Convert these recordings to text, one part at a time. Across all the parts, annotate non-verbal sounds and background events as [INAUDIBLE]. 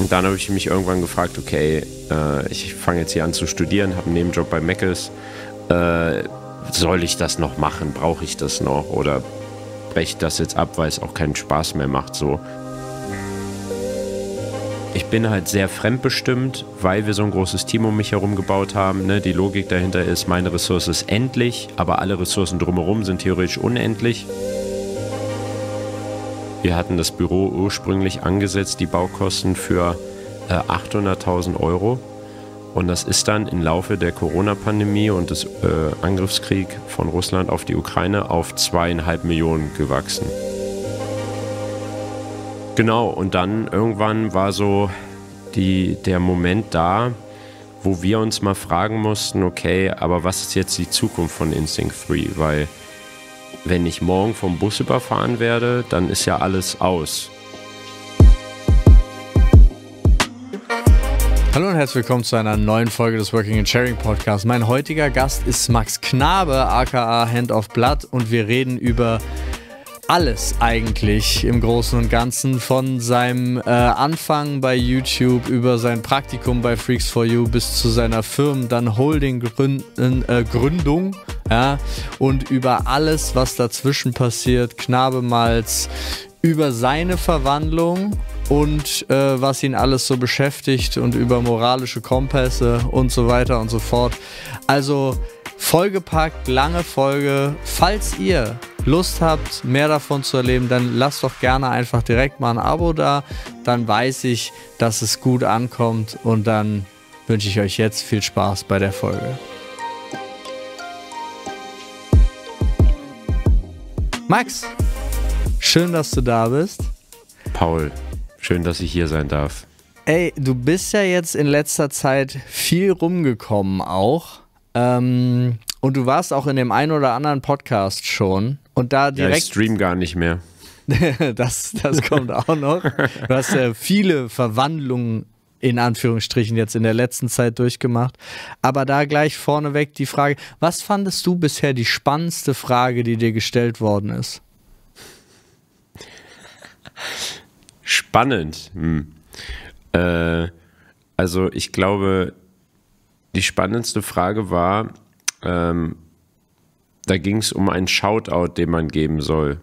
Und dann habe ich mich irgendwann gefragt, okay, äh, ich fange jetzt hier an zu studieren, habe einen Nebenjob bei Meckes. Äh, soll ich das noch machen? Brauche ich das noch? Oder breche ich das jetzt ab, weil es auch keinen Spaß mehr macht so? Ich bin halt sehr fremdbestimmt, weil wir so ein großes Team um mich herum gebaut haben. Ne? Die Logik dahinter ist, meine Ressource ist endlich, aber alle Ressourcen drumherum sind theoretisch unendlich. Wir hatten das Büro ursprünglich angesetzt, die Baukosten für äh, 800.000 Euro. Und das ist dann im Laufe der Corona-Pandemie und des äh, Angriffskrieg von Russland auf die Ukraine auf zweieinhalb Millionen gewachsen. Genau, und dann irgendwann war so die, der Moment da, wo wir uns mal fragen mussten, okay, aber was ist jetzt die Zukunft von Instinct 3? Weil wenn ich morgen vom Bus überfahren werde, dann ist ja alles aus. Hallo und herzlich willkommen zu einer neuen Folge des Working and Sharing Podcasts. Mein heutiger Gast ist Max Knabe, aka Hand of Blood, und wir reden über alles eigentlich im Großen und Ganzen. Von seinem äh, Anfang bei YouTube über sein Praktikum bei Freaks 4 u bis zu seiner Firmen, dann Holding-Gründung. äh, ja? Und über alles, was dazwischen passiert, Knabe Malz, über seine Verwandlung und äh, was ihn alles so beschäftigt und über moralische Kompässe und so weiter und so fort. Also vollgepackt, lange Folge. Falls ihr Lust habt, mehr davon zu erleben, dann lasst doch gerne einfach direkt mal ein Abo da. Dann weiß ich, dass es gut ankommt und dann wünsche ich euch jetzt viel Spaß bei der Folge. Max, schön, dass du da bist. Paul, schön, dass ich hier sein darf. Ey, du bist ja jetzt in letzter Zeit viel rumgekommen auch. Ähm, und du warst auch in dem einen oder anderen Podcast schon. Und da direkt. Ja, ich stream gar nicht mehr. [LAUGHS] das, das kommt auch noch. Du hast ja viele Verwandlungen in Anführungsstrichen jetzt in der letzten Zeit durchgemacht. Aber da gleich vorneweg die Frage, was fandest du bisher die spannendste Frage, die dir gestellt worden ist? Spannend. Hm. Äh, also ich glaube, die spannendste Frage war, ähm, da ging es um einen Shoutout, den man geben soll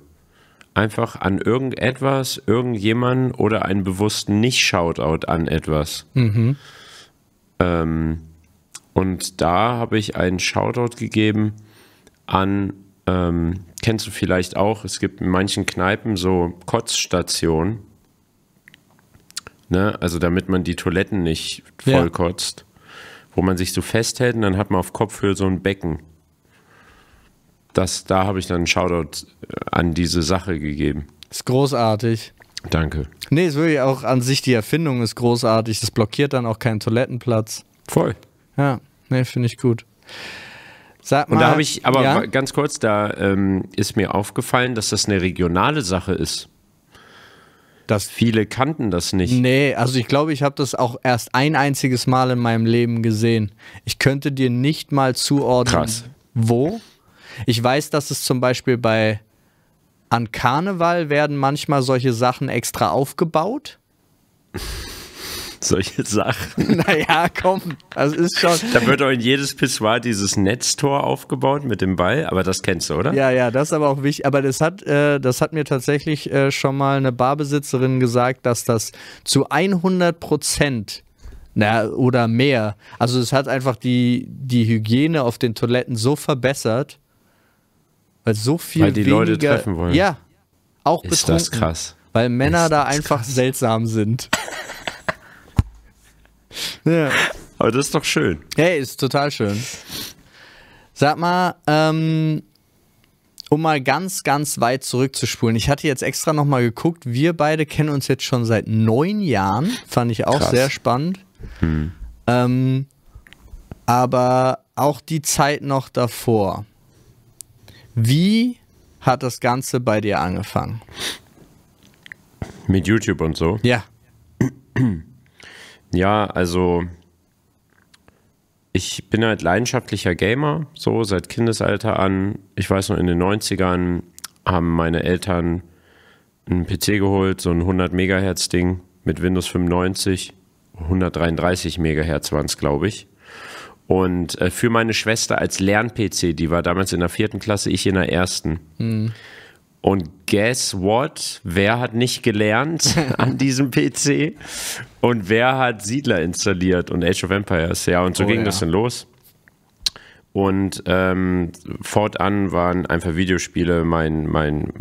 einfach an irgendetwas, irgendjemanden oder einen bewussten Nicht-Shoutout an etwas. Mhm. Ähm, und da habe ich einen Shoutout gegeben an, ähm, kennst du vielleicht auch, es gibt in manchen Kneipen so Kotzstationen. Ne? Also damit man die Toiletten nicht vollkotzt, ja. wo man sich so festhält und dann hat man auf Kopfhöhe so ein Becken das, da habe ich dann einen Shoutout äh, an diese Sache gegeben. Ist großartig. Danke. Nee, ist wirklich auch an sich die Erfindung ist großartig. Das blockiert dann auch keinen Toilettenplatz. Voll. Ja, nee, finde ich gut. Sag mal, Und da habe ich, aber ja? ganz kurz, da ähm, ist mir aufgefallen, dass das eine regionale Sache ist. Das Viele kannten das nicht. Nee, also ich glaube, ich habe das auch erst ein einziges Mal in meinem Leben gesehen. Ich könnte dir nicht mal zuordnen, Krass. wo ich weiß, dass es zum Beispiel bei an Karneval werden manchmal solche Sachen extra aufgebaut. [LAUGHS] solche Sachen. [LAUGHS] Naja, komm, das ist schon. Da wird auch in jedes Pissoir dieses Netztor aufgebaut mit dem Ball, aber das kennst du, oder? Ja, ja, das ist aber auch wichtig. Aber das hat, äh, das hat mir tatsächlich äh, schon mal eine Barbesitzerin gesagt, dass das zu 100 Prozent oder mehr. Also es hat einfach die, die Hygiene auf den Toiletten so verbessert, weil so viel Weil die weniger, Leute treffen wollen. Ja, auch Ist betrunken. das krass. Weil Männer Ist da einfach krass. seltsam sind. [LAUGHS] ja. Aber das ist doch schön. Hey, ist total schön. Sag mal, ähm, um mal ganz, ganz weit zurückzuspulen. Ich hatte jetzt extra nochmal geguckt. Wir beide kennen uns jetzt schon seit neun Jahren. Fand ich auch Krass. sehr spannend. Hm. Ähm, aber auch die Zeit noch davor. Wie hat das Ganze bei dir angefangen? Mit YouTube und so? Ja. [CLEARS THROAT] Ja, also ich bin halt leidenschaftlicher Gamer, so seit Kindesalter an. Ich weiß noch, in den 90ern haben meine Eltern einen PC geholt, so ein 100 Megahertz Ding mit Windows 95, 133 Megahertz waren es, glaube ich. Und äh, für meine Schwester als Lern-PC, die war damals in der vierten Klasse, ich in der ersten. Mhm. Und guess what? Wer hat nicht gelernt [LAUGHS] an diesem PC? Und wer hat Siedler installiert und Age of Empires? Ja, und so oh, ging ja. das dann los. Und ähm, fortan waren einfach Videospiele mein, mein,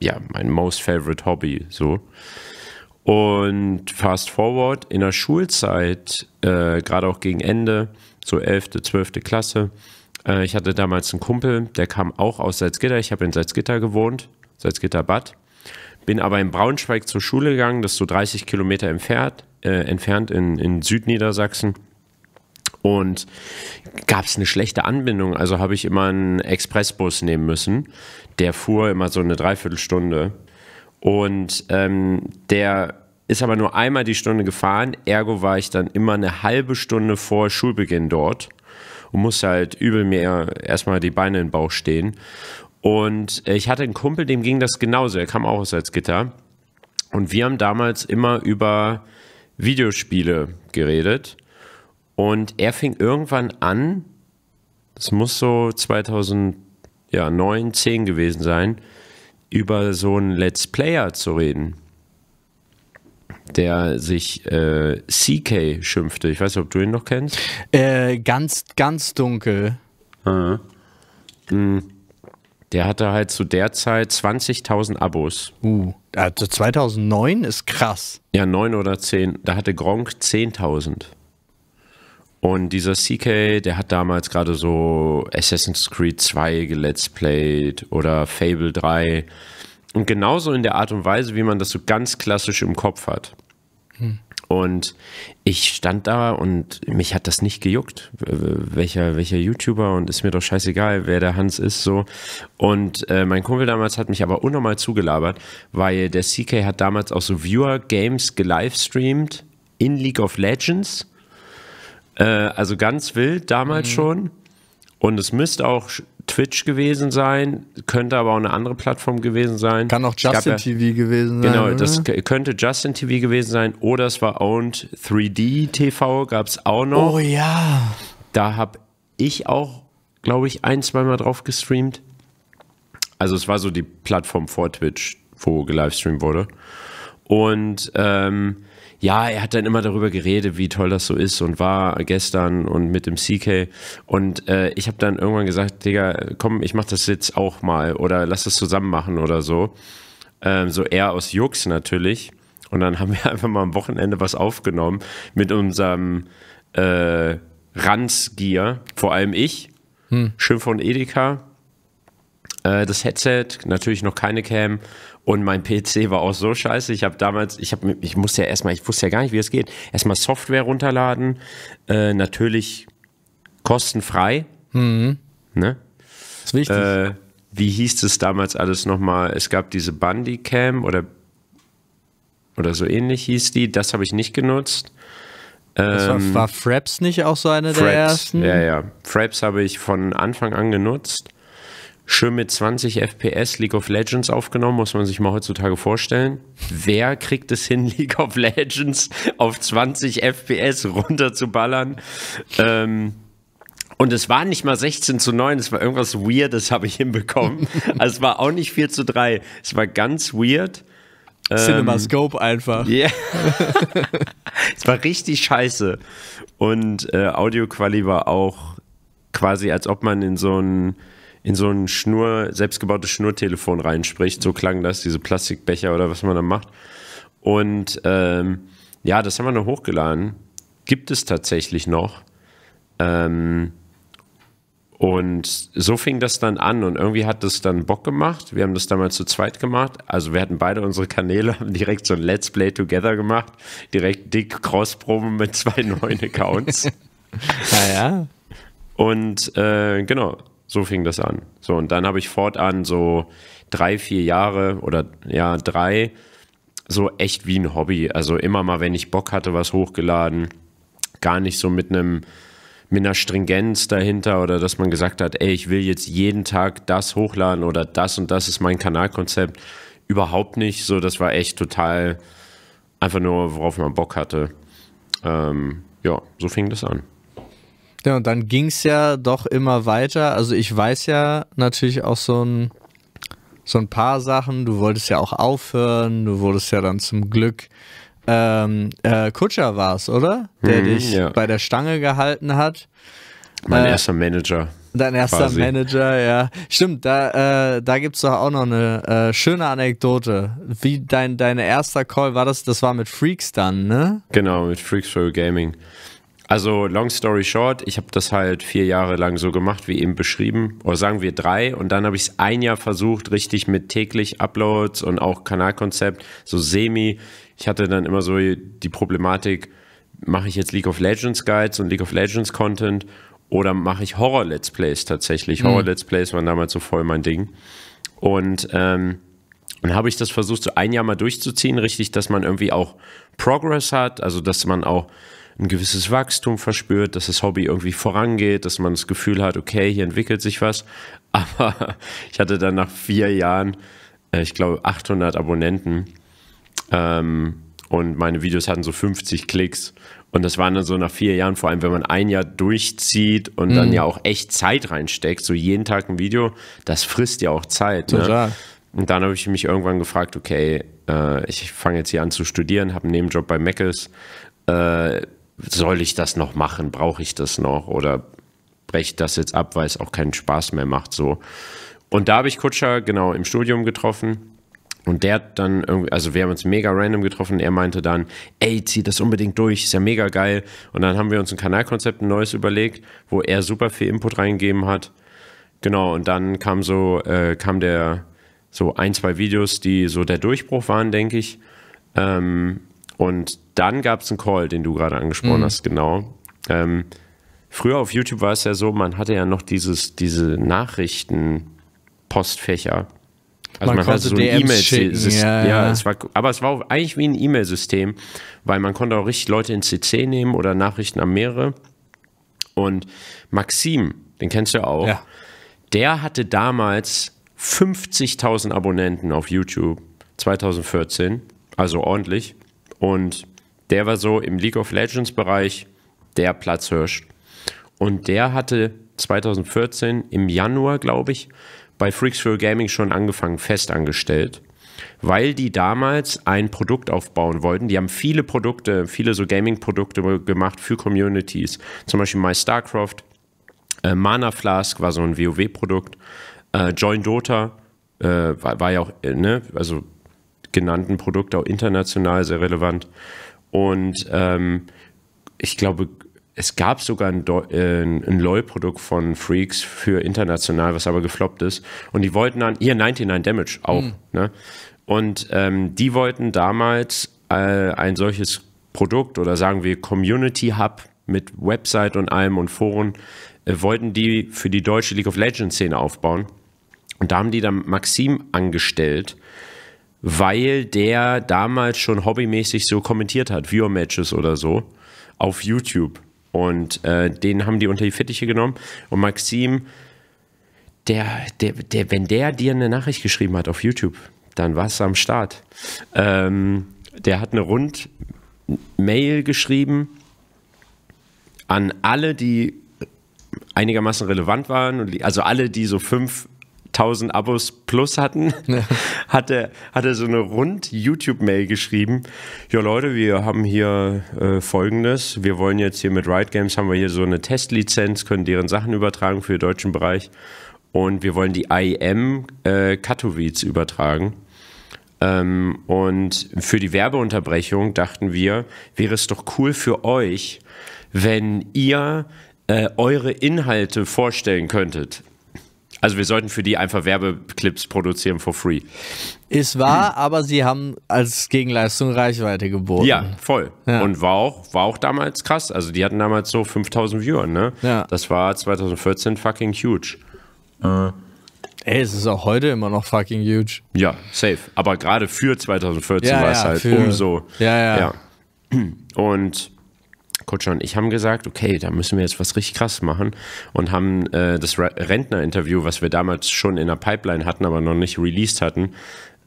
ja, mein most favorite Hobby. So. Und fast forward in der Schulzeit, äh, gerade auch gegen Ende, so 11., 12. Klasse. Äh, ich hatte damals einen Kumpel, der kam auch aus Salzgitter. Ich habe in Salzgitter gewohnt, Salzgitter Bad. Bin aber in Braunschweig zur Schule gegangen, das ist so 30 Kilometer entfernt, äh, entfernt in, in Südniedersachsen. Und gab es eine schlechte Anbindung, also habe ich immer einen Expressbus nehmen müssen. Der fuhr immer so eine Dreiviertelstunde. Und ähm, der ist aber nur einmal die Stunde gefahren. Ergo war ich dann immer eine halbe Stunde vor Schulbeginn dort und musste halt übel mir erstmal die Beine im Bauch stehen. Und äh, ich hatte einen Kumpel, dem ging das genauso. Er kam auch aus Salzgitter. Und wir haben damals immer über Videospiele geredet. Und er fing irgendwann an, das muss so 2009, 10 gewesen sein, über so einen Let's Player zu reden der sich äh, CK schimpfte. Ich weiß nicht, ob du ihn noch kennst. Äh, ganz, ganz dunkel. Ah. Mhm. Der hatte halt zu der Zeit 20.000 Abos. Uh, also 2009 ist krass. Ja, 9 oder 10. Da hatte Gronk 10.000. Und dieser CK, der hat damals gerade so Assassin's Creed 2 gelet's oder Fable 3. Und genauso in der Art und Weise, wie man das so ganz klassisch im Kopf hat. Hm. Und ich stand da und mich hat das nicht gejuckt, welcher, welcher YouTuber und ist mir doch scheißegal, wer der Hans ist, so. Und äh, mein Kumpel damals hat mich aber unnormal zugelabert, weil der CK hat damals auch so Viewer-Games gelivestreamt in League of Legends. Äh, also ganz wild damals mhm. schon. Und es müsste auch Twitch gewesen sein, könnte aber auch eine andere Plattform gewesen sein. Kann auch Justin ja, TV gewesen sein. Genau, oder? das könnte Justin TV gewesen sein oder es war Owned 3D TV, gab es auch noch. Oh ja. Da habe ich auch, glaube ich, ein, zweimal drauf gestreamt. Also es war so die Plattform vor Twitch, wo gelivestreamt wurde. Und ähm, ja, er hat dann immer darüber geredet, wie toll das so ist und war gestern und mit dem CK. Und äh, ich habe dann irgendwann gesagt, Digga, komm, ich mach das jetzt auch mal oder lass das zusammen machen oder so. Ähm, so eher aus Jux natürlich. Und dann haben [LAUGHS] wir einfach mal am Wochenende was aufgenommen mit unserem äh, Ranz-Gear, vor allem ich, hm. Schimpf von Edeka, äh, das Headset, natürlich noch keine Cam und mein PC war auch so scheiße. Ich habe damals, ich habe, ich musste ja erstmal, ich wusste ja gar nicht, wie es geht. Erstmal Software runterladen, äh, natürlich kostenfrei. Mhm. Ne? Ist wichtig. Äh, wie hieß es damals alles nochmal? Es gab diese Bundycam oder oder so ähnlich hieß die. Das habe ich nicht genutzt. Das war, ähm, war Fraps nicht auch so eine Fraps, der ersten? Ja, ja. Fraps habe ich von Anfang an genutzt schön mit 20 FPS League of Legends aufgenommen, muss man sich mal heutzutage vorstellen. Wer kriegt es hin, [LAUGHS] League of Legends auf 20 FPS runterzuballern? Ähm, und es war nicht mal 16 zu 9, es war irgendwas Weirdes, habe ich hinbekommen. [LAUGHS] also es war auch nicht 4 zu 3, es war ganz weird. CinemaScope ähm, einfach. Ja. Yeah. [LAUGHS] es war richtig scheiße. Und äh, Audioquali war auch quasi, als ob man in so einen in so ein Schnur, selbstgebautes Schnurtelefon reinspricht. So klang das, diese Plastikbecher oder was man da macht. Und ähm, ja, das haben wir noch hochgeladen. Gibt es tatsächlich noch. Ähm, und so fing das dann an und irgendwie hat das dann Bock gemacht. Wir haben das damals zu zweit gemacht. Also wir hatten beide unsere Kanäle, [LAUGHS] haben direkt so ein Let's Play Together gemacht. Direkt dick Cross-Promo mit zwei neuen Accounts. naja. [LAUGHS] Ah, und äh, genau, so fing das an. So, und dann habe ich fortan so drei, vier Jahre oder ja, drei, so echt wie ein Hobby. Also immer mal, wenn ich Bock hatte, was hochgeladen. Gar nicht so mit einem mit einer Stringenz dahinter oder dass man gesagt hat, ey, ich will jetzt jeden Tag das hochladen oder das und das ist mein Kanalkonzept. Überhaupt nicht. So, das war echt total einfach nur, worauf man Bock hatte. Ähm, ja, so fing das an. Ja, und dann ging es ja doch immer weiter. Also ich weiß ja natürlich auch so ein, so ein paar Sachen. Du wolltest ja auch aufhören. Du wurdest ja dann zum Glück ähm, äh, Kutscher war's, oder? Der hm, dich ja. bei der Stange gehalten hat. Mein äh, erster Manager. Dein erster quasi. Manager, ja. Stimmt, da, äh, da gibt es doch auch noch eine äh, schöne Anekdote. Wie dein, dein erster Call war das, das war mit Freaks dann, ne? Genau, mit Freaks for Gaming. Also, long story short, ich habe das halt vier Jahre lang so gemacht, wie eben beschrieben, oder sagen wir drei. Und dann habe ich es ein Jahr versucht, richtig mit täglich Uploads und auch Kanalkonzept, so semi. Ich hatte dann immer so die Problematik, mache ich jetzt League of Legends Guides und League of Legends Content oder mache ich Horror-Let's Plays tatsächlich. Mhm. Horror-Let's Plays waren damals so voll mein Ding. Und ähm, dann habe ich das versucht, so ein Jahr mal durchzuziehen, richtig, dass man irgendwie auch Progress hat, also dass man auch ein gewisses Wachstum verspürt, dass das Hobby irgendwie vorangeht, dass man das Gefühl hat, okay, hier entwickelt sich was. [LAUGHS] Aber ich hatte dann nach vier Jahren, äh, ich glaube, 800 Abonnenten ähm, und meine Videos hatten so 50 Klicks. Und das waren dann so nach vier Jahren, vor allem wenn man ein Jahr durchzieht und mhm. dann ja auch echt Zeit reinsteckt, so jeden Tag ein Video, das frisst ja auch Zeit. Ne? Und dann habe ich mich irgendwann gefragt, okay, äh, ich fange jetzt hier an zu studieren, habe einen Nebenjob bei Meckes, äh, soll ich das noch machen? Brauche ich das noch? Oder breche ich das jetzt ab, weil es auch keinen Spaß mehr macht? So. Und da habe ich Kutscher genau im Studium getroffen. Und der hat dann irgendwie, also wir haben uns mega random getroffen. Er meinte dann, ey, zieh das unbedingt durch, ist ja mega geil. Und dann haben wir uns ein Kanalkonzept, ein neues überlegt, wo er super viel Input reingegeben hat. Genau, und dann kam so, äh, kam der so ein, zwei Videos, die so der Durchbruch waren, denke ich. Ähm, und dann gab es einen Call, den du gerade angesprochen mhm. hast, genau. Ähm, früher auf YouTube war es ja so, man hatte ja noch dieses, diese Nachrichten-Postfächer. Also man, man konnte hatte so ein E-Mail-System. Ja, ja, es aber es war eigentlich wie ein E-Mail-System, weil man konnte auch richtig Leute in CC nehmen oder Nachrichten am Meere. Und Maxim, den kennst du ja auch, ja. der hatte damals 50.000 Abonnenten auf YouTube 2014, also ordentlich. Und der war so im League of Legends Bereich der Platzhirsch. Und der hatte 2014 im Januar, glaube ich, bei Freaks for Gaming schon angefangen, festangestellt. weil die damals ein Produkt aufbauen wollten. Die haben viele Produkte, viele so Gaming-Produkte gemacht für Communities. Zum Beispiel MyStarCraft, StarCraft, äh, Mana Flask war so ein WoW-Produkt, äh, Join Dota äh, war, war, ja auch, äh, ne, also genannten Produkte auch international sehr relevant. Und ähm, ich glaube, es gab sogar ein, äh, ein LOL-Produkt von Freaks für international, was aber gefloppt ist. Und die wollten dann, ihr 99 Damage auch. Mhm. Ne? Und ähm, die wollten damals äh, ein solches Produkt oder sagen wir Community Hub mit Website und allem und Foren, äh, wollten die für die deutsche League of Legends Szene aufbauen. Und da haben die dann Maxim angestellt, weil der damals schon hobbymäßig so kommentiert hat, Viewer-Matches oder so, auf YouTube. Und äh, den haben die unter die Fittiche genommen. Und Maxim, der, der, der, wenn der dir eine Nachricht geschrieben hat auf YouTube, dann war es am Start. Ähm, der hat eine Rundmail geschrieben an alle, die einigermaßen relevant waren, also alle, die so fünf 1000 Abos plus hatten, [LAUGHS] ja. hat, er, hat er so eine rund YouTube-Mail geschrieben. Ja Leute, wir haben hier äh, Folgendes. Wir wollen jetzt hier mit Riot Games, haben wir hier so eine Testlizenz, können deren Sachen übertragen für den deutschen Bereich. Und wir wollen die IM äh, Katowice übertragen. Ähm, und für die Werbeunterbrechung dachten wir, wäre es doch cool für euch, wenn ihr äh, eure Inhalte vorstellen könntet. Also wir sollten für die einfach Werbeclips produzieren for free. Ist wahr, hm. aber sie haben als Gegenleistung Reichweite geboten. Ja, voll. Ja. Und war auch, war auch damals krass. Also die hatten damals so 5000 Viewer, ne? Ja. Das war 2014 fucking huge. Äh. Ey, es ist auch heute immer noch fucking huge. Ja, safe. Aber gerade für 2014 ja, war es halt für, umso. Ja, ja. ja. Und Kutscher und ich haben gesagt, okay, da müssen wir jetzt was richtig krass machen und haben äh, das Rentner-Interview, was wir damals schon in der Pipeline hatten, aber noch nicht released hatten,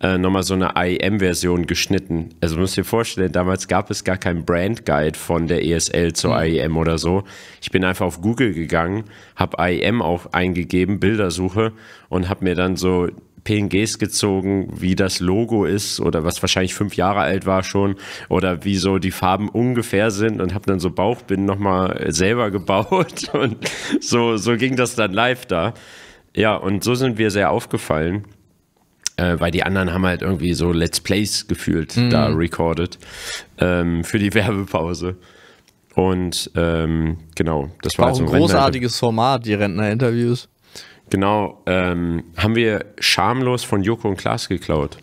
äh, nochmal so eine IEM-Version geschnitten. Also müsst ihr vorstellen, damals gab es gar keinen Brand Guide von der ESL zur IEM mhm. oder so. Ich bin einfach auf Google gegangen, habe IEM auch eingegeben, Bildersuche und habe mir dann so PNGs gezogen, wie das Logo ist oder was wahrscheinlich fünf Jahre alt war schon oder wie so die Farben ungefähr sind und habe dann so Bauchbinden nochmal äh, selber gebaut [LAUGHS] und so, so ging das dann live da. Ja, und so sind wir sehr aufgefallen, äh, weil die anderen haben halt irgendwie so Let's Plays gefühlt mhm. da recorded ähm, für die [LAUGHS] Werbepause. Und ähm, genau, das war, war halt so ein großartiges Rentner Format, die Rentner-Interviews. Genau, ähm, haben wir schamlos von Joko und Klaas geklaut.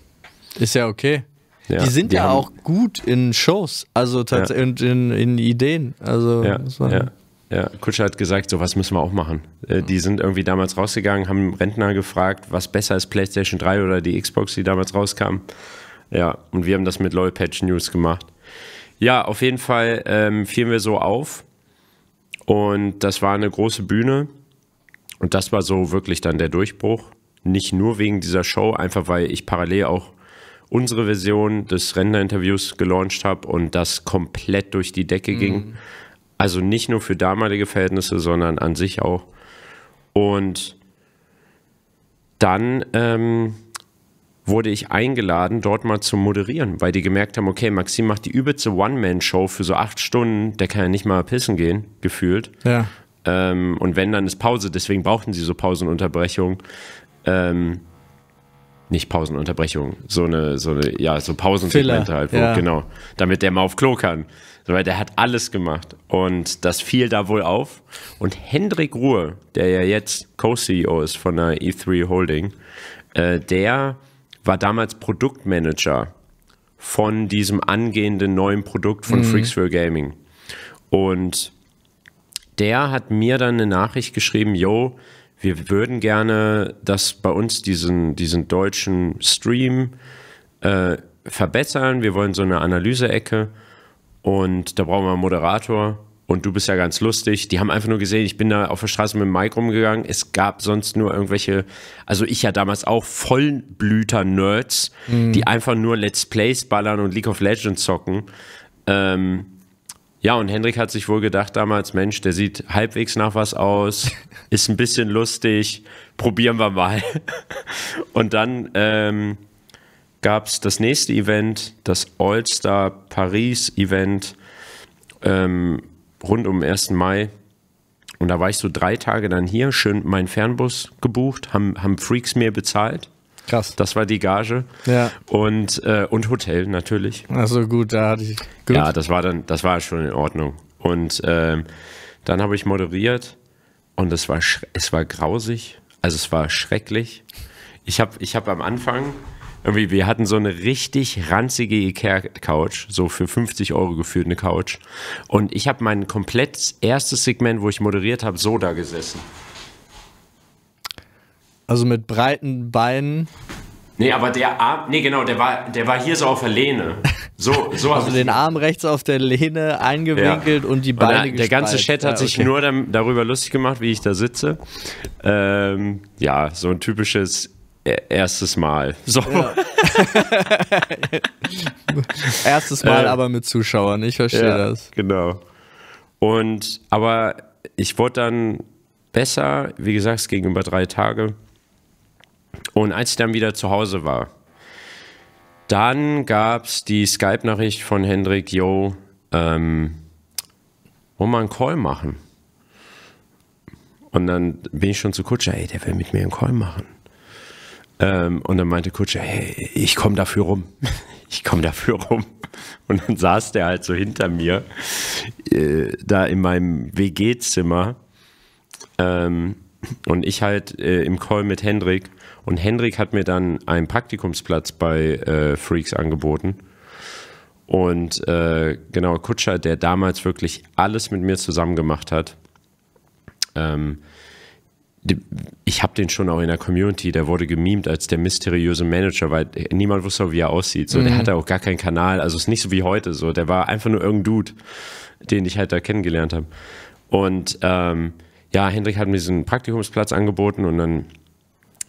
Ist ja okay. Ja, die sind die ja auch gut in Shows, also tatsächlich und in, in, Ideen. Also, ja, ja, ja, Kutscher hat gesagt, so was müssen wir auch machen. Äh, die sind irgendwie damals rausgegangen, haben Rentner gefragt, was besser ist, PlayStation 3 oder die Xbox, die damals rauskam. Ja, und wir haben das mit LOL Patch News gemacht. Ja, auf jeden Fall ähm, fielen wir so auf. Und das war eine große Bühne. Und das war so wirklich dann der Durchbruch. Nicht nur wegen dieser Show, einfach weil ich parallel auch unsere Version des Render-Interviews gelauncht habe und das komplett durch die Decke mhm. ging. Also nicht nur für damalige Verhältnisse, sondern an sich auch. Und dann ähm, wurde ich eingeladen, dort mal zu moderieren, weil die gemerkt haben, okay, Maxim macht die übelste One-Man-Show für so acht Stunden, der kann ja nicht mal pissen gehen, gefühlt. Ja. Ähm, und wenn, dann ist Pause. Deswegen brauchten sie so Pausenunterbrechung. Ähm, nicht Pausenunterbrechung, so eine, so eine, ja, so Pausensegmente halt, wo, ja. genau, damit der mal auf Klo kann. weil der hat alles gemacht und das fiel da wohl auf. Und Hendrik Ruhr, der ja jetzt Co-CEO ist von der E3 Holding, äh, der war damals Produktmanager von diesem angehenden neuen Produkt von mhm. Freaks for Gaming. Und der hat mir dann eine Nachricht geschrieben, yo, wir würden gerne, dass bei uns diesen, diesen deutschen Stream äh, verbessern. Wir wollen so eine Analyse-Ecke und da brauchen wir einen Moderator. Und du bist ja ganz lustig. Die haben einfach nur gesehen, ich bin da auf der Straße mit dem Mike rumgegangen. Es gab sonst nur irgendwelche, also ich ja damals auch Vollblüter-Nerds, mhm. die einfach nur Let's Plays ballern und League of Legends zocken. Ähm, ja, und Hendrik hat sich wohl gedacht damals, Mensch, der sieht halbwegs nach was aus, [LAUGHS] ist ein bisschen lustig, probieren wir mal. [LAUGHS] Und dann ähm, gab es das nächste Event, das All-Star Paris Event ähm, rund um den 1. Mai. Und da war ich so drei Tage dann hier, schön meinen Fernbus gebucht, haben, haben Freaks mir bezahlt. Krass. Das war die Gage. Ja. Und, äh, und Hotel natürlich. Also gut, da hatte ich. Gut. Ja, das war dann, das war schon in Ordnung. Und ähm, dann habe ich moderiert und es war, es war grausig. Also es war schrecklich. Ich habe ich hab am Anfang, irgendwie, wir hatten so eine richtig ranzige Ikea-Couch, so für 50 Euro geführt eine Couch. Und ich habe mein komplett erstes Segment, wo ich moderiert habe, so da gesessen. Also mit breiten Beinen. Nee, aber der Arm, nee, genau, der war, der war hier so auf der Lehne. So, so [LAUGHS] also den Arm rechts auf der Lehne eingewinkelt ja. und die Beine. Und der, der ganze Chat hat ja, ah, okay. sich nur darüber lustig gemacht, wie ich da sitze. Ähm, ja, so ein typisches e-, erstes Mal. So. Ja. [LAUGHS] erstes Mal, äh, aber mit Zuschauern. Ich verstehe ja, das. Genau. Und aber ich wurde dann besser, wie gesagt, es ging über drei Tage. Und als ich dann wieder zu Hause war, dann gab es die Skype-Nachricht von Hendrik, yo, ähm, wollen wir einen Call machen? Und dann bin ich schon zu Kutscher, ey, der will mit mir einen Call machen. Ähm, und dann meinte Kutscher, hey, ich komme dafür rum. [LAUGHS] ich komme dafür rum. Und dann saß der halt so hinter mir, äh, da in meinem WG-Zimmer. Ähm, und ich halt äh, im Call mit Hendrik. Und Hendrik hat mir dann einen Praktikumsplatz bei äh, Freaks angeboten. Und äh, genau, Kutscher, der damals wirklich alles mit mir zusammen gemacht hat, ähm, ich habe den schon auch in der Community, der wurde gemimt als der mysteriöse Manager, weil niemand wusste, wie er aussieht. So, mhm. der hatte auch gar keinen Kanal, also ist nicht so wie heute. So, der war einfach nur irgendein Dude, den ich halt da kennengelernt habe. Und ähm, ja, Hendrik hat mir diesen Praktikumsplatz angeboten und dann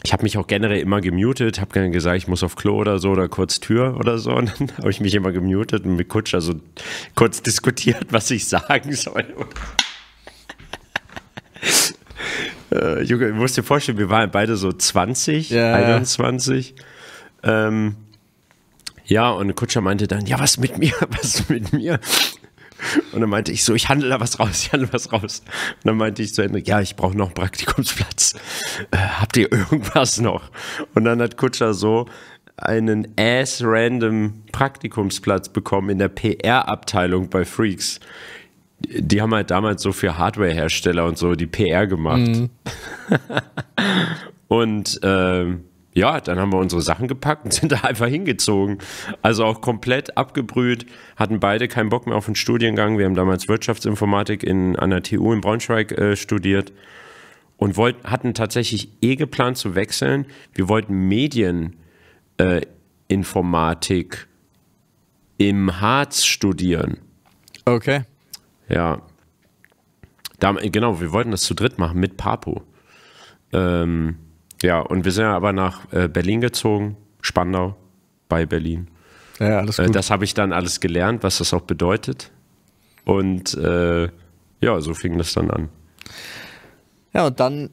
ich habe mich auch generell immer gemutet, habe gesagt, ich muss auf Klo oder so oder kurz Tür oder so. Und dann [LAUGHS] habe ich mich immer gemutet und mit Kutscher so kurz diskutiert, was ich sagen soll. [LAUGHS] Äh, Junge, ich musst dir vorstellen, wir waren beide so 20, yeah. 21. Ähm, ja, und Kutscher meinte dann, ja, was mit mir, [LAUGHS] was mit mir? Und dann meinte ich so, ich handle da was raus, ich handle was raus. Und dann meinte ich zu Ende, ja, ich brauche noch einen Praktikumsplatz. Äh, habt ihr irgendwas noch? Und dann hat Kutscher so einen ass-random Praktikumsplatz bekommen in der PR-Abteilung bei Freaks. Die haben halt damals so für Hardware-Hersteller und so die PR gemacht. Mhm. [LAUGHS] und ähm, ja, dann haben wir unsere Sachen gepackt und sind [LAUGHS] da einfach hingezogen. Also auch komplett abgebrüht, hatten beide keinen Bock mehr auf den Studiengang. Wir haben damals Wirtschaftsinformatik in, an der TU in Braunschweig äh, studiert und wollt, hatten tatsächlich eh geplant zu wechseln. Wir wollten Medieninformatik äh, im Harz studieren. Okay. Ja. Da, genau, wir wollten das zu dritt machen mit Papo. Ähm, ja, und wir sind ja aber nach äh, Berlin gezogen, Spandau bei Berlin. Ja, alles äh, gut. das habe ich dann alles gelernt, was das auch bedeutet. Und äh, ja, so fing das dann an. Ja, und dann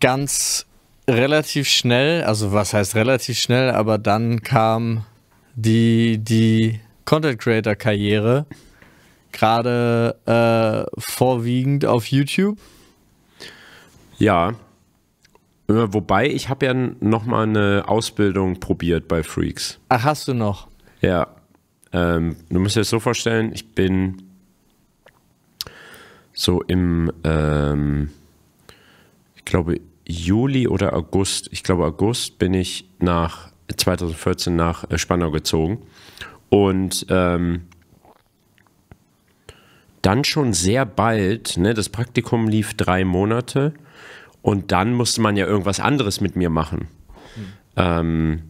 ganz relativ schnell, also was heißt relativ schnell, aber dann kam die, die Content Creator Karriere gerade äh, vorwiegend auf YouTube. Ja, äh, wobei, ich habe ja nochmal eine Ausbildung probiert bei Freaks. Ach, hast du noch? Ja. Ähm, du musst dir das so vorstellen, ich bin so im, ähm, ich glaube, Juli oder August, ich glaube August bin ich nach 2014 nach äh, Spandau gezogen und ähm, dann schon sehr bald, ne, das Praktikum lief drei Monate und dann musste man ja irgendwas anderes mit mir machen. Mhm. Ähm,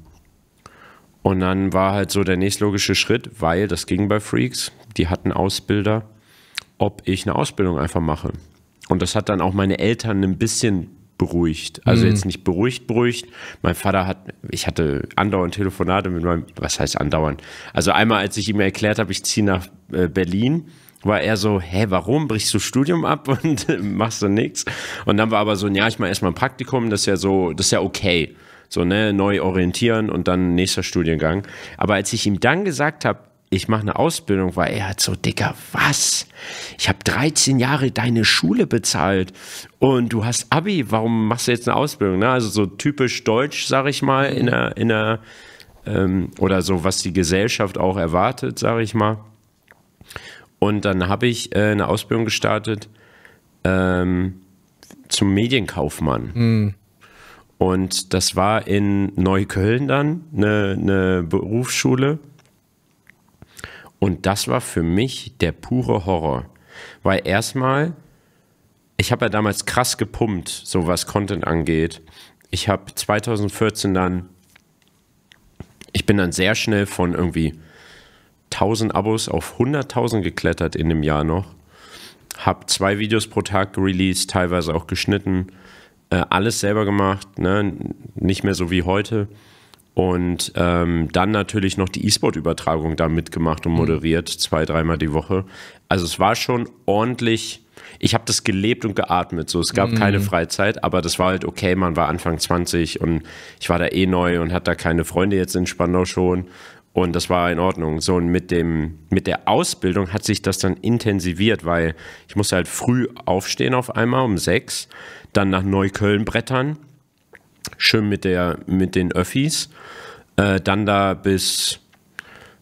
und dann war halt so der nächstlogische Schritt, weil das ging bei Freaks, die hatten Ausbilder, ob ich eine Ausbildung einfach mache. Und das hat dann auch meine Eltern ein bisschen beruhigt. Also mhm. jetzt nicht beruhigt, beruhigt. Mein Vater hat, ich hatte andauernd Telefonate mit meinem, was heißt andauernd? Also einmal, als ich ihm erklärt habe, ich ziehe nach äh, Berlin, war er so, hä, warum brichst du Studium ab [LAUGHS] und machst dann nichts? Und dann war aber so, ja, ich mache erstmal ein Praktikum, das ist ja so, das ist ja okay. So, ne, neu orientieren und dann nächster Studiengang. Aber als ich ihm dann gesagt habe, ich mache eine Ausbildung, war er halt so, Dicker, was? Ich habe 13 Jahre deine Schule bezahlt und du hast Abi, warum machst du jetzt eine Ausbildung? Ne? Also so typisch deutsch, sag ich mal, in mhm. der, in der ähm, oder so, was die Gesellschaft auch erwartet, sag ich mal. Und dann habe ich äh, eine Ausbildung gestartet ähm, zum Medienkaufmann. Mhm. Und das war in Neukölln dann eine, eine Berufsschule. Und das war für mich der pure Horror. Weil erstmal, ich habe ja damals krass gepumpt, so was Content angeht. Ich habe 2014 dann, ich bin dann sehr schnell von irgendwie 1000 Abos auf 100.000 geklettert in dem Jahr noch. Hab zwei Videos pro Tag released, teilweise auch geschnitten, äh, alles selber gemacht, ne? nicht mehr so wie heute. Und ähm, dann natürlich noch die E-Sport-Übertragung da mitgemacht und mhm. moderiert, mhm. zwei, dreimal die Woche. Also es war schon ordentlich. Ich habe das gelebt und geatmet. So, es gab mhm. keine Freizeit, aber das war halt okay. Man war Anfang 20 und ich war da eh neu und hatte da keine Freunde jetzt in Spandau schon und das war in Ordnung. So, und mit, dem, mit der Ausbildung hat sich das dann intensiviert, weil ich musste halt früh aufstehen auf einmal um sechs, dann nach Neukölln brettern, schön mit, der, mit den Öffis, äh, dann da bis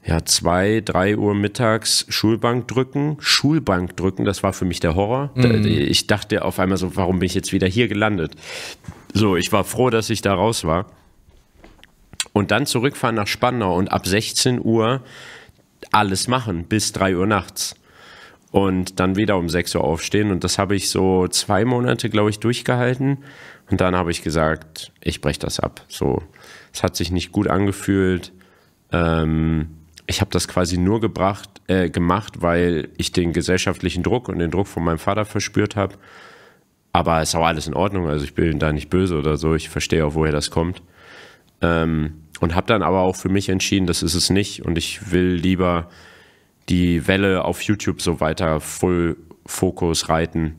ja, zwei, drei Uhr mittags Schulbank drücken, Schulbank drücken, das war für mich der Horror. Mhm. Ich dachte auf einmal so, warum bin ich jetzt wieder hier gelandet? So, ich war froh, dass ich da raus war und dann zurückfahren nach Spandau und ab 16 Uhr alles machen bis 3 Uhr nachts und dann wieder um 6 Uhr aufstehen. Und das habe ich so zwei Monate, glaube ich, durchgehalten. Und dann habe ich gesagt, ich breche das ab. So, es hat sich nicht gut angefühlt. Ähm, ich habe das quasi nur gebracht, äh, gemacht, weil ich den gesellschaftlichen Druck und den Druck von meinem Vater verspürt habe. Aber es ist auch alles in Ordnung. Also ich bin da nicht böse oder so. Ich verstehe auch, woher das kommt. Ähm, und habe dann aber auch für mich entschieden, das ist es nicht und ich will lieber die Welle auf YouTube so weiter voll Fokus reiten.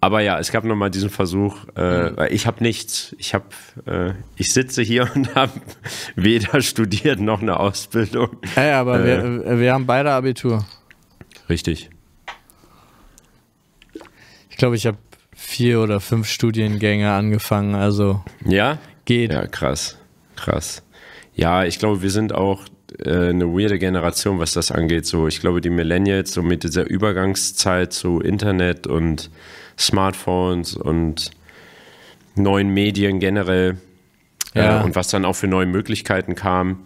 Aber ja, es gab nochmal diesen Versuch, äh, ich habe nichts. Ich, hab, äh, ich sitze hier [LAUGHS] und habe weder studiert noch eine Ausbildung. ja aber äh, wir, äh, wir haben beide Abitur. Richtig. Ich glaube, ich habe vier oder fünf Studiengänge angefangen. Also ja, geht. Ja, krass. Krass. Ja, ich glaube, wir sind auch äh, eine weirde Generation, was das angeht. So, ich glaube, die Millennials, so mit dieser Übergangszeit zu Internet und Smartphones und neuen Medien generell äh, ja. äh, und was dann auch für neue Möglichkeiten kam.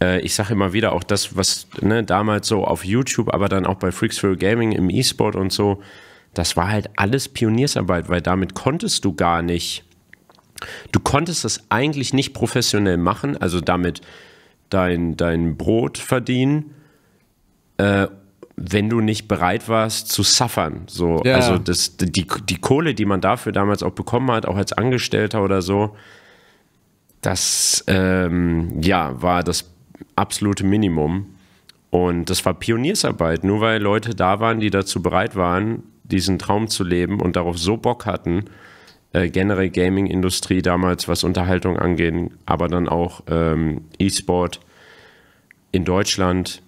Äh, ich sage immer wieder, auch das, was ne, damals so auf YouTube, aber dann auch bei Freaks for Gaming im E-Sport und so, das war halt alles Pioniersarbeit, weil damit konntest du gar nicht du konntest das eigentlich nicht professionell machen, also damit dein, dein Brot verdienen, äh, wenn du nicht bereit warst zu suffern. So, ja. Also das, die, die Kohle, die man dafür damals auch bekommen hat, auch als Angestellter oder so, das ähm, ja, war das absolute Minimum. Und das war Pioniersarbeit, nur weil Leute da waren, die dazu bereit waren, diesen Traum zu leben und darauf so Bock hatten, äh, generell Gaming-Industrie damals, was Unterhaltung angeht, aber dann auch ähm, E-Sport in Deutschland.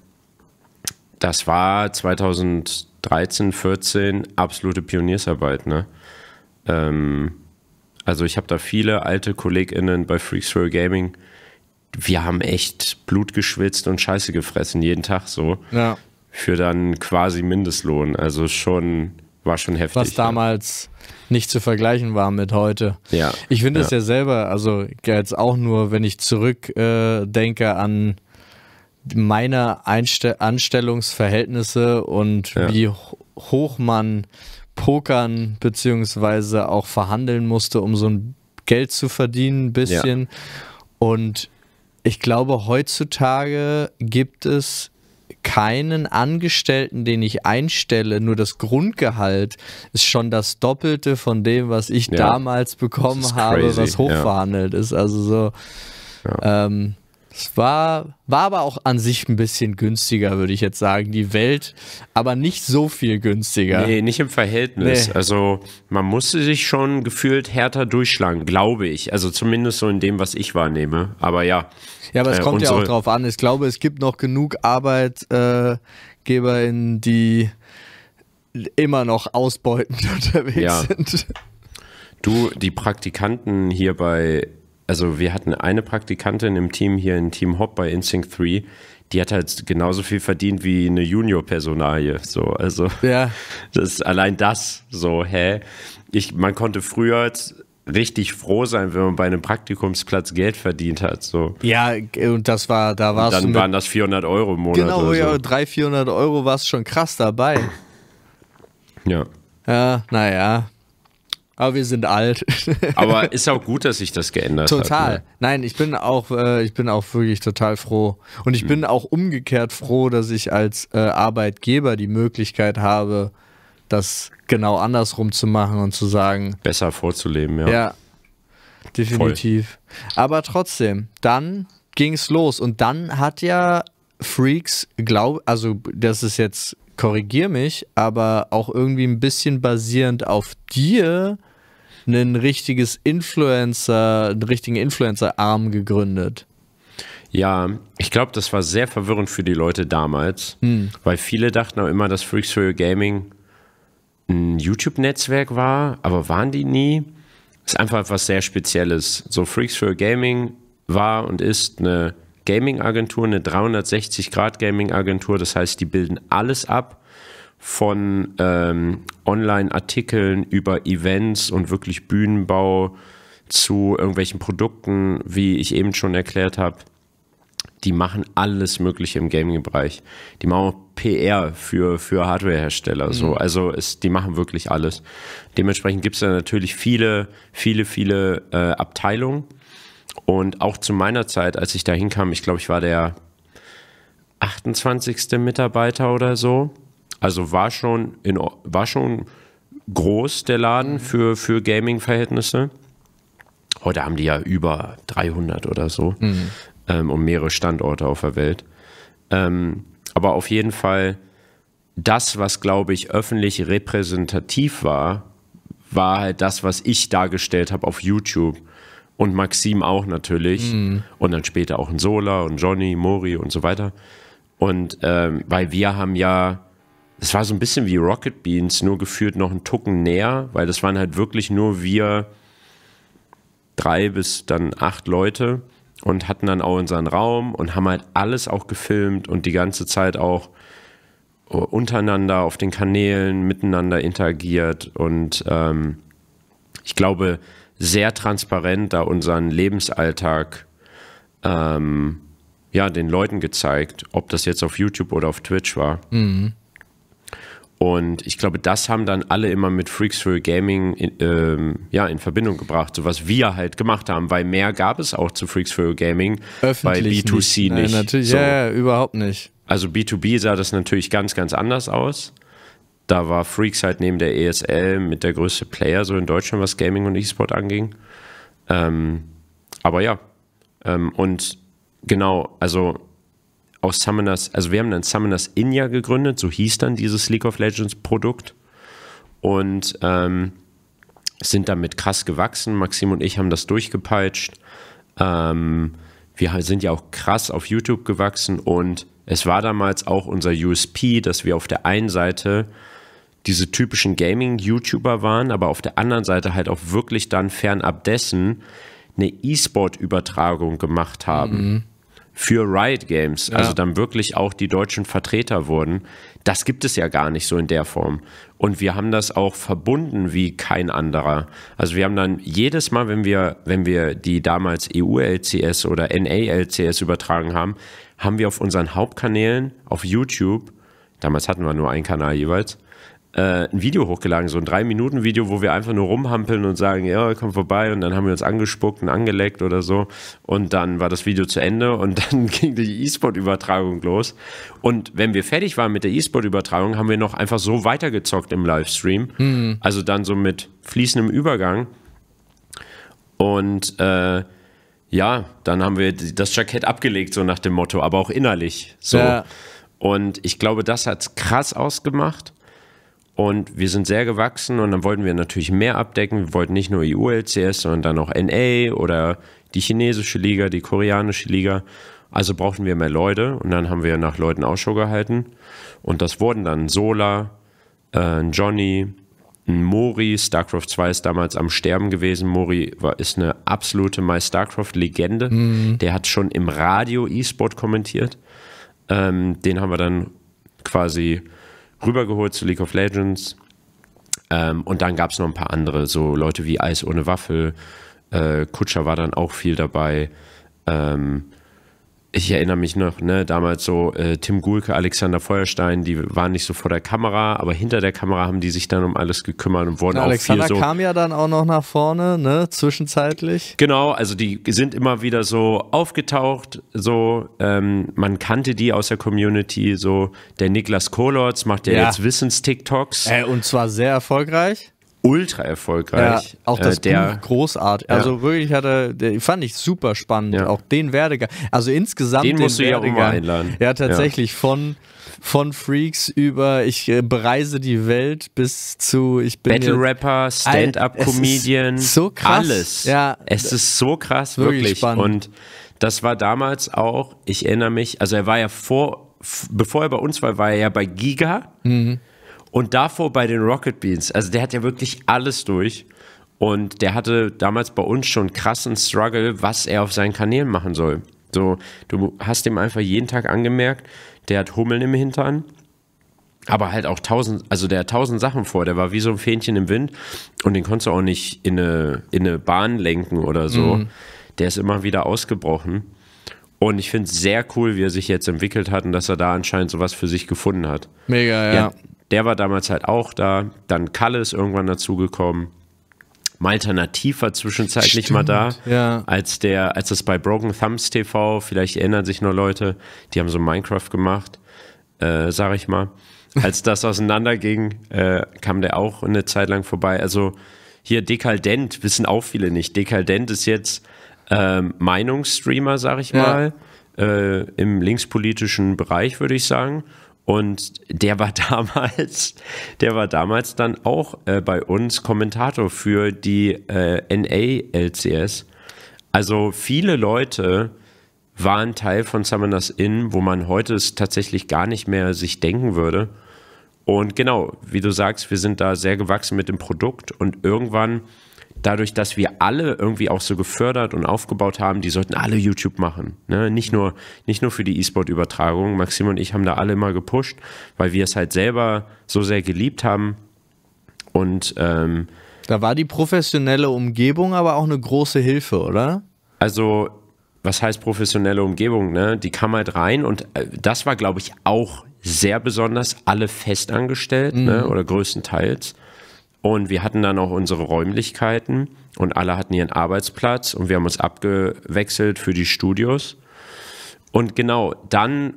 Das war 2013, 14 absolute Pioniersarbeit. Ne? Ähm, also ich habe da viele alte KollegInnen bei Freaks for Gaming. Wir haben echt Blut geschwitzt und Scheiße gefressen, jeden Tag so. Ja. Für dann quasi Mindestlohn. Also schon, war schon heftig. Was damals, ja nicht zu vergleichen war mit heute. Ja. Ich finde es ja. ja. selber, also jetzt auch nur, wenn ich zurückdenke äh, an meine Einste Anstellungsverhältnisse und ja. wie hoch man pokern beziehungsweise auch verhandeln musste, um so ein Geld zu verdienen, ein bisschen. Ja. Und ich glaube, heutzutage gibt es keinen Angestellten, den ich einstelle, nur das Grundgehalt ist schon das Doppelte von dem, was ich ja. damals bekommen habe, crazy. was hochverhandelt ja. ist. Also so. Ja. Ähm, es war, war aber auch an sich ein bisschen günstiger, würde ich jetzt sagen. Die Welt, aber nicht so viel günstiger. Nee, nicht im Verhältnis. Nee. Also man musste sich schon gefühlt härter durchschlagen, glaube ich. Also zumindest so in dem, was ich wahrnehme. Aber ja. Ja, aber es äh, kommt ja auch drauf an. Ich glaube, es gibt noch genug ArbeitgeberInnen, äh, die immer noch ausbeutend [LAUGHS] unterwegs ja. sind. Du, die Praktikanten hier bei also wir hatten eine Praktikantin im Team hier in Team Hop bei Instinct 3, die hat halt genauso viel verdient wie eine Junior-Personalie. So, also ja. [LAUGHS] das allein das so, hä? Ich, man konnte früher richtig froh sein, wenn man bei einem Praktikumsplatz Geld verdient hat. So. Ja, und das war, da war es. Dann waren das 400 Euro im Monat. Genau, oder ja, 300, 400 Euro war es schon krass dabei. Ja. Ja, naja, aber wir sind alt. aber [LAUGHS] ist auch gut, dass sich das geändert ne? total. hat. Total. Ne? Nein, ich bin auch, äh, ich bin auch wirklich total froh. Und ich mhm. bin auch umgekehrt froh, dass ich als äh, Arbeitgeber die Möglichkeit habe, das genau andersrum zu machen und zu sagen. Besser vorzuleben, ja. Ja, definitiv. Voll. Aber trotzdem, dann ging es los und dann hat ja Freaks, glaub, also das ist jetzt, korrigier mich, aber auch irgendwie ein bisschen basierend auf dir ein richtiges Influencer, einen richtigen Influencer-Arm gegründet. Ja, ich glaube, das war sehr verwirrend für die Leute damals, hm. weil viele dachten auch immer, dass Freaks for Your Gaming ein YouTube-Netzwerk war, aber waren die nie. Ist einfach etwas sehr Spezielles. So Freaks for Your Gaming war und ist eine Gaming-Agentur, eine 360-Grad-Gaming-Agentur. Das heißt, die bilden alles ab, von ähm, Online-Artikeln über Events und wirklich Bühnenbau zu irgendwelchen Produkten, wie ich eben schon erklärt habe. Die machen alles Mögliche im Gaming-Bereich. Die machen auch PR für, für Hardware-Hersteller. Mhm. So. Also es, die machen wirklich alles. Dementsprechend gibt es da natürlich viele, viele, viele äh, Abteilungen. Und auch zu meiner Zeit, als ich da hinkam, ich glaube, ich war der 28. Mitarbeiter oder so. Also war schon, in, war schon groß der Laden mhm. für, für Gaming-Verhältnisse. Heute haben die ja über 300 oder so mhm. ähm, und mehrere Standorte auf der Welt. Ähm, aber auf jeden Fall das, was, glaube ich, öffentlich repräsentativ war, war halt das, was ich dargestellt habe auf YouTube. Und Maxim auch natürlich. Mhm. Und dann später auch ein Sola und Johnny, Mori und so weiter. Und ähm, weil wir haben ja es war so ein bisschen wie Rocket Beans, nur geführt noch einen Tucken näher, weil das waren halt wirklich nur wir drei bis dann acht Leute und hatten dann auch unseren Raum und haben halt alles auch gefilmt und die ganze Zeit auch äh, untereinander auf den Kanälen miteinander interagiert und ähm, ich glaube sehr transparent da unseren Lebensalltag ähm, ja den Leuten gezeigt, ob das jetzt auf YouTube oder auf Twitch war. Mhm. Und ich glaube, das haben dann alle immer mit Freaks for Gaming in, ähm, ja, in Verbindung gebracht, so was wir halt gemacht haben, weil mehr gab es auch zu Freaks for Gaming Öffentlich bei B2C nicht. nicht. Nein, natürlich, so. ja, überhaupt nicht. Also B2B sah das natürlich ganz, ganz anders aus. Da war Freaks halt neben der ESL mit der größte Player so in Deutschland, was Gaming und E-Sport anging. Ähm, aber ja, ähm, und genau, also aus Summoners, also wir haben dann Summoners Inja gegründet, so hieß dann dieses League of Legends Produkt. Und ähm, sind damit krass gewachsen. Maxim und ich haben das durchgepeitscht. Ähm, wir sind ja auch krass auf YouTube gewachsen und es war damals auch unser USP, dass wir auf der einen Seite diese typischen Gaming-YouTuber waren, aber auf der anderen Seite halt auch wirklich dann fernab dessen eine E-Sport-Übertragung gemacht haben. Mhm für Riot Games, also ja. also dann wirklich auch die deutschen Vertreter wurden. Das gibt es ja gar nicht so in der Form. Und wir haben das auch verbunden wie kein anderer. Also wir haben dann jedes Mal, wenn wir, wenn wir die damals EU-LCS oder NA-LCS übertragen haben, haben wir auf unseren Hauptkanälen, auf YouTube, damals hatten wir nur einen Kanal jeweils, äh, ein Video hochgeladen, so ein drei Minuten Video, wo wir einfach nur rumhampeln und sagen, ja, komm vorbei und dann haben wir uns angespuckt und angeleckt oder so und dann war das Video zu Ende und [LAUGHS] dann ging die E-Sport Übertragung los und wenn wir fertig waren mit der E-Sport Übertragung, haben wir noch einfach so weitergezockt im Livestream, mhm. also dann so mit fließendem Übergang und äh, ja, dann haben wir das Jackett abgelegt, so nach dem Motto, aber auch innerlich. So. Ja. Und ich glaube, das hat es krass ausgemacht. Und wir sind sehr gewachsen und dann wollten wir natürlich mehr abdecken. Wir wollten nicht nur EU-LCS, sondern dann auch NA oder die chinesische Liga, die koreanische Liga. Also brauchten wir mehr Leute und dann haben wir nach Leuten Ausschau gehalten. Und das wurden dann Sola, äh, Johnny, Mori. StarCraft 2 ist damals am Sterben gewesen. Mori war, ist eine absolute My StarCraft-Legende. Mhm. Der hat schon im Radio E-Sport kommentiert. Ähm, den haben wir dann quasi rübergeholt zu League of Legends. Ähm, und dann gab es noch ein paar andere, so Leute wie Eis ohne Waffel. Äh, Kutscher war dann auch viel dabei. Ähm, ich erinnere mich noch, ne, damals so äh, Tim Gulke, Alexander Feuerstein, die waren nicht so vor der Kamera, aber hinter der Kamera haben die sich dann um alles gekümmert und wurden und auch Alexander viel so. kam ja dann auch noch nach vorne, ne, zwischenzeitlich. Genau, also die sind immer wieder so aufgetaucht, so ähm, man kannte die aus der Community, so der Niklas Kolotz macht ja, ja. jetzt Wissens-TikToks. Äh, und zwar sehr erfolgreich ultra erfolgreich. Ja, auch das äh, der, Buch großartig. Also ja. Also wirklich hat er, fand ich super spannend. Ja. Auch den Werdegang. Also insgesamt den, den musst Werdegang. Du ja, auch mal einladen. ja, tatsächlich von von Freaks über ich äh, bereise die Welt bis zu ich bin Battle Rapper, Stand-up Comedian, so krass. alles. Ja, es ist so krass wirklich, wirklich. Spannend. und das war damals auch, ich erinnere mich, also er war ja vor bevor er bei uns war, war er ja bei Giga. Mhm und davor bei den Rocket Beans, also der hat ja wirklich alles durch. Und der hatte damals bei uns schon krassen Struggle, was er auf seinen Kanälen machen soll. So, du hast ihm einfach jeden Tag angemerkt, der hat Hummeln im Hintern, aber halt auch tausend, also der hat tausend Sachen vor, der war wie so ein Fähnchen im Wind und den konntest du auch nicht in eine, in eine Bahn lenken oder so. Mhm. Der ist immer wieder ausgebrochen. Und ich finde es sehr cool, wie er sich jetzt entwickelt hat und dass er da anscheinend sowas für sich gefunden hat. Mega, ja. ja der war damals halt auch da. Dann Kalle ist irgendwann dazugekommen. Malternativ war zwischenzeitlich Stimmt, mal da, ja. als der, als das bei Broken Thumbs TV, vielleicht erinnern sich nur Leute, die haben so Minecraft gemacht, äh, sag ich mal. Als das [LAUGHS] auseinanderging, äh, kam der auch eine Zeit lang vorbei. Also hier Dekadent wissen auch viele nicht. Dekadent ist jetzt äh, Meinungsstreamer, sag ich ja. mal, äh, im linkspolitischen Bereich, würde ich sagen. Und der war [LAUGHS] damals, der war damals dann auch äh, bei uns Kommentator für die äh, NA-LCS. Also viele Leute waren Teil von Summoners Inn, wo man heute es tatsächlich gar nicht mehr sich denken würde. Und genau, wie du sagst, wir sind da sehr gewachsen mit dem Produkt und irgendwann dadurch, dass wir alle irgendwie auch so gefördert und aufgebaut haben, die sollten alle YouTube machen. Ne? Nicht, nur, nicht nur für die E-Sport-Übertragung. Maxim und ich haben da alle immer gepusht, weil wir es halt selber so sehr geliebt haben. Und ähm, da war die professionelle Umgebung aber auch eine große Hilfe, oder? Also, was heißt professionelle Umgebung? Ne? Die kam halt rein und äh, das war, glaube ich, auch sehr besonders. Alle festangestellt ne? mhm. ne? oder größtenteils. Und wir hatten dann auch unsere Räumlichkeiten und alle hatten ihren Arbeitsplatz und wir haben uns abgewechselt für die Studios. Und genau, dann,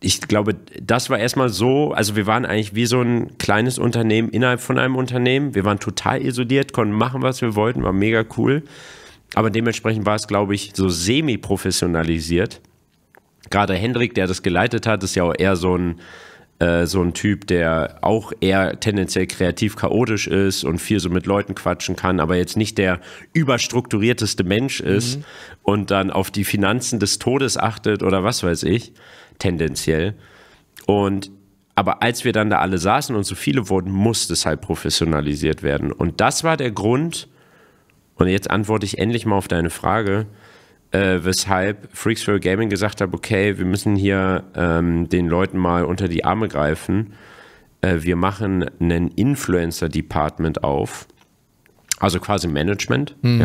ich glaube, das war erstmal so, also wir waren eigentlich wie so ein kleines Unternehmen innerhalb von einem Unternehmen. Wir waren total isoliert, konnten machen, was wir wollten, war mega cool. Aber dementsprechend war es, glaube ich, so semi-professionalisiert. Gerade Hendrik, der das geleitet hat, ist ja auch eher so ein äh, so ein Typ, der auch eher tendenziell kreativ chaotisch ist und viel so mit Leuten quatschen kann, aber jetzt nicht der überstrukturierteste Mensch ist mhm. und dann auf die Finanzen des Todes achtet oder was weiß ich, tendenziell. Und aber als wir dann da alle saßen und so viele wurden, musste es halt professionalisiert werden. Und das war der Grund, und jetzt antworte ich endlich mal auf deine Frage, äh, weshalb Freaks for Gaming gesagt hat, okay, wir müssen hier ähm, den Leuten mal unter die Arme greifen. Äh, wir machen einen Influencer-Department auf, also quasi Management. Mhm.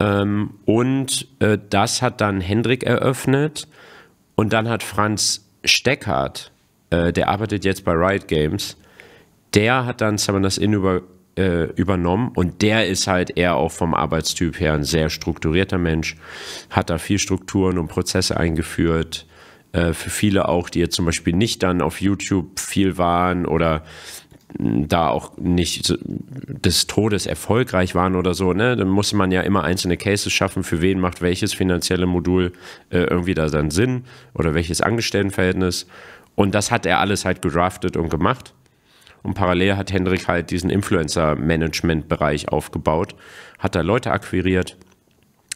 Ja. Ähm, und äh, das hat dann Hendrik eröffnet und dann hat Franz Steckhardt, äh, der arbeitet jetzt bei Riot Games, der hat dann Summoners Inn über äh, übernommen und der ist halt eher auch vom Arbeitstyp her ein sehr strukturierter Mensch, hat da viel Strukturen und Prozesse eingeführt. Äh, für viele auch, die jetzt zum Beispiel nicht dann auf YouTube viel waren oder da auch nicht des Todes erfolgreich waren oder so, ne? Dann muss man ja immer einzelne Cases schaffen, für wen macht welches finanzielle Modul äh, irgendwie da seinen Sinn oder welches Angestelltenverhältnis. Und das hat er alles halt gedraftet und gemacht. Und parallel hat Hendrik halt diesen Influencer-Management-Bereich aufgebaut, hat da Leute akquiriert.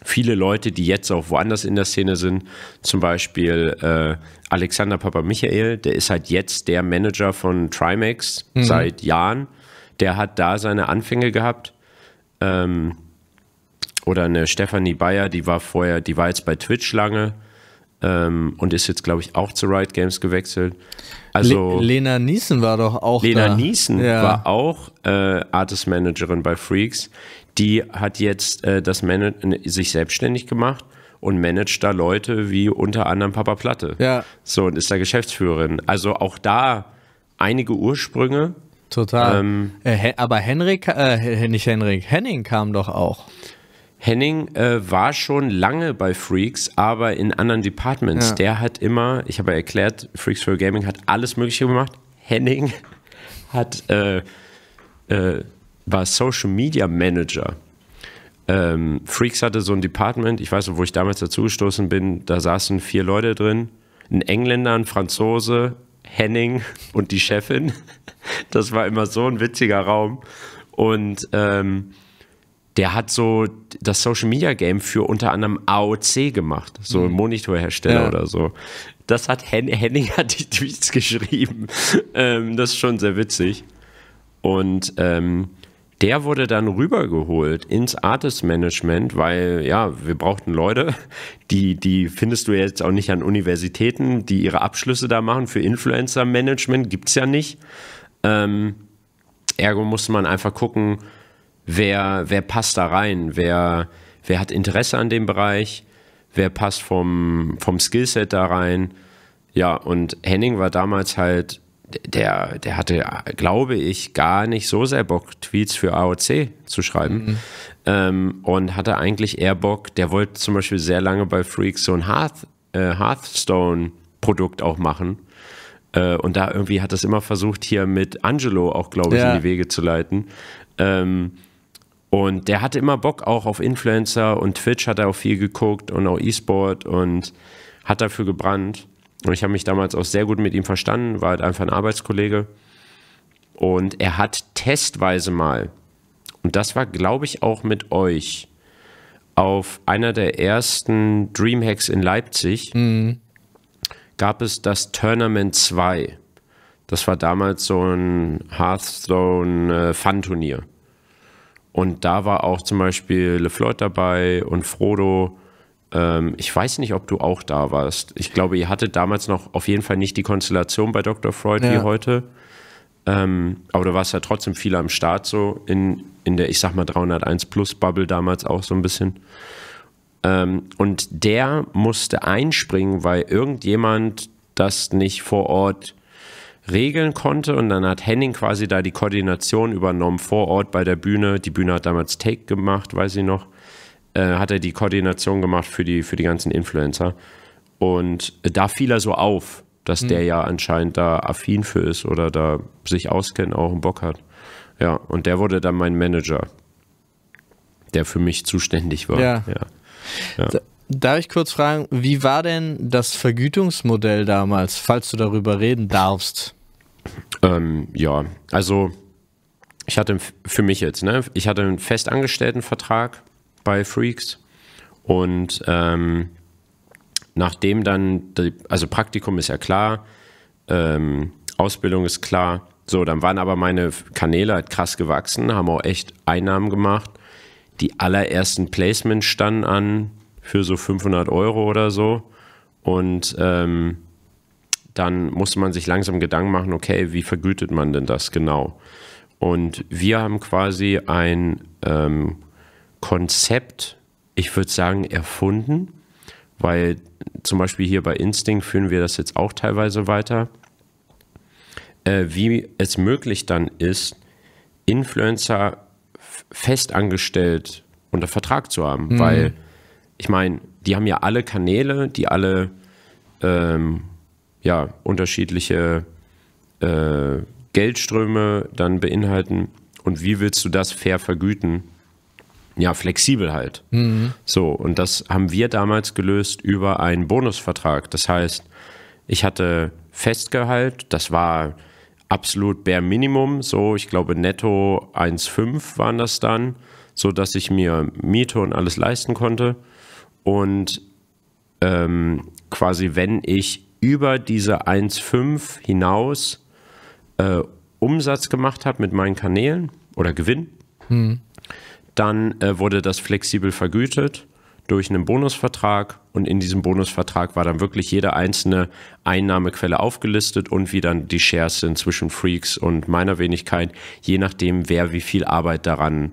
Viele Leute, die jetzt auch woanders in der Szene sind, zum Beispiel äh, Alexander Papa Michael, der ist halt jetzt der Manager von Trimax mhm. seit Jahren. Der hat da seine Anfänge gehabt. Ähm, oder eine Stefanie Bayer, die war vorher, die war jetzt bei Twitch lange ähm, und ist jetzt, glaube ich, auch zu Riot Games gewechselt. Also, Le Lena Niesen war doch auch Lena da. Niesen ja. war auch äh, Artist Managerin bei Freaks. Die hat jetzt äh, das Man sich selbstständig gemacht und managt da Leute wie unter anderem Papa Platte. Ja. So und ist da Geschäftsführerin. Also auch da einige Ursprünge. Total. Ähm, äh, aber Henrik, äh, nicht Henrik, Henning kam doch auch. Henning äh, war schon lange bei Freaks, aber in anderen Departments. Ja. Der hat immer, ich habe ja erklärt, Freaks for Gaming hat alles Mögliche gemacht. Henning [LAUGHS] hat, äh, äh, war Social Media Manager. Ähm, Freaks hatte so ein Department, ich weiß noch, wo ich damals dazugestoßen bin, da saßen vier Leute drin, ein Engländer, ein Franzose, Henning [LAUGHS] und die Chefin. Das war immer so ein witziger Raum. Und ähm, der hat so das Social Media Game für unter anderem AOC gemacht, so mhm. Monitorhersteller ja. oder so. Das hat Hen Henning [LAUGHS] hat die Tweets geschrieben. ähm, das ist schon sehr witzig. Und ähm, der wurde dann rübergeholt ins Artist Management, weil ja, wir brauchten Leute, die, die findest du jetzt auch nicht an Universitäten, die ihre Abschlüsse da machen für Influencer Management, gibt es ja nicht. Ähm, ergo musste man einfach gucken, wer, wer passt da rein, wer, wer hat Interesse an dem Bereich, wer passt vom, vom Skillset da rein. Ja, und Henning war damals halt, der, der hatte, glaube ich, gar nicht so sehr Bock, Tweets für AOC zu schreiben. Mhm. Ähm, und hatte eigentlich eher Bock, der wollte zum Beispiel sehr lange bei Freaks so ein Hearth, äh, Hearthstone-Produkt auch machen. Äh, und da irgendwie hat das immer versucht, hier mit Angelo auch, glaube ich, ja. in die Wege zu leiten. Ähm, und der hatte immer Bock auch auf Influencer und Twitch hat er auch viel geguckt und auch E-Sport und hat dafür gebrannt. Und ich habe mich damals auch sehr gut mit ihm verstanden, war halt einfach ein Arbeitskollege. Und er hat testweise mal, und das war, glaube ich, auch mit euch, auf einer der ersten Dreamhacks in Leipzig mhm. gab es das Tournament 2. Das war damals so ein Hearthstone-Fun-Turnier. Äh, und da war auch zum Beispiel LeFloid dabei und Frodo. Ähm, ich weiß nicht, ob du auch da warst. Ich glaube, ihr hattet damals noch auf jeden Fall nicht die Konstellation bei Dr. Freud ja. wie heute. Ähm, aber du warst ja trotzdem viel am Start, so in, in der, ich sag mal, 301 Plus Bubble damals auch so ein bisschen. Ähm, und der musste einspringen, weil irgendjemand das nicht vor Ort regeln konnte. Und dann hat Henning quasi da die Koordination übernommen vor Ort bei der Bühne. Die Bühne hat damals Take gemacht, weiß ich noch. Äh, hat er die Koordination gemacht für die, für die ganzen Influencer. Und da fiel er so auf, dass mhm. der ja anscheinend da affin für ist oder da sich auskennt, auch einen Bock hat. Ja, und der wurde dann mein Manager, der für mich zuständig war. Ja. ja. ja. Da, darf ich kurz fragen, wie war denn das Vergütungsmodell damals, falls du darüber reden darfst? Ähm, ja, also ich hatte für mich jetzt, ne, ich hatte einen festangestellten Vertrag bei Freaks und ähm, nachdem dann, also Praktikum ist ja klar, ähm, Ausbildung ist klar, so, dann waren aber meine Kanäle halt krass gewachsen, haben auch echt Einnahmen gemacht. Die allerersten Placements standen an für so 500 Euro oder so und ähm, dann musste man sich langsam Gedanken machen, okay, wie vergütet man denn das genau? Und wir haben quasi ein ähm, Konzept, ich würde sagen, erfunden, weil zum Beispiel hier bei Instinct führen wir das jetzt auch teilweise weiter, äh, wie es möglich dann ist, Influencer festangestellt unter Vertrag zu haben, mhm. weil ich meine, die haben ja alle Kanäle, die alle ähm, ja, unterschiedliche äh, Geldströme dann beinhalten und wie willst du das fair vergüten? Ja, flexibel halt. Mhm. So, und das haben wir damals gelöst über einen Bonusvertrag. Das heißt, ich hatte Festgehalt, das war absolut bare Minimum, so ich glaube netto 1,5 waren das dann, so dass ich mir Miete und alles leisten konnte. Und ähm, quasi, wenn ich über diese 1,5 hinaus äh, Umsatz gemacht habe mit meinen Kanälen oder Gewinn, hm. dann äh, wurde das flexibel vergütet durch einen Bonusvertrag und in diesem Bonusvertrag war dann wirklich jede einzelne Einnahmequelle aufgelistet und wie dann die Shares sind zwischen Freaks und meiner Wenigkeit, je nachdem, wer wie viel Arbeit daran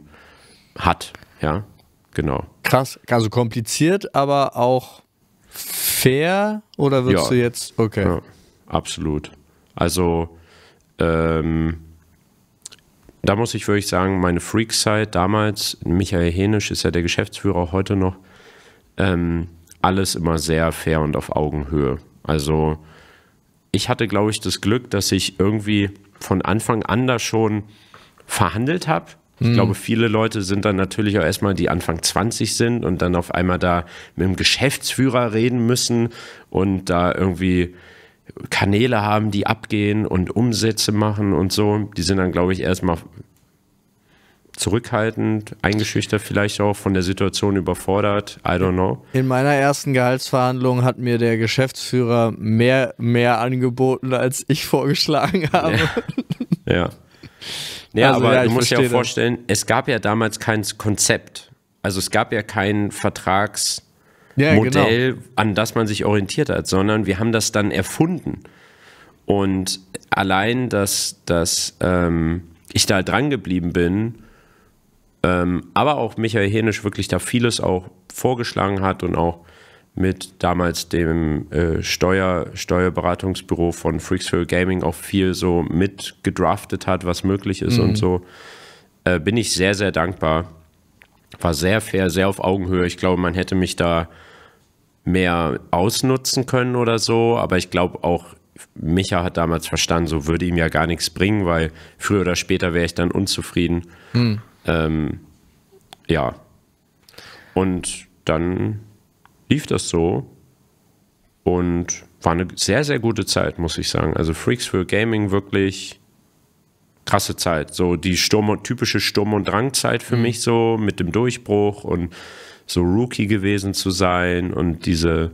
hat. Ja, genau. Krass, also kompliziert, aber auch fair oder würdest ja. du jetzt. Okay. Ja, absolut. Also, ähm, da muss ich wirklich sagen, meine Freakside damals, Michael Henisch ist ja der Geschäftsführer auch heute noch, ähm, alles immer sehr fair und auf Augenhöhe. Also ich hatte, glaube ich, das Glück, dass ich irgendwie von Anfang an da schon verhandelt habe ich mhm. glaube, viele Leute sind dann natürlich auch erstmal, die Anfang 20 sind und dann auf einmal da mit dem Geschäftsführer reden müssen und da irgendwie Kanäle haben, die abgehen und Umsätze machen und so. Die sind dann, glaube ich, erstmal zurückhaltend, eingeschüchtert vielleicht auch, von der Situation überfordert. I don't know. In meiner ersten Gehaltsverhandlung hat mir der Geschäftsführer mehr, mehr angeboten, als ich vorgeschlagen habe. Ja. ja. Naja, also, aber ja, du musst dir ja vorstellen, das. es gab ja damals kein Konzept. Also es gab ja kein Vertragsmodell, ja, genau. an das man sich orientiert hat, sondern wir haben das dann erfunden. Und allein, dass, dass ähm, ich da dran geblieben bin, ähm, aber auch Michael Henisch wirklich da vieles auch vorgeschlagen hat und auch mit damals dem äh, Steuer, Steuerberatungsbüro von Freaksville Gaming auch viel so mitgedraftet hat, was möglich ist mhm. und so, äh, bin ich sehr, sehr dankbar. War sehr fair, sehr auf Augenhöhe. Ich glaube, man hätte mich da mehr ausnutzen können oder so, aber ich glaube auch, Micha hat damals verstanden, so würde ihm ja gar nichts bringen, weil früher oder später wäre ich dann unzufrieden. Mhm. Ähm, ja. Und dann lief das so und war eine sehr, sehr gute Zeit, muss ich sagen. Also Freaks für Gaming wirklich krasse Zeit. So die Sturm und, typische Sturm- und Drangzeit für mhm. mich so mit dem Durchbruch und so Rookie gewesen zu sein und diese,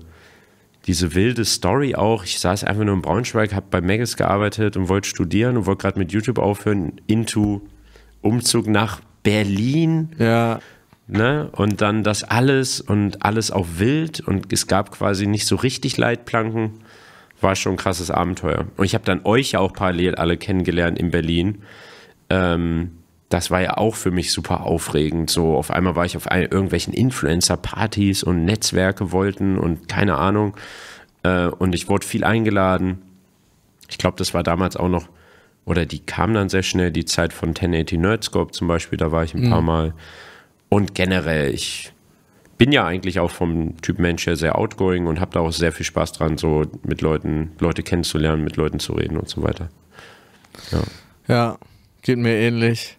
diese wilde Story auch. Ich saß einfach nur in Braunschweig, habe bei Megas gearbeitet und wollte studieren und wollte gerade mit YouTube aufhören, into Umzug nach Berlin. Ja. Ne? Und dann das alles und alles auch wild und es gab quasi nicht so richtig Leitplanken. War schon ein krasses Abenteuer. Und ich habe dann euch ja auch parallel alle kennengelernt in Berlin. Ähm, das war ja auch für mich super aufregend. So auf einmal war ich auf ein, irgendwelchen Influencer-Partys und Netzwerke wollten und keine Ahnung. Äh, und ich wurde viel eingeladen. Ich glaube, das war damals auch noch, oder die kam dann sehr schnell, die Zeit von 1080 Nerdscope zum Beispiel, da war ich ein mhm. paar Mal. Und generell, ich bin ja eigentlich auch vom Typ Mensch her sehr outgoing und habe da auch sehr viel Spaß dran, so mit Leuten, Leute kennenzulernen, mit Leuten zu reden und so weiter. Ja, ja geht mir ähnlich.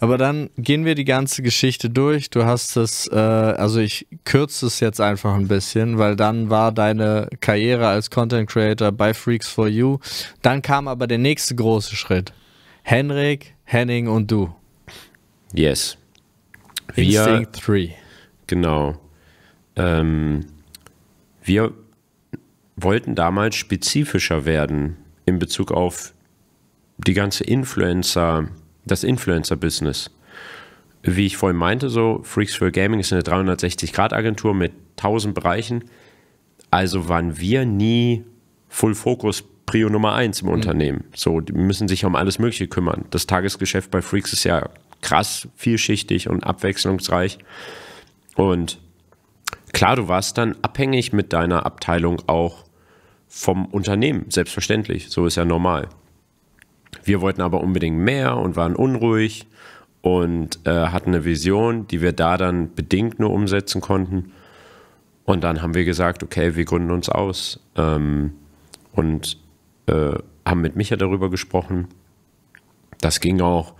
Aber dann gehen wir die ganze Geschichte durch. Du hast es, äh, also ich kürze es jetzt einfach ein bisschen, weil dann war deine Karriere als Content Creator bei Freaks for You. Dann kam aber der nächste große Schritt. Henrik, Henning und du. Yes. Wir, Instinct 3. Genau. Ähm, wir wollten damals spezifischer werden in Bezug auf die ganze Influencer, das Influencer-Business. Wie ich vorhin meinte, so Freaks for Gaming ist eine 360-Grad-Agentur mit 1000 Bereichen. Also waren wir nie Full Focus Prio Nummer 1 im mhm. Unternehmen. So, die müssen sich um alles Mögliche kümmern. Das Tagesgeschäft bei Freaks ist ja krass vielschichtig und abwechslungsreich. Und klar, du warst dann abhängig mit deiner Abteilung auch vom Unternehmen, selbstverständlich. So ist ja normal. Wir wollten aber unbedingt mehr und waren unruhig und äh, hatten eine Vision, die wir da dann bedingt nur umsetzen konnten. Und dann haben wir gesagt, okay, wir gründen uns aus ähm, und äh, haben mit Micha darüber gesprochen. Das ging auch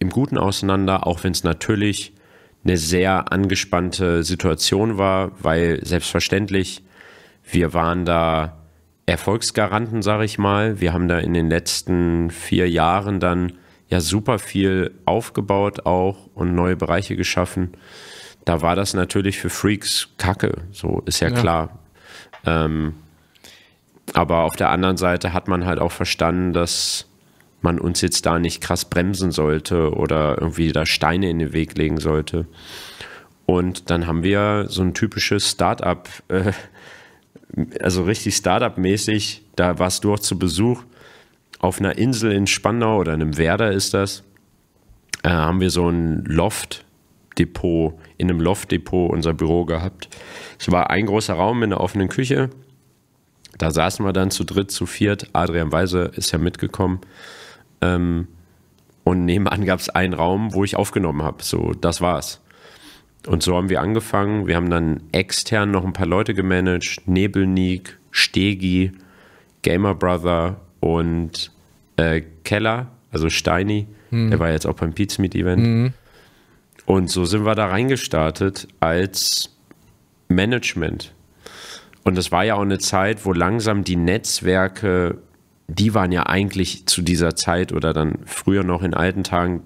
im Guten auseinander, auch wenn es natürlich eine sehr angespannte Situation war, weil selbstverständlich wir waren da Erfolgsgaranten, sage ich mal. Wir haben da in den letzten vier Jahren dann ja super viel aufgebaut auch und neue Bereiche geschaffen. Da war das natürlich für Freaks Kacke, so ist ja, ja. klar. Ähm, aber auf der anderen Seite hat man halt auch verstanden, dass man uns jetzt da nicht krass bremsen sollte oder irgendwie da Steine in den Weg legen sollte. Und dann haben wir so ein typisches Startup, äh, also richtig Startup-mäßig, da warst du auch zu Besuch auf einer Insel in Spandau oder einem Werder ist das, äh, haben wir so ein Loft-Depot, in einem Loft-Depot unser Büro gehabt. Es war ein großer Raum in der offenen Küche. Da saßen wir dann zu dritt, zu viert. Adrian Weise ist ja mitgekommen. Ähm, und nebenan gab es einen Raum, wo ich aufgenommen habe. So, das war's. Und so haben wir angefangen. Wir haben dann extern noch ein paar Leute gemanagt: Nebelnik, Stegi, Gamer Brother und äh, Keller, also Steini. Mhm. Der war jetzt auch beim Pizmeet Event. Mhm. Und so sind wir da reingestartet als Management. Und das war ja auch eine Zeit, wo langsam die Netzwerke die waren ja eigentlich zu dieser Zeit oder dann früher noch in alten Tagen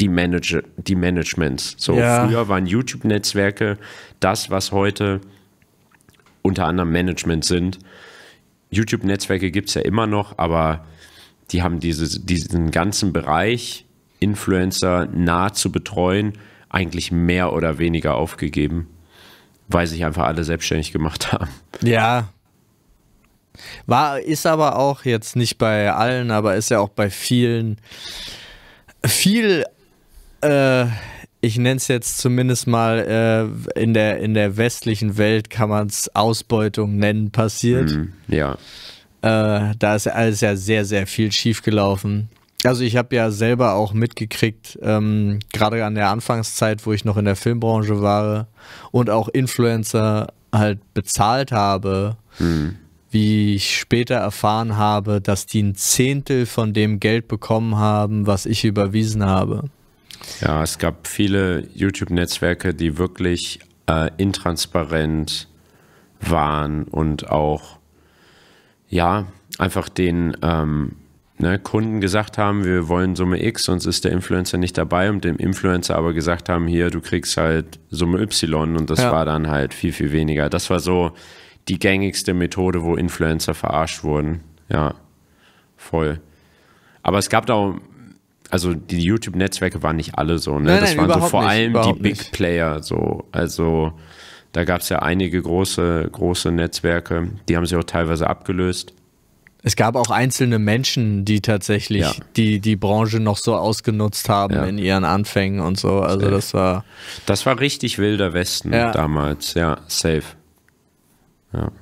die Manager, die Managements. So ja. früher waren YouTube-Netzwerke das, was heute unter anderem Management sind. YouTube-Netzwerke gibt es ja immer noch, aber die haben dieses, diesen ganzen Bereich, Influencer nah zu betreuen, eigentlich mehr oder weniger aufgegeben, weil sich einfach alle selbstständig gemacht [LAUGHS] haben. Ja, war, ist aber auch jetzt nicht bei allen, aber ist ja auch bei vielen viel, äh, ich nenne es jetzt zumindest mal äh, in, der, in der westlichen Welt kann man es Ausbeutung nennen, passiert. Mhm, ja. Äh, da ist alles ja sehr, sehr viel schiefgelaufen. Also ich habe ja selber auch mitgekriegt, ähm, gerade an der Anfangszeit, wo ich noch in der Filmbranche war und auch Influencer halt bezahlt habe, mhm wie ich später erfahren habe, dass die ein Zehntel von dem Geld bekommen haben, was ich überwiesen habe. Ja, es gab viele YouTube-Netzwerke, die wirklich äh, intransparent waren und auch, ja, einfach den ähm, ne, Kunden gesagt haben, wir wollen Summe X, sonst ist der Influencer nicht dabei und dem Influencer aber gesagt haben, hier, du kriegst halt Summe Y und das ja. war dann halt viel, viel weniger. Das war so, die gängigste Methode, wo Influencer verarscht wurden. Ja, voll. Aber es gab da auch, also die YouTube-Netzwerke waren nicht alle so, ne? Nein, das nein, waren so vor nicht, allem die Big nicht. Player so. Also da gab es ja einige große, große Netzwerke, die haben sich auch teilweise abgelöst. Es gab auch einzelne Menschen, die tatsächlich ja. die, die Branche noch so ausgenutzt haben ja. in ihren Anfängen und so. Also safe. das war. Das war richtig wilder Westen ja. damals, ja, safe. Ja.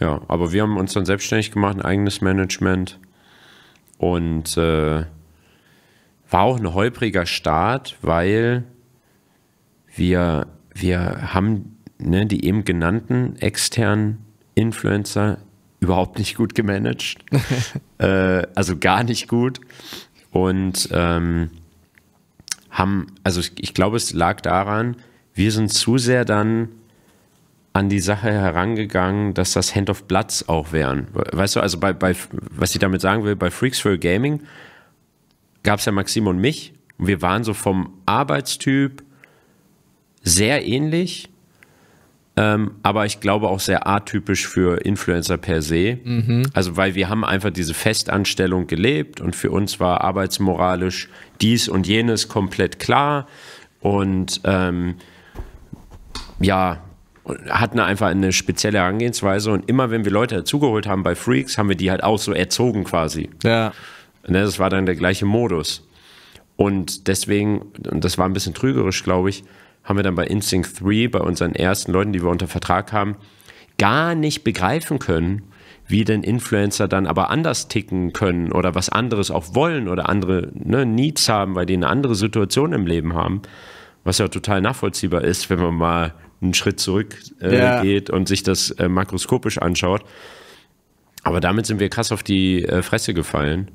Ja, aber wir haben uns dann selbstständig gemacht, ein eigenes Management und äh, war auch ein holpriger Start, weil wir, wir haben ne, die eben genannten externen Influencer überhaupt nicht gut gemanagt. [LAUGHS] äh, also gar nicht gut. Und ähm, haben, also ich, ich glaube, es lag daran, wir sind zu sehr dann an die Sache herangegangen, dass das Hand of Bloods auch wären. Weißt du, also bei, bei was ich damit sagen will, bei Freaks for Gaming gab es ja Maxim und mich. Und wir waren so vom Arbeitstyp sehr ähnlich, ähm, aber ich glaube auch sehr atypisch für Influencer per se. Mhm. Also weil wir haben einfach diese Festanstellung gelebt und für uns war arbeitsmoralisch dies und jenes komplett klar. Und ähm, ja, hatten einfach eine spezielle Herangehensweise und immer wenn wir Leute dazugeholt haben bei Freaks, haben wir die halt auch so erzogen quasi. Ja. Ne, das war dann der gleiche Modus. Und deswegen, und das war ein bisschen trügerisch, glaube ich, haben wir dann bei Instinct 3, bei unseren ersten Leuten, die wir unter Vertrag haben, gar nicht begreifen können, wie denn Influencer dann aber anders ticken können oder was anderes auch wollen oder andere ne, Needs haben, weil die eine andere Situation im Leben haben. Was ja total nachvollziehbar ist, wenn man mal einen Schritt zurück äh, ja. geht und sich das äh, makroskopisch anschaut. Aber damit sind wir krass auf die äh, Fresse gefallen.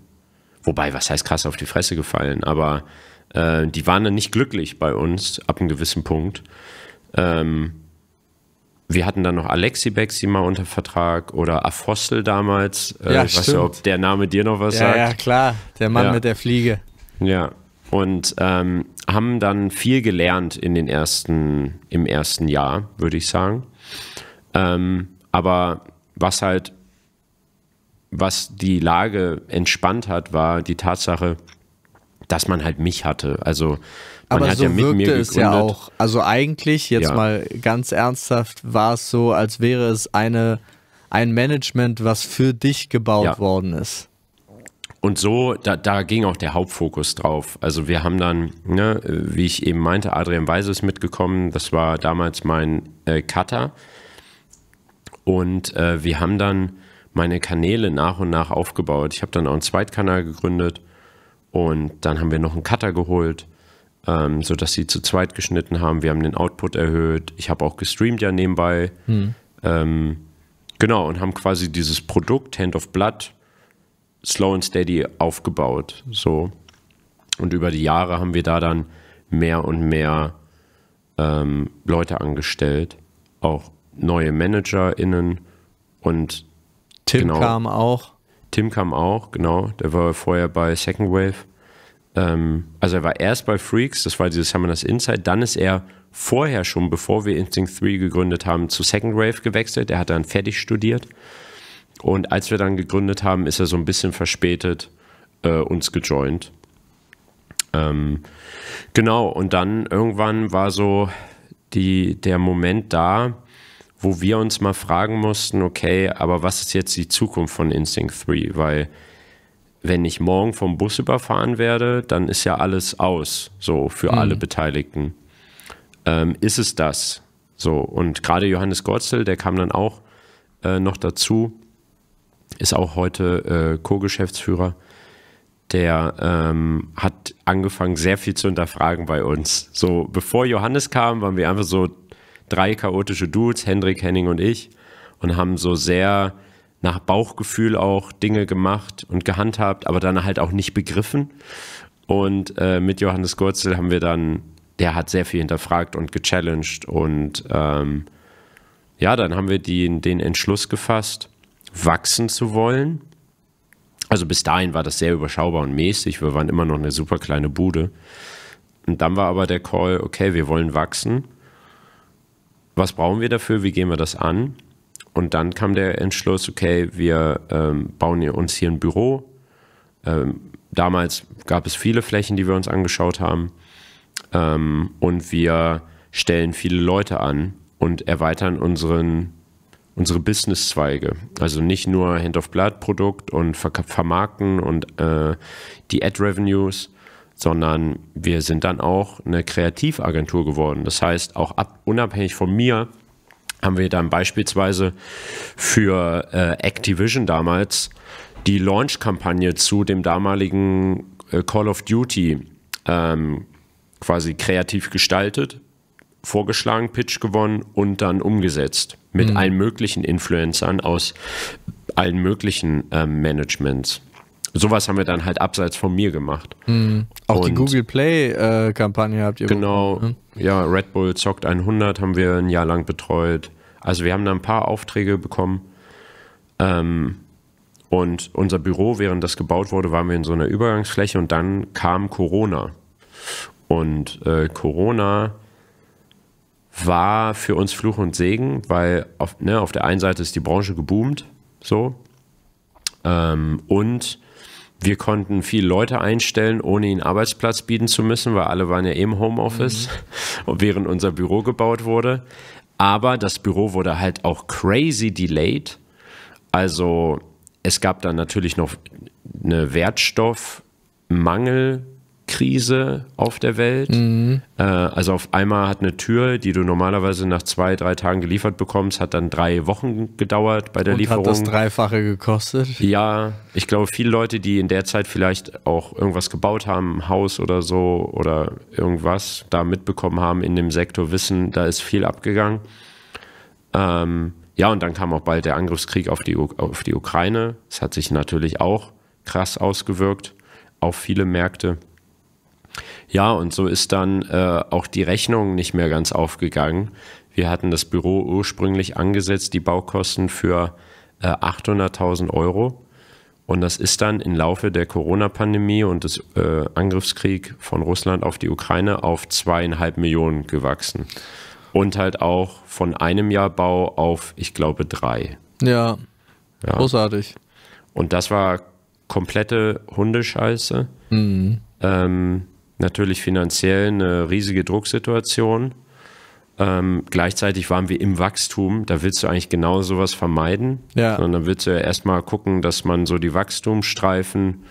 Wobei, was heißt krass auf die Fresse gefallen? Aber äh, die waren dann nicht glücklich bei uns ab einem gewissen Punkt. Ähm, wir hatten dann noch Alexi Bexi mal unter Vertrag oder Afostel damals. Äh, ja, ich weiß nicht, ob der Name dir noch was ja, sagt. Ja, klar, der Mann ja. mit der Fliege. Ja, und ähm, haben dann viel gelernt in den ersten, im ersten Jahr, würde ich sagen. Ähm, aber was halt, was die Lage entspannt hat, war die Tatsache, dass man halt mich hatte. Also man aber hat so ja mit wirkte mir gegründet. es ja auch. Also eigentlich, jetzt ja. mal ganz ernsthaft, war es so, als wäre es eine, ein Management, was für dich gebaut ja. worden ist. Und so, da, da ging auch der Hauptfokus drauf. Also wir haben dann, ne, wie ich eben meinte, Adrian Weise ist mitgekommen. Das war damals mein äh, Cutter. Und äh, wir haben dann meine Kanäle nach und nach aufgebaut. Ich habe dann auch einen Zweitkanal gegründet und dann haben wir noch einen Cutter geholt, ähm, sodass sie zu zweit geschnitten haben. Wir haben den Output erhöht. Ich habe auch gestreamt ja nebenbei. Hm. Ähm, genau, und haben quasi dieses Produkt Hand of Blood slow and steady aufgebaut. So. Und über die Jahre haben wir da dann mehr und mehr ähm, Leute angestellt, auch neue ManagerInnen und Tim genau, kam auch. Tim kam auch, genau. Der war vorher bei Second Wave. Ähm, also er war erst bei Freaks, das war dieses Summoners Insight, dann ist er vorher schon, bevor wir Instinct 3 gegründet haben, zu Second Wave gewechselt. Er hat dann fertig studiert und als wir dann gegründet haben, ist er so ein bisschen verspätet äh, uns gejoint. Ähm, genau, und dann irgendwann war so die, der Moment da, wo wir uns mal fragen mussten, okay, aber was ist jetzt die Zukunft von Instinct 3? Weil wenn ich morgen vom Bus überfahren werde, dann ist ja alles aus, so für mhm. alle Beteiligten. Ähm, ist es das? So, und gerade Johannes Gotzel, der kam dann auch äh, noch dazu, ist auch heute äh, Co-Geschäftsführer. Der ähm, hat angefangen, sehr viel zu hinterfragen bei uns. So, bevor Johannes kam, waren wir einfach so drei chaotische Dudes, Hendrik, Henning und ich, und haben so sehr nach Bauchgefühl auch Dinge gemacht und gehandhabt, aber dann halt auch nicht begriffen. Und äh, mit Johannes Gurzel haben wir dann, der hat sehr viel hinterfragt und gechallenged und ähm, ja, dann haben wir die, den Entschluss gefasst, wachsen zu wollen. Also bis dahin war das sehr überschaubar und mäßig. Wir waren immer noch eine super kleine Bude. Und dann war aber der Call, okay, wir wollen wachsen. Was brauchen wir dafür? Wie gehen wir das an? Und dann kam der Entschluss, okay, wir ähm, bauen uns hier ein Büro. Ähm, damals gab es viele Flächen, die wir uns angeschaut haben. Ähm, und wir stellen viele Leute an und erweitern unseren unsere Business-Zweige. Also nicht nur Hand of Blood Produkt und Ver Vermarkten und äh, die Ad-Revenues, sondern wir sind dann auch eine Kreativagentur geworden. Das heißt, auch ab, unabhängig von mir haben wir dann beispielsweise für äh, Activision damals die Launch-Kampagne zu dem damaligen äh, Call of Duty ähm, quasi kreativ gestaltet vorgeschlagen, Pitch gewonnen und dann umgesetzt. Mit mhm. allen möglichen Influencern aus allen möglichen ähm, Managements. Sowas haben wir dann halt abseits von mir gemacht. Mhm. Auch und die Google Play-Kampagne äh, habt ihr. Genau, bekommen, ne? ja, Red Bull Zockt 100 haben wir ein Jahr lang betreut. Also wir haben da ein paar Aufträge bekommen. Ähm, und unser Büro, während das gebaut wurde, waren wir in so einer Übergangsfläche und dann kam Corona. Und äh, Corona war für uns Fluch und Segen, weil auf, ne, auf der einen Seite ist die Branche geboomt, so. Ähm, und wir konnten viele Leute einstellen, ohne ihnen Arbeitsplatz bieten zu müssen, weil alle waren ja im Homeoffice, mhm. [LAUGHS] während unser Büro gebaut wurde. Aber das Büro wurde halt auch crazy delayed. Also es gab dann natürlich noch eine Wertstoffmangel Krise auf der Welt. Mhm. Äh, also auf einmal hat eine Tür, die du normalerweise nach zwei, drei Tagen geliefert bekommst, hat dann drei Wochen gedauert bei der Und Lieferung. Hat das Dreifache gekostet? Ja, ich glaube, viele Leute, die in der Zeit vielleicht auch irgendwas gebaut haben, ein Haus oder so oder irgendwas da mitbekommen haben in dem Sektor, wissen, da ist viel abgegangen. Ähm, ja, und dann kam auch bald der Angriffskrieg auf die, auf die Ukraine. Das hat sich natürlich auch krass ausgewirkt auf viele Märkte. Ja, und so ist dann äh, auch die Rechnung nicht mehr ganz aufgegangen. Wir hatten das Büro ursprünglich angesetzt, die Baukosten für äh, 800.000 Euro. Und das ist dann im Laufe der Corona-Pandemie und des äh, Angriffskrieg von Russland auf die Ukraine auf zweieinhalb Millionen gewachsen. Und halt auch von einem Jahr Bau auf, ich glaube, drei. Ja, ja. großartig. Und das war komplette Hundescheiße. Mhm. Ähm, natürlich finanziell eine riesige Drucksituation. Ähm, gleichzeitig waren wir im Wachstum, da willst du eigentlich genau sowas vermeiden, ja. sondern willst du ja erstmal gucken, dass man so die Wachstumsstreifen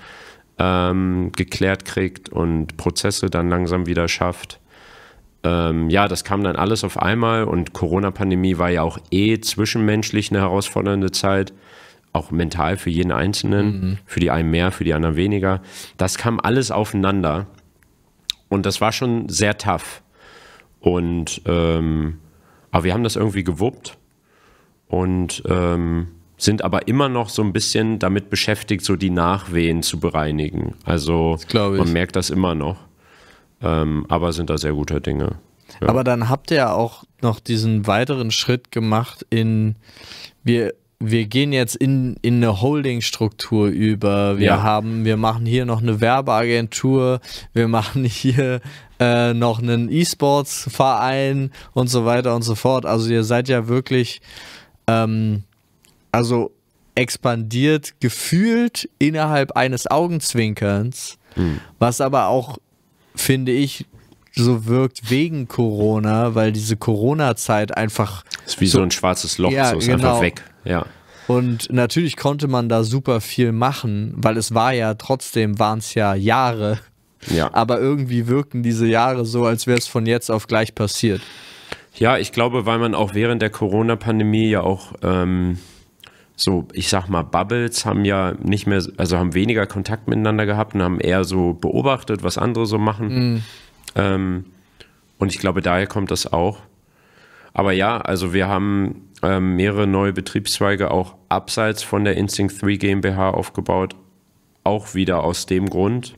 ähm, geklärt kriegt und Prozesse dann langsam wieder schafft. Ähm, ja, das kam dann alles auf einmal und Corona-Pandemie war ja auch eh zwischenmenschlich eine herausfordernde Zeit, auch mental für jeden Einzelnen, mhm. für die einen mehr, für die anderen weniger. Das kam alles aufeinander und das war schon sehr tough. Und ähm, aber wir haben das irgendwie gewuppt und ähm, sind aber immer noch so ein bisschen damit beschäftigt, so die Nachwehen zu bereinigen. Also man merkt das immer noch. Ähm, aber sind da sehr gute Dinge. Ja. Aber dann habt ihr auch noch diesen weiteren Schritt gemacht in wir wir gehen jetzt in, in eine Holding-Struktur über. Wir ja. haben, wir machen hier noch eine Werbeagentur, wir machen hier äh, noch einen E-Sports-Verein und so weiter und so fort. Also ihr seid ja wirklich, ähm, also expandiert gefühlt innerhalb eines Augenzwinkerns, mhm. was aber auch, finde ich, so wirkt wegen Corona, weil diese Corona-Zeit einfach. ist wie so, so ein schwarzes Loch, ja, so ist genau. einfach weg. Ja. Und natürlich konnte man da super viel machen, weil es war ja trotzdem, waren es ja Jahre. Ja. Aber irgendwie wirken diese Jahre so, als wäre es von jetzt auf gleich passiert. Ja, ich glaube, weil man auch während der Corona-Pandemie ja auch ähm, so, ich sag mal, Bubbles haben ja nicht mehr, also haben weniger Kontakt miteinander gehabt und haben eher so beobachtet, was andere so machen. Mhm. Ähm, und ich glaube, daher kommt das auch. Aber ja, also wir haben ähm, mehrere neue Betriebszweige auch abseits von der Instinct 3 GmbH aufgebaut. Auch wieder aus dem Grund,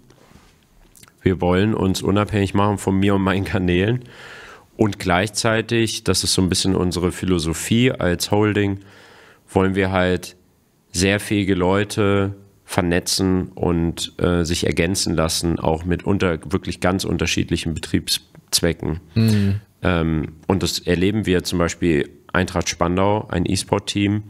wir wollen uns unabhängig machen von mir und meinen Kanälen und gleichzeitig, das ist so ein bisschen unsere Philosophie als Holding, wollen wir halt sehr fähige Leute vernetzen und äh, sich ergänzen lassen, auch mit unter, wirklich ganz unterschiedlichen Betriebszwecken. Mhm. Ähm, und das erleben wir zum Beispiel Eintracht Spandau, ein E-Sport-Team,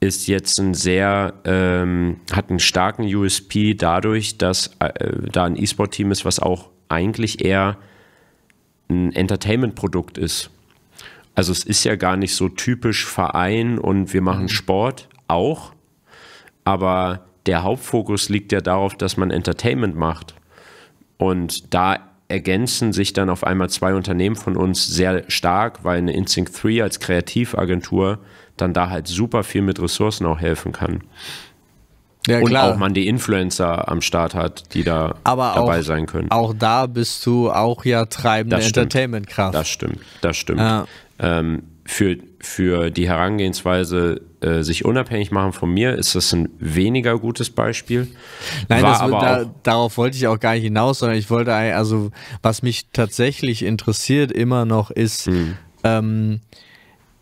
ist jetzt ein sehr, ähm, hat einen starken USP dadurch, dass äh, da ein E-Sport-Team ist, was auch eigentlich eher ein Entertainment-Produkt ist. Also es ist ja gar nicht so typisch Verein und wir machen mhm. Sport auch, aber der Hauptfokus liegt ja darauf, dass man Entertainment macht. Und da ergänzen sich dann auf einmal zwei Unternehmen von uns sehr stark, weil eine Instinct 3 als Kreativagentur dann da halt super viel mit Ressourcen auch helfen kann. Ja, und auch man die Influencer am Start hat, die da Aber dabei auch, sein können. Auch da bist du auch ja treibende Entertainment-Kraft. Das stimmt, das stimmt. Ja. Ähm, für, für die Herangehensweise äh, sich unabhängig machen von mir, ist das ein weniger gutes Beispiel. Nein, das, da, darauf wollte ich auch gar nicht hinaus, sondern ich wollte, also was mich tatsächlich interessiert immer noch ist, hm. ähm,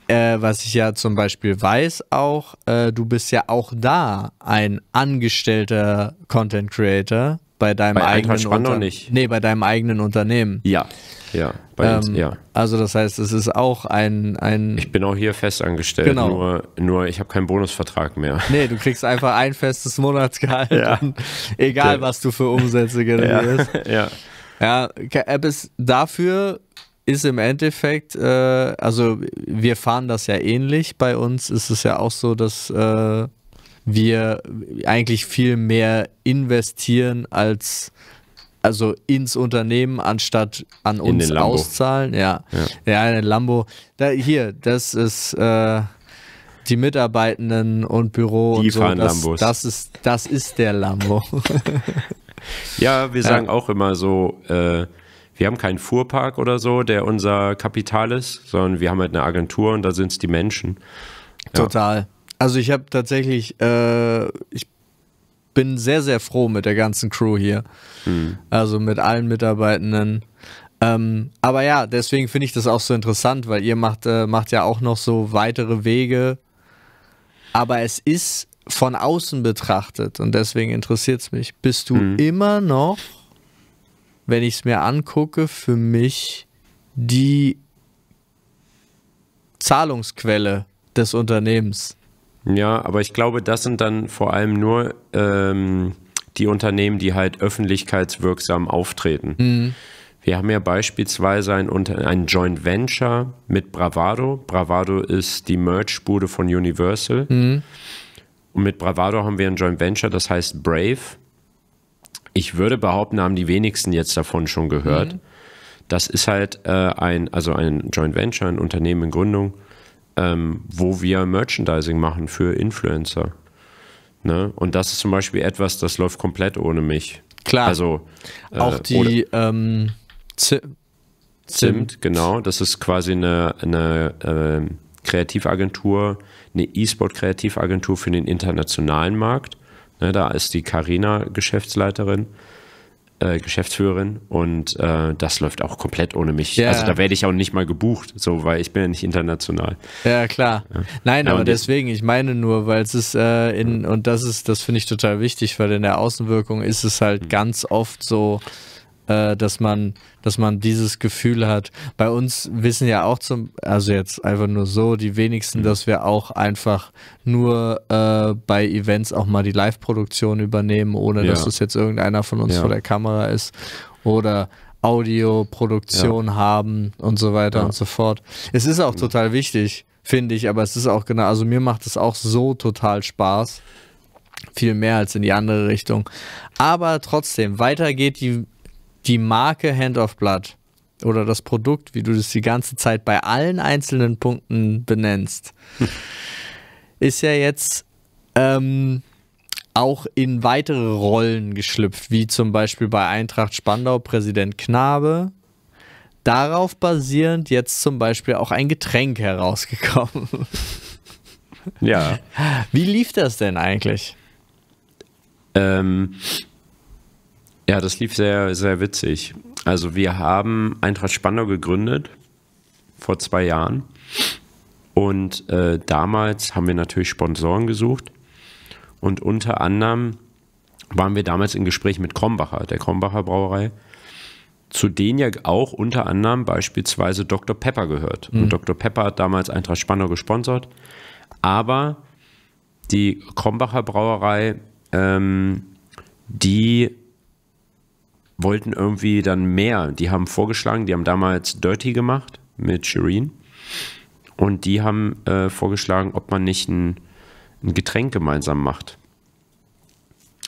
äh, was ich ja zum Beispiel weiß auch, äh, du bist ja auch da ein angestellter Content Creator bei deinem bei eigenen Unter Nee, bei deinem eigenen Unternehmen. Ja. Ja, bei ähm, ja. Also das heißt, es ist auch ein, ein Ich bin auch hier festangestellt, genau. nur, nur ich habe keinen Bonusvertrag mehr. Nee, du kriegst einfach ein festes Monatsgehalt, ja. egal ja. Genau. was du für Umsätze generierst. [LAUGHS] ja. ja. ja Apps dafür ist im Endeffekt, äh, also wir fahren das ja ähnlich. Bei uns ist es ja auch so, dass äh, wir eigentlich viel mehr investieren als also ins Unternehmen anstatt an uns auszahlen. Ja, ja, ja in Lambo. Da, hier, das ist äh, die Mitarbeitenden und Büro die und so. Fahren das, Lambos. das ist das ist der Lambo. [LAUGHS] ja, wir sagen ja. auch immer so. Äh, wir haben keinen Fuhrpark oder so, der unser Kapital ist, sondern wir haben halt eine Agentur und da sind es die Menschen. Ja. Total. Also ich habe tatsächlich, äh, ich bin sehr, sehr froh mit der ganzen Crew hier. Mhm. Also mit allen Mitarbeitenden. Ähm, aber ja, deswegen finde ich das auch so interessant, weil ihr macht, äh, macht ja auch noch so weitere Wege. Aber es ist von außen betrachtet, und deswegen interessiert es mich, bist du mhm. immer noch, wenn ich es mir angucke, für mich die Zahlungsquelle des Unternehmens. Ja, aber ich glaube, das sind dann vor allem nur ähm, die Unternehmen, die halt öffentlichkeitswirksam auftreten. Mhm. Wir haben ja beispielsweise ein, ein Joint Venture mit Bravado. Bravado ist die Merch-Bude von Universal. Mhm. Und mit Bravado haben wir ein Joint Venture, das heißt Brave. Ich würde behaupten, haben die wenigsten jetzt davon schon gehört. Mhm. Das ist halt äh, ein, also ein Joint Venture, ein Unternehmen in Gründung ähm, wo wir Merchandising machen für Influencer. Ne? Und das ist zum Beispiel etwas, das läuft komplett ohne mich. Klar. Also äh, auch die ähm, Zimt. Zimt, genau. Das ist quasi eine, eine äh, Kreativagentur, eine E-Sport-Kreativagentur für den internationalen Markt. Ne, da ist die Carina Geschäftsleiterin. Äh, Geschäftsführerin und äh, das läuft auch komplett ohne mich. Ja. Also da werde ich auch nicht mal gebucht, so weil ich bin ja nicht international. Ja klar. Ja. Nein, ja, aber deswegen, ich meine nur, weil es ist äh, in und das ist, das finde ich total wichtig, weil in der Außenwirkung ist es halt mhm. ganz oft so äh, dass man, dass man dieses Gefühl hat. Bei uns wissen ja auch zum, also jetzt einfach nur so, die wenigsten, mhm. dass wir auch einfach nur äh, bei Events auch mal die Live-Produktion übernehmen, ohne ja. dass das jetzt irgendeiner von uns ja. vor der Kamera ist. Oder Audioproduktion ja. haben und so weiter und so fort. Es ist auch mhm. total wichtig, finde ich, aber es ist auch genau, also mir macht es auch so total Spaß viel mehr als in die andere Richtung. Aber trotzdem, weiter geht die die Marke Hand of Blood oder das Produkt, wie du das die ganze Zeit bei allen einzelnen Punkten benennst, [LAUGHS] ist ja jetzt ähm, auch in weitere Rollen geschlüpft, wie zum Beispiel bei Eintracht Spandau Präsident Knabe. Darauf basierend jetzt zum Beispiel auch ein Getränk herausgekommen. Ja. Wie lief das denn eigentlich? Ähm, ja, das lief sehr, sehr witzig. Also wir haben Eintracht Spandau gegründet vor zwei Jahren. Und äh, damals haben wir natürlich Sponsoren gesucht. Und unter anderem waren wir damals im Gespräch mit Krombacher, der Krombacher Brauerei, zu denen ja auch unter anderem beispielsweise Dr. Pepper gehört. Mhm. Und Dr. Pepper hat damals Eintracht Spandau gesponsert. Aber die Krombacher Brauerei, ähm, die wollten irgendwie dann mehr. Die haben vorgeschlagen, die haben damals Dirty gemacht mit Shireen. Und die haben äh, vorgeschlagen, ob man nicht ein, ein, Getränk gemeinsam macht.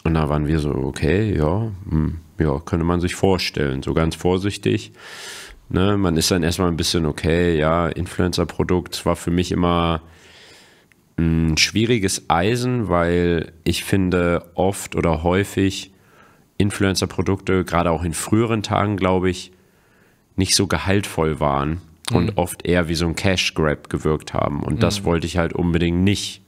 Und da waren wir so, okay, ja, hm, ja, könnte man sich vorstellen, so ganz vorsichtig. Ne, man ist dann erstmal ein bisschen, okay, ja, Influencer-Produkt war für mich immer ein schwieriges Eisen, weil ich finde oft oder häufig Influencer-Produkte, gerade auch in früheren Tagen, glaube ich, nicht so gehaltvoll waren mhm. und oft eher wie so ein Cash-Grab gewirkt haben. Und mhm. das wollte ich halt unbedingt nicht.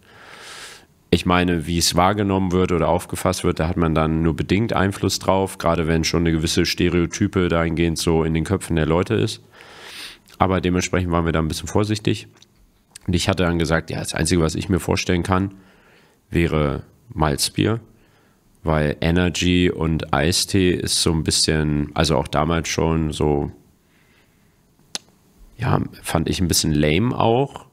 Ich meine, wie es wahrgenommen wird oder aufgefasst wird, da hat man dann nur bedingt Einfluss drauf, gerade wenn schon eine gewisse Stereotype dahingehend so in den Köpfen der Leute ist. Aber dementsprechend waren wir da ein bisschen vorsichtig. Und ich hatte dann gesagt, ja, das Einzige, was ich mir vorstellen kann, wäre Malzbier weil Energy und Eistee ist so ein bisschen, also auch damals schon so, ja, fand ich ein bisschen lame auch.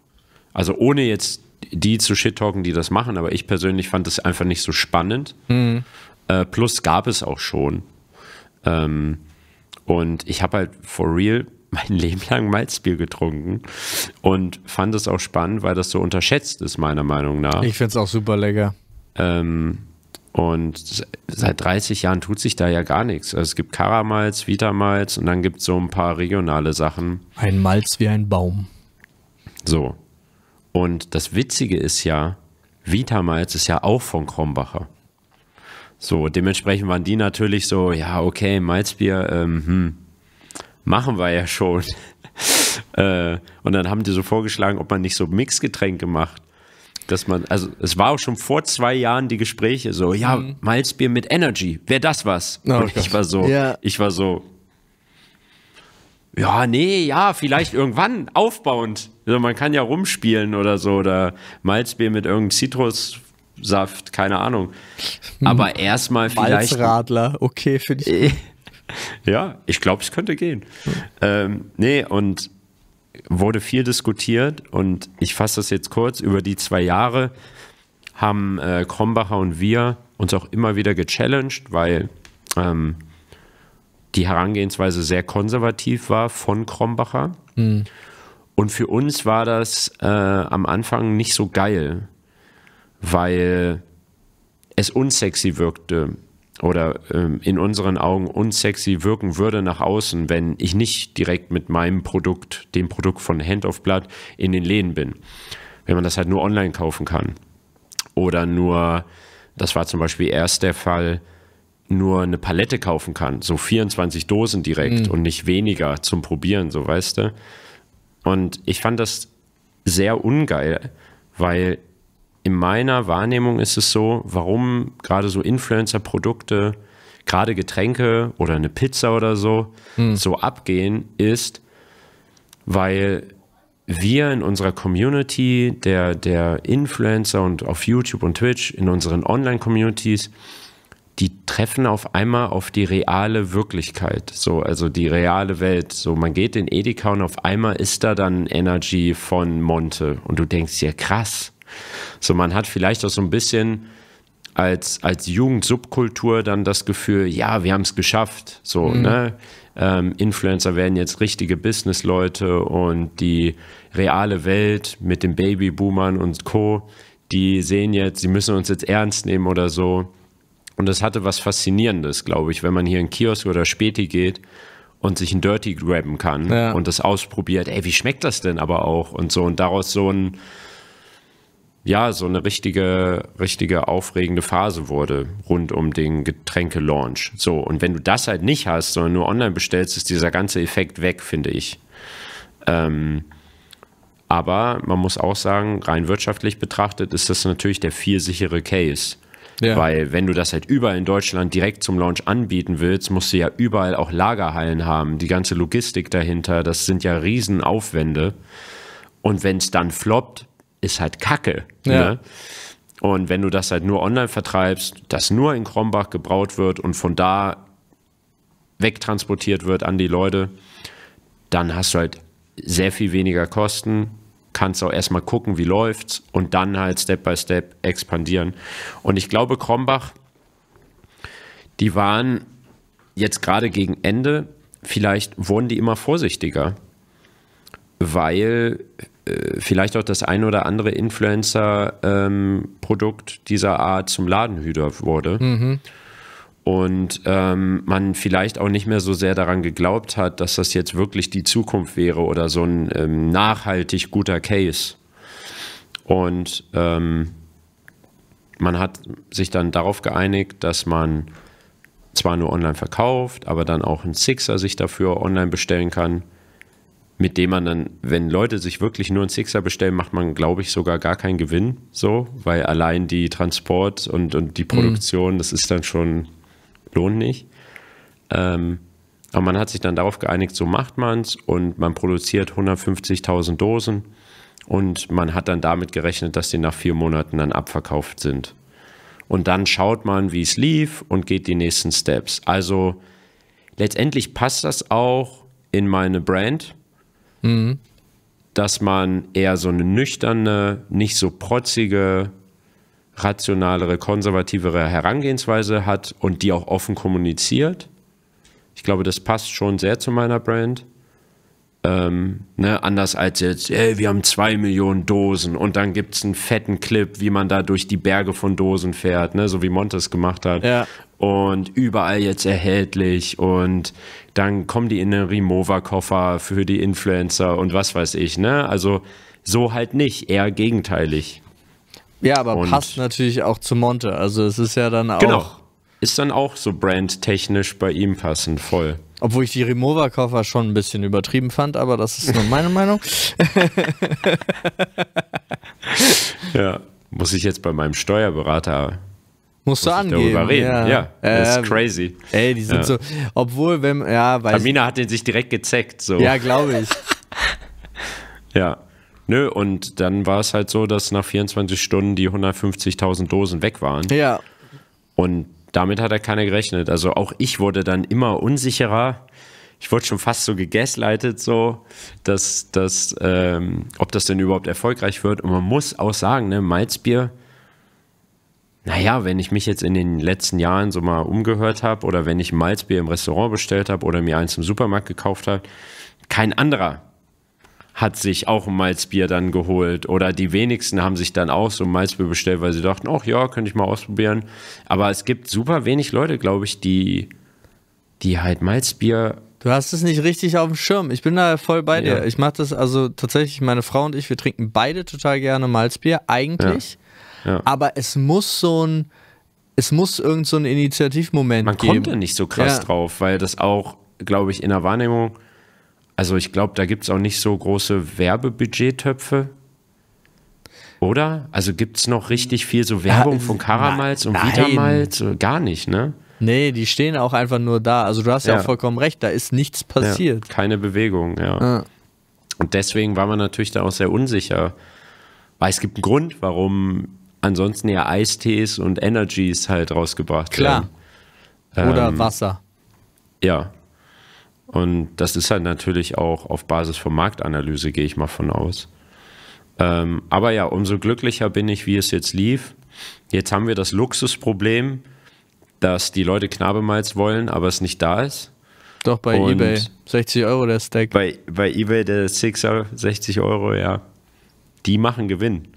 Also ohne jetzt die zu shit-talken, die das machen, aber ich persönlich fand das einfach nicht so spannend. Mhm. Äh, plus gab es auch schon. Ähm, und ich habe halt for real [LAUGHS] mein Leben lang Malzbier getrunken und fand es auch spannend, weil das so unterschätzt ist, meiner Meinung nach. Ich finde es auch super lecker. Ähm, und seit 30 Jahren tut sich da ja gar nichts. Also es gibt Karamalz, Vitamalz und dann gibt es so ein paar regionale Sachen. Ein Malz wie ein Baum. So. Und das Witzige ist ja, Vitamalz ist ja auch von Krombacher. So, dementsprechend waren die natürlich so, ja, okay, Malzbier, ähm, hm, machen wir ja schon. [LAUGHS] äh, und dann haben die so vorgeschlagen, ob man nicht so Mixgetränke macht dass man, also es war auch schon vor zwei Jahren die Gespräche so, ja, mhm. Malzbier mit Energy, wäre das was? Oh, und ich war so, ja. ich war so, ja, nee, ja, vielleicht irgendwann aufbauend. Also man kann ja rumspielen oder so oder Malzbier mit irgendeinem Zitrussaft, keine Ahnung. Hm. Aber hm. erstmal vielleicht. Malzradler, okay, finde ich. [LAUGHS] ja, ich glaube, es könnte gehen. Hm. Ähm, nee, und wurde viel diskutiert und ich fasse das jetzt kurz. Über die zwei Jahre haben äh, Krombacher und wir uns auch immer wieder gechallenged, weil ähm, die Herangehensweise sehr konservativ war von Krombacher. Mhm. Und für uns war das äh, am Anfang nicht so geil, weil es unsexy wirkte, oder ähm, in unseren Augen unsexy wirken würde nach außen, wenn ich nicht direkt mit meinem Produkt, dem Produkt von Hand of Blood, in den Läden bin. Wenn man das halt nur online kaufen kann. Oder nur, das war zum Beispiel erst der Fall, nur eine Palette kaufen kann, so 24 Dosen direkt mhm. und nicht weniger zum Probieren, so weißt du. Und ich fand das sehr ungeil, weil in meiner Wahrnehmung ist es so, warum gerade so Influencer-Produkte, gerade Getränke oder eine Pizza oder so, hm. so abgehen, ist, weil wir in unserer Community, der, der Influencer und auf YouTube und Twitch, in unseren Online-Communities, die treffen auf einmal auf die reale Wirklichkeit, so, also die reale Welt. So, man geht in Edeka und auf einmal ist da dann Energy von Monte und du denkst dir, krass, so, man hat vielleicht auch so ein bisschen als, als Jugendsubkultur dann das Gefühl, ja, wir haben es geschafft. So, mhm. ne? Ähm, Influencer werden jetzt richtige Businessleute und die reale Welt mit den Babyboomern und Co., die sehen jetzt, sie müssen uns jetzt ernst nehmen oder so. Und das hatte was Faszinierendes, glaube ich, wenn man hier in Kiosk oder Späti geht und sich ein Dirty grabben kann ja. und das ausprobiert. Ey, wie schmeckt das denn aber auch? Und so und daraus so ein ja, so eine richtige, richtige aufregende Phase wurde rund um den Getränke-Launch. So, und wenn du das halt nicht hast, sondern nur online bestellst, ist dieser ganze Effekt weg, finde ich. Ähm, aber man muss auch sagen, rein wirtschaftlich betrachtet ist das natürlich der viel sichere Case. Ja. Weil wenn du das halt überall in Deutschland direkt zum Launch anbieten willst, musst du ja überall auch Lagerhallen haben, die ganze Logistik dahinter, das sind ja Riesenaufwände. Und wenn es dann floppt, ist halt Kacke. Ja. Ne? Und wenn du das halt nur online vertreibst, das nur in Krombach gebraut wird und von da wegtransportiert wird an die Leute, dann hast du halt sehr viel weniger Kosten, kannst auch erstmal gucken, wie läuft's und dann halt Step by Step expandieren. Und ich glaube, Krombach, die waren jetzt gerade gegen Ende, vielleicht wurden die immer vorsichtiger, weil äh, vielleicht auch das ein oder andere Influencer-Produkt ähm, dieser Art zum Ladenhüter wurde. Mhm. Und ähm, man vielleicht auch nicht mehr so sehr daran geglaubt hat, dass das jetzt wirklich die Zukunft wäre oder so ein ähm, nachhaltig guter Case. Und ähm, man hat sich dann darauf geeinigt, dass man zwar nur online verkauft, aber dann auch einen Sixer sich dafür online bestellen kann mit dem man dann, wenn Leute sich wirklich nur einen Sixer bestellen, macht man, glaube ich, sogar gar keinen Gewinn, so, weil allein die Transport und, und die mhm. Produktion, mhm. das ist dann schon, lohnt nicht. Ähm, aber man hat sich dann darauf geeinigt, so macht man es und man produziert 150.000 Dosen und man hat dann damit gerechnet, dass die nach vier Monaten dann abverkauft sind. Und dann schaut man, wie es lief und geht die nächsten Steps. Also letztendlich passt das auch in meine Brand, Mhm. Dass man eher so eine nüchterne, nicht so protzige, rationalere, konservativere Herangehensweise hat und die auch offen kommuniziert. Ich glaube, das passt schon sehr zu meiner Brand. Ähm, ne, anders als jetzt, ey, wir haben zwei Millionen Dosen und dann gibt es einen fetten Clip, wie man da durch die Berge von Dosen fährt, ne, so wie Montes gemacht hat. Ja. Und überall jetzt erhältlich und dann kommen die in den Remover-Koffer für die Influencer und was weiß ich, ne? Also so halt nicht, eher gegenteilig. Ja, aber und passt natürlich auch zu Monte. Also es ist ja dann genau. auch. Genau. Ist dann auch so brandtechnisch bei ihm passend voll. Obwohl ich die Remover-Koffer schon ein bisschen übertrieben fand, aber das ist nur meine Meinung. [LAUGHS] ja, muss ich jetzt bei meinem Steuerberater musst du angeben. Darüber reden. Ja, ja das äh, ist crazy. Ey, die sind ja. so, obwohl wenn ja, weiß Tamina hat den sich direkt gezeckt so. Ja, glaube ich. [LAUGHS] ja. Nö, und dann war es halt so, dass nach 24 Stunden die 150.000 Dosen weg waren. Ja. Und damit hat er keiner gerechnet. Also auch ich wurde dann immer unsicherer. Ich wurde schon fast so gegessleitet, so, dass, dass ähm, ob das denn überhaupt erfolgreich wird. Und man muss auch sagen, ne, Malzbier, naja, wenn ich mich jetzt in den letzten Jahren so mal umgehört habe oder wenn ich Malzbier im Restaurant bestellt habe oder mir eins im Supermarkt gekauft habe, kein anderer hat sich auch ein Malzbier dann geholt oder die wenigsten haben sich dann auch so ein Malzbier bestellt, weil sie dachten, ach ja, könnte ich mal ausprobieren. Aber es gibt super wenig Leute, glaube ich, die, die halt Malzbier Du hast es nicht richtig auf dem Schirm. Ich bin da voll bei ja. dir. Ich mache das also tatsächlich, meine Frau und ich, wir trinken beide total gerne Malzbier, eigentlich. Ja. Ja. Aber es muss so ein, es muss irgend so Initiativmoment Man geben. Man kommt da nicht so krass drauf, weil das auch, glaube ich, in der Wahrnehmung also ich glaube, da gibt es auch nicht so große Werbebudgettöpfe. Oder? Also gibt es noch richtig viel so Werbung ja, von Karamalz und Vitamals? Äh, gar nicht, ne? Nee, die stehen auch einfach nur da. Also du hast ja, ja auch vollkommen recht, da ist nichts passiert. Ja, keine Bewegung, ja. Und deswegen war man natürlich da auch sehr unsicher. Weil es gibt einen Grund, warum ansonsten ja Eistees und Energies halt rausgebracht Klar. werden. Klar. Oder ähm, Wasser. Ja, und das ist halt natürlich auch auf Basis von Marktanalyse, gehe ich mal von aus. Ähm, aber ja, umso glücklicher bin ich, wie es jetzt lief. Jetzt haben wir das Luxusproblem, dass die Leute Knabemalz wollen, aber es nicht da ist. Doch, bei Und Ebay. 60 Euro der Stack. Bei, bei Ebay der Sixer, 60 Euro, ja. Die machen Gewinn.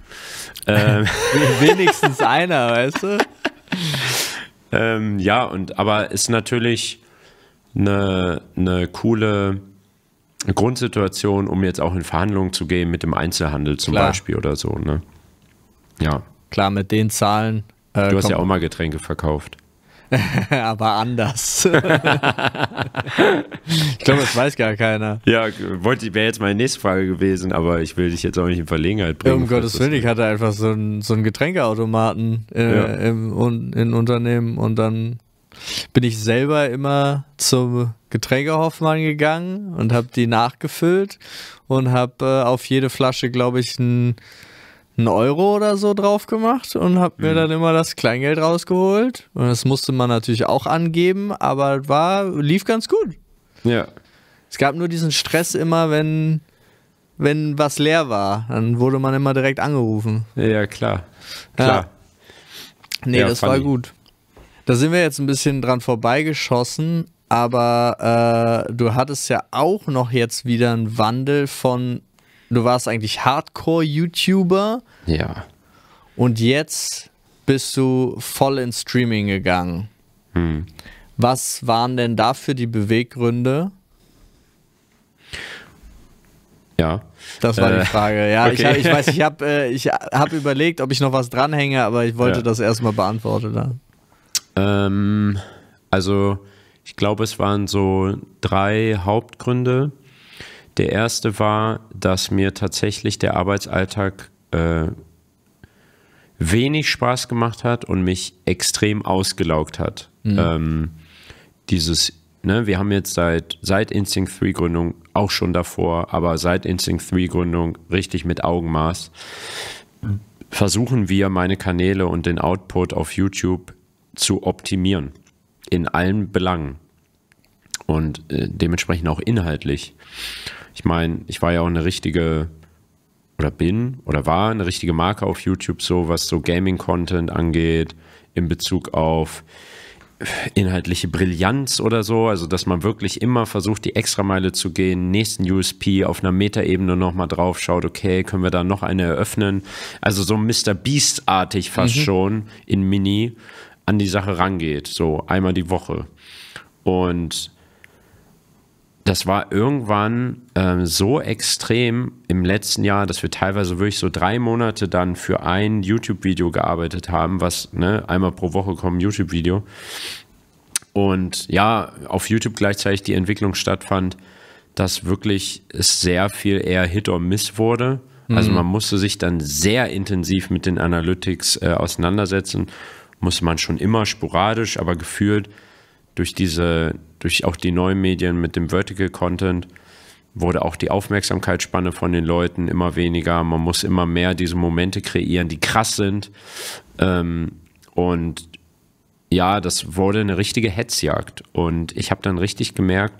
Ähm. [LAUGHS] Wenigstens einer, weißt du? ähm, ja, und aber ist natürlich eine, eine coole Grundsituation, um jetzt auch in Verhandlungen zu gehen mit dem Einzelhandel zum Klar. Beispiel oder so. Ne? Ja. Klar, mit den Zahlen. Äh, du hast ja auch mal Getränke verkauft. [LAUGHS] aber anders. [LAUGHS] ich glaube, das weiß gar keiner. Ja, wäre jetzt meine nächste Frage gewesen, aber ich will dich jetzt auch nicht in Verlegenheit bringen. Um Gottes Willen, ich hatte einfach so einen, so Getränkeautomaten äh, ja. im, un, in Unternehmen und dann bin ich selber immer zum Getränkehoffmann gegangen und habe die nachgefüllt und habe äh, auf jede Flasche, glaube ich, einen Euro oder so drauf gemacht und habe mhm. mir dann immer das Kleingeld rausgeholt. Und das musste man natürlich auch angeben, aber war, lief ganz gut. Ja. Es gab nur diesen Stress immer, wenn, wenn was leer war. Dann wurde man immer direkt angerufen. Ja, klar. Klar. Ja. Nee, ja, das funny. war gut. Da sind wir jetzt ein bisschen dran vorbeigeschossen, aber äh, du hattest ja auch noch jetzt wieder einen Wandel von, du warst eigentlich Hardcore-YouTuber. Ja. Und jetzt bist du voll ins Streaming gegangen. Hm. Was waren denn dafür die Beweggründe? Ja. Das war äh, die Frage. Ja, okay. ich, ich, weiß, ich [LAUGHS] habe äh, ich hab überlegt, ob ich noch was dranhänge, aber ich wollte ja. das erstmal beantworten. Dann. Ähm, also ich glaube, es waren so drei Hauptgründe. Der erste war, dass mir tatsächlich der Arbeitsalltag äh, wenig Spaß gemacht hat und mich extrem ausgelaugt hat. Mhm. Ähm, dieses, ne, wir haben jetzt seit, seit Instinct 3 Gründung, auch schon davor, aber seit Instinct 3 Gründung richtig mit Augenmaß, versuchen wir meine Kanäle und den Output auf YouTube zu optimieren. In allen Belangen. Und äh, dementsprechend auch inhaltlich. Ich meine, ich war ja auch eine richtige oder bin oder war eine richtige Marke auf YouTube, so was so Gaming-Content angeht, in Bezug auf inhaltliche Brillanz oder so, also dass man wirklich immer versucht, die Extrameile zu gehen, nächsten USP auf einer Metaebene nochmal drauf schaut, okay, können wir da noch eine eröffnen? Also so Mr. Beast-artig fast mhm. schon in Mini an die Sache rangeht, so einmal die Woche. Und das war irgendwann ähm, so extrem im letzten Jahr, dass wir teilweise wirklich so drei Monate dann für ein YouTube-Video gearbeitet haben, was ne, einmal pro Woche kommt ein YouTube-Video. Und ja, auf YouTube gleichzeitig die Entwicklung stattfand, dass wirklich es sehr viel eher Hit or Miss wurde. Also mhm. man musste sich dann sehr intensiv mit den Analytics äh, auseinandersetzen musste man schon immer sporadisch, aber gefühlt durch diese, durch auch die neuen Medien mit dem Vertical Content wurde auch die Aufmerksamkeitsspanne von den Leuten immer weniger. Man muss immer mehr diese Momente kreieren, die krass sind. Ähm, und ja, das wurde eine richtige Hetzjagd. Und ich habe dann richtig gemerkt,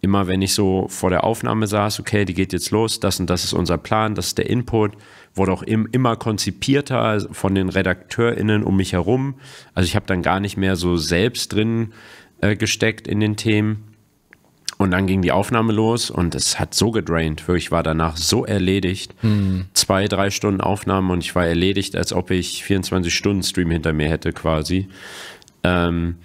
immer wenn ich so vor der Aufnahme saß, okay, die geht jetzt los, das und das ist unser Plan, das ist der Input, wurde auch im, immer konzipierter von den RedakteurInnen um mich herum. Also ich habe dann gar nicht mehr so selbst drin äh, gesteckt in den Themen. Und dann ging die Aufnahme los und es hat so gedraint. ich war danach so erledigt. Hm. Zwei, drei Stunden Aufnahmen und ich war erledigt, als ob ich 24 Stunden Stream hinter mir hätte quasi. Ähm,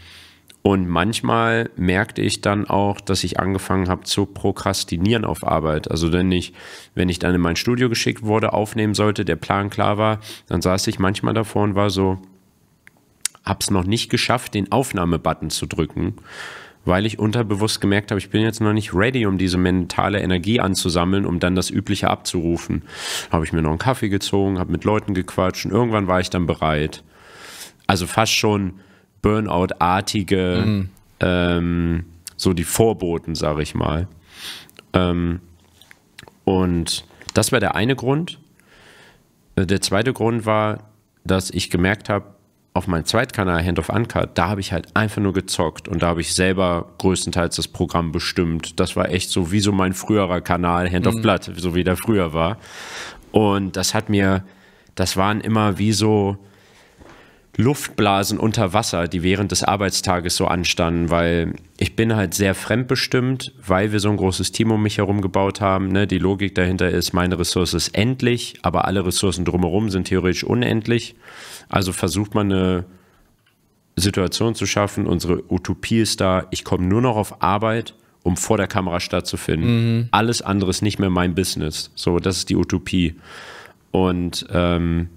und manchmal merkte ich dann auch, dass ich angefangen habe zu prokrastinieren auf Arbeit. Also wenn ich, wenn ich dann in mein Studio geschickt wurde, aufnehmen sollte, der Plan klar war, dann saß ich manchmal davor und war so, hab's noch nicht geschafft, den Aufnahmebutton zu drücken, weil ich unterbewusst gemerkt habe, ich bin jetzt noch nicht ready, um diese mentale Energie anzusammeln, um dann das Übliche abzurufen. Habe ich mir noch einen Kaffee gezogen, habe mit Leuten gequatscht und irgendwann war ich dann bereit. Also fast schon Burnout-artige, mhm. ähm, so die Vorboten, sage ich mal. Ähm, und das war der eine Grund. Äh, der zweite Grund war, dass ich gemerkt habe, auf meinem Zweitkanal Hand of Uncut, da habe ich halt einfach nur gezockt und da habe ich selber größtenteils das Programm bestimmt. Das war echt so wie so mein früherer Kanal Hand mhm. of Blood, so wie der früher war. Und das hat mir, das waren immer wie so, Luftblasen unter Wasser, die während des Arbeitstages so anstanden, weil ich bin halt sehr fremdbestimmt, weil wir so ein großes Team um mich herum gebaut haben. Ne? Die Logik dahinter ist, meine Ressource ist endlich, aber alle Ressourcen drumherum sind theoretisch unendlich. Also versucht man eine Situation zu schaffen. Unsere Utopie ist da, ich komme nur noch auf Arbeit, um vor der Kamera stattzufinden. Mhm. Alles andere ist nicht mehr mein Business. So, das ist die Utopie. Und ähm,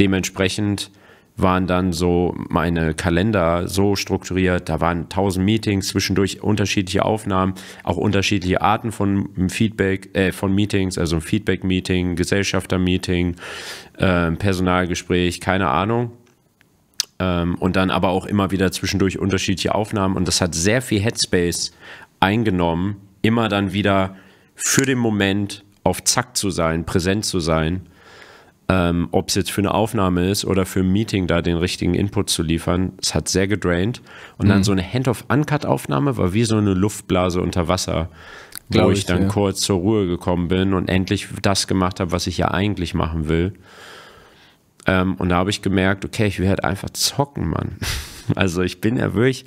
dementsprechend waren dann so meine Kalender so strukturiert. Da waren tausend Meetings, zwischendurch unterschiedliche Aufnahmen, auch unterschiedliche Arten von Feedback, äh, von Meetings, also Feedback-Meeting, Gesellschafter-Meeting, äh, Personalgespräch, keine Ahnung. Ähm, und dann aber auch immer wieder zwischendurch unterschiedliche Aufnahmen. Und das hat sehr viel Headspace eingenommen, immer dann wieder für den Moment auf Zack zu sein, präsent zu sein ähm, ob es jetzt für eine Aufnahme ist oder für ein Meeting da den richtigen Input zu liefern. Es hat sehr gedraint. Und mhm. dann so eine Hand-of-Uncut-Aufnahme war wie so eine Luftblase unter Wasser, Glaube wo ich, ich dann ja. kurz zur Ruhe gekommen bin und endlich das gemacht habe, was ich ja eigentlich machen will. Ähm, und da habe ich gemerkt, okay, ich will halt einfach zocken, Mann. [LAUGHS] Also ich bin ja wirklich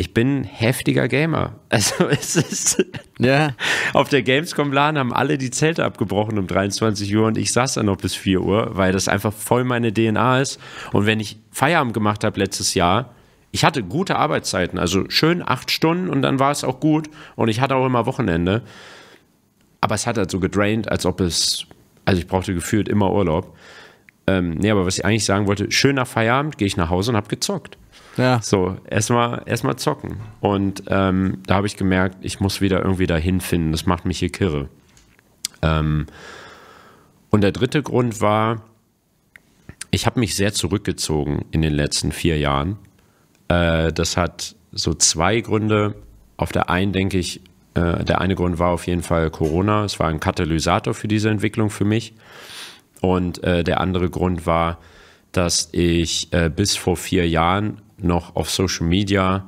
ich bin heftiger Gamer. [LAUGHS] Also es ist ja. auf der Gamescom-Lan haben alle die Zelte abgebrochen um 23 Uhr und ich saß dann noch bis 4 Uhr, weil das einfach voll meine DNA ist. Und wenn ich Feierabend gemacht habe letztes Jahr, ich hatte gute Arbeitszeiten, also schön acht Stunden und dann war es auch gut und ich hatte auch immer Wochenende. Aber es hat halt so gedraint, als ob es, also ich brauchte gefühlt immer Urlaub. Ähm, nee, aber was ich eigentlich sagen wollte, schön nach Feierabend gehe ich nach Hause und habe gezockt. Ja. So, erstmal erst mal zocken. Und ähm, da habe ich gemerkt, ich muss wieder irgendwie dahin finden. Das macht mich hier kirre. Ähm, und der dritte Grund war, ich habe mich sehr zurückgezogen in den letzten vier Jahren. Äh, das hat so zwei Gründe. Auf der einen denke ich, äh, der eine Grund war auf jeden Fall Corona. Es war ein Katalysator für diese Entwicklung für mich. Und äh, der andere Grund war, dass ich äh, bis vor vier Jahren noch auf Social Media,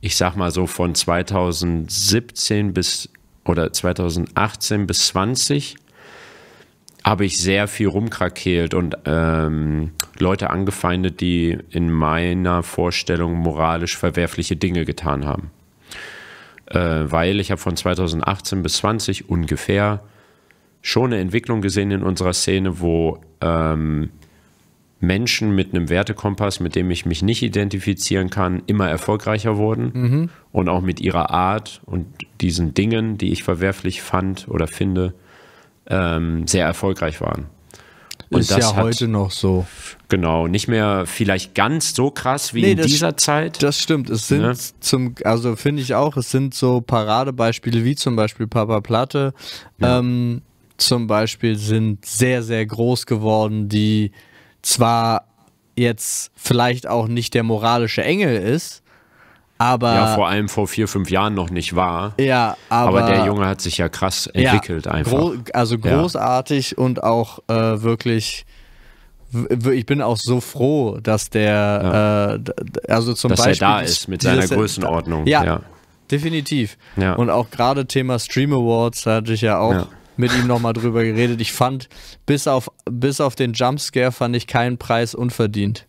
ich sag mal so von 2017 bis oder 2018 bis 20 habe ich sehr viel rumkrakeelt und ähm, Leute angefeindet, die in meiner Vorstellung moralisch verwerfliche Dinge getan haben. Äh, weil ich habe von 2018 bis 20 ungefähr schon eine Entwicklung gesehen in unserer Szene, wo ähm, Menschen mit einem Wertekompass, mit dem ich mich nicht identifizieren kann, immer erfolgreicher wurden mhm. und auch mit ihrer Art und diesen Dingen, die ich verwerflich fand oder finde, ähm, sehr erfolgreich waren. Und ist ja heute noch so. Genau, nicht mehr vielleicht ganz so krass wie nee, in dieser Zeit. Das stimmt. Es sind ne? zum, also finde ich auch, es sind so Paradebeispiele wie zum Beispiel Papa Platte. Ja. Ähm, zum Beispiel sind sehr, sehr groß geworden, die zwar jetzt vielleicht auch nicht der moralische Engel ist, aber. Ja, vor allem vor vier, fünf Jahren noch nicht war. Ja, aber. Aber der Junge hat sich ja krass entwickelt also ja, einfach. Gro also großartig ja. und auch äh, wirklich. Ich bin auch so froh, dass der, ja. äh, also zum dass Beispiel. Dass er da ist mit seiner Größenordnung. Da, ja, definitiv. Und auch gerade Thema Stream Awards, da hatte ich ja auch mit ihm nochmal drüber geredet. Ich fand, bis auf, bis auf den Jumpscare fand ich keinen Preis unverdient.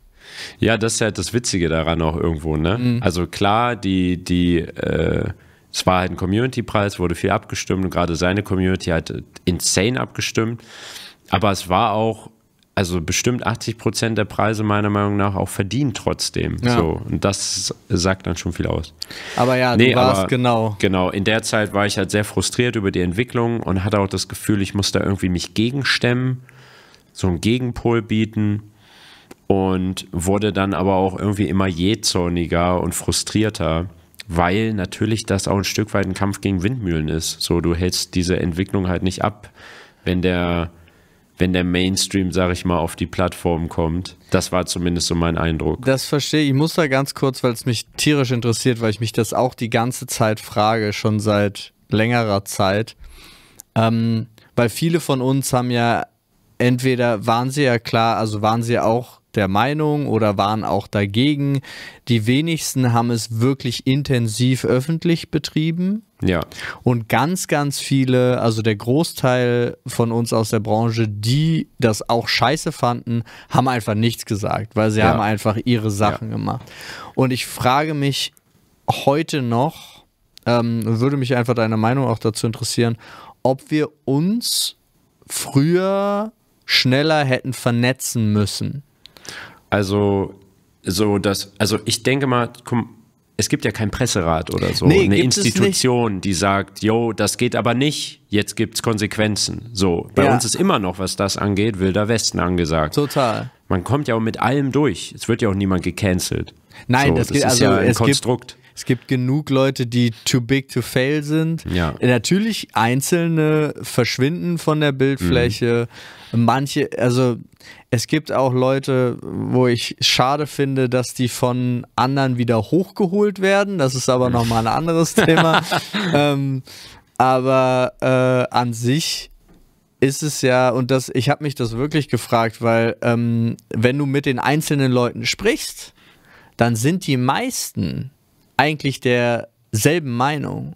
Ja, das ist halt das Witzige daran auch irgendwo, ne? Mhm. Also klar, die, die, äh, es war halt ein Community-Preis, wurde viel abgestimmt und gerade seine Community hat insane abgestimmt. Aber es war auch also bestimmt 80 Prozent der Preise meiner Meinung nach auch verdienen trotzdem. Ja. So, und das sagt dann schon viel aus. Aber ja, nee, du warst aber, genau. Genau, in der Zeit war ich halt sehr frustriert über die Entwicklung und hatte auch das Gefühl, ich muss da irgendwie mich gegenstemmen, so einen Gegenpol bieten und wurde dann aber auch irgendwie immer jähzorniger und frustrierter. Weil natürlich das auch ein Stück weit ein Kampf gegen Windmühlen ist. So, du hältst diese Entwicklung halt nicht ab, wenn der wenn der Mainstream, sag ich mal, auf die Plattform kommt. Das war zumindest so mein Eindruck. Das verstehe ich. Ich muss da ganz kurz, weil es mich tierisch interessiert, weil ich mich das auch die ganze Zeit frage, schon seit längerer Zeit. Ähm, weil viele von uns haben ja entweder waren sie ja klar, also waren sie auch der Meinung oder waren auch dagegen. Die wenigsten haben es wirklich intensiv öffentlich betrieben. Ja. Und ganz, ganz viele, also der Großteil von uns aus der Branche, die das auch scheiße fanden, haben einfach nichts gesagt, weil sie ja. haben einfach ihre Sachen ja. gemacht. Und ich frage mich heute noch, ähm, würde mich einfach deine Meinung auch dazu interessieren, ob wir uns früher schneller hätten vernetzen müssen. Also, so dass, also ich denke mal, es gibt ja keinen Presserat oder so, nee, eine Institution, die sagt, yo, das geht aber nicht, jetzt gibt es Konsequenzen. So, bei ja. uns ist immer noch, was das angeht, wilder Westen angesagt. Total. Man kommt ja auch mit allem durch. Es wird ja auch niemand gecancelt. Nein, so, das, das, geht also ja ein es Konstrukt. Gibt es gibt genug Leute, die too big to fail sind. Ja. Natürlich einzelne verschwinden von der Bildfläche. Mhm. Manche, also es gibt auch Leute, wo ich schade finde, dass die von anderen wieder hochgeholt werden. Das ist aber nochmal ein anderes [LAUGHS] Thema. ähm, aber äh, an sich ist es ja, und das, ich habe mich das wirklich gefragt, weil ähm, wenn du mit den einzelnen Leuten sprichst, dann sind die meisten eigentlich derselben Meinung.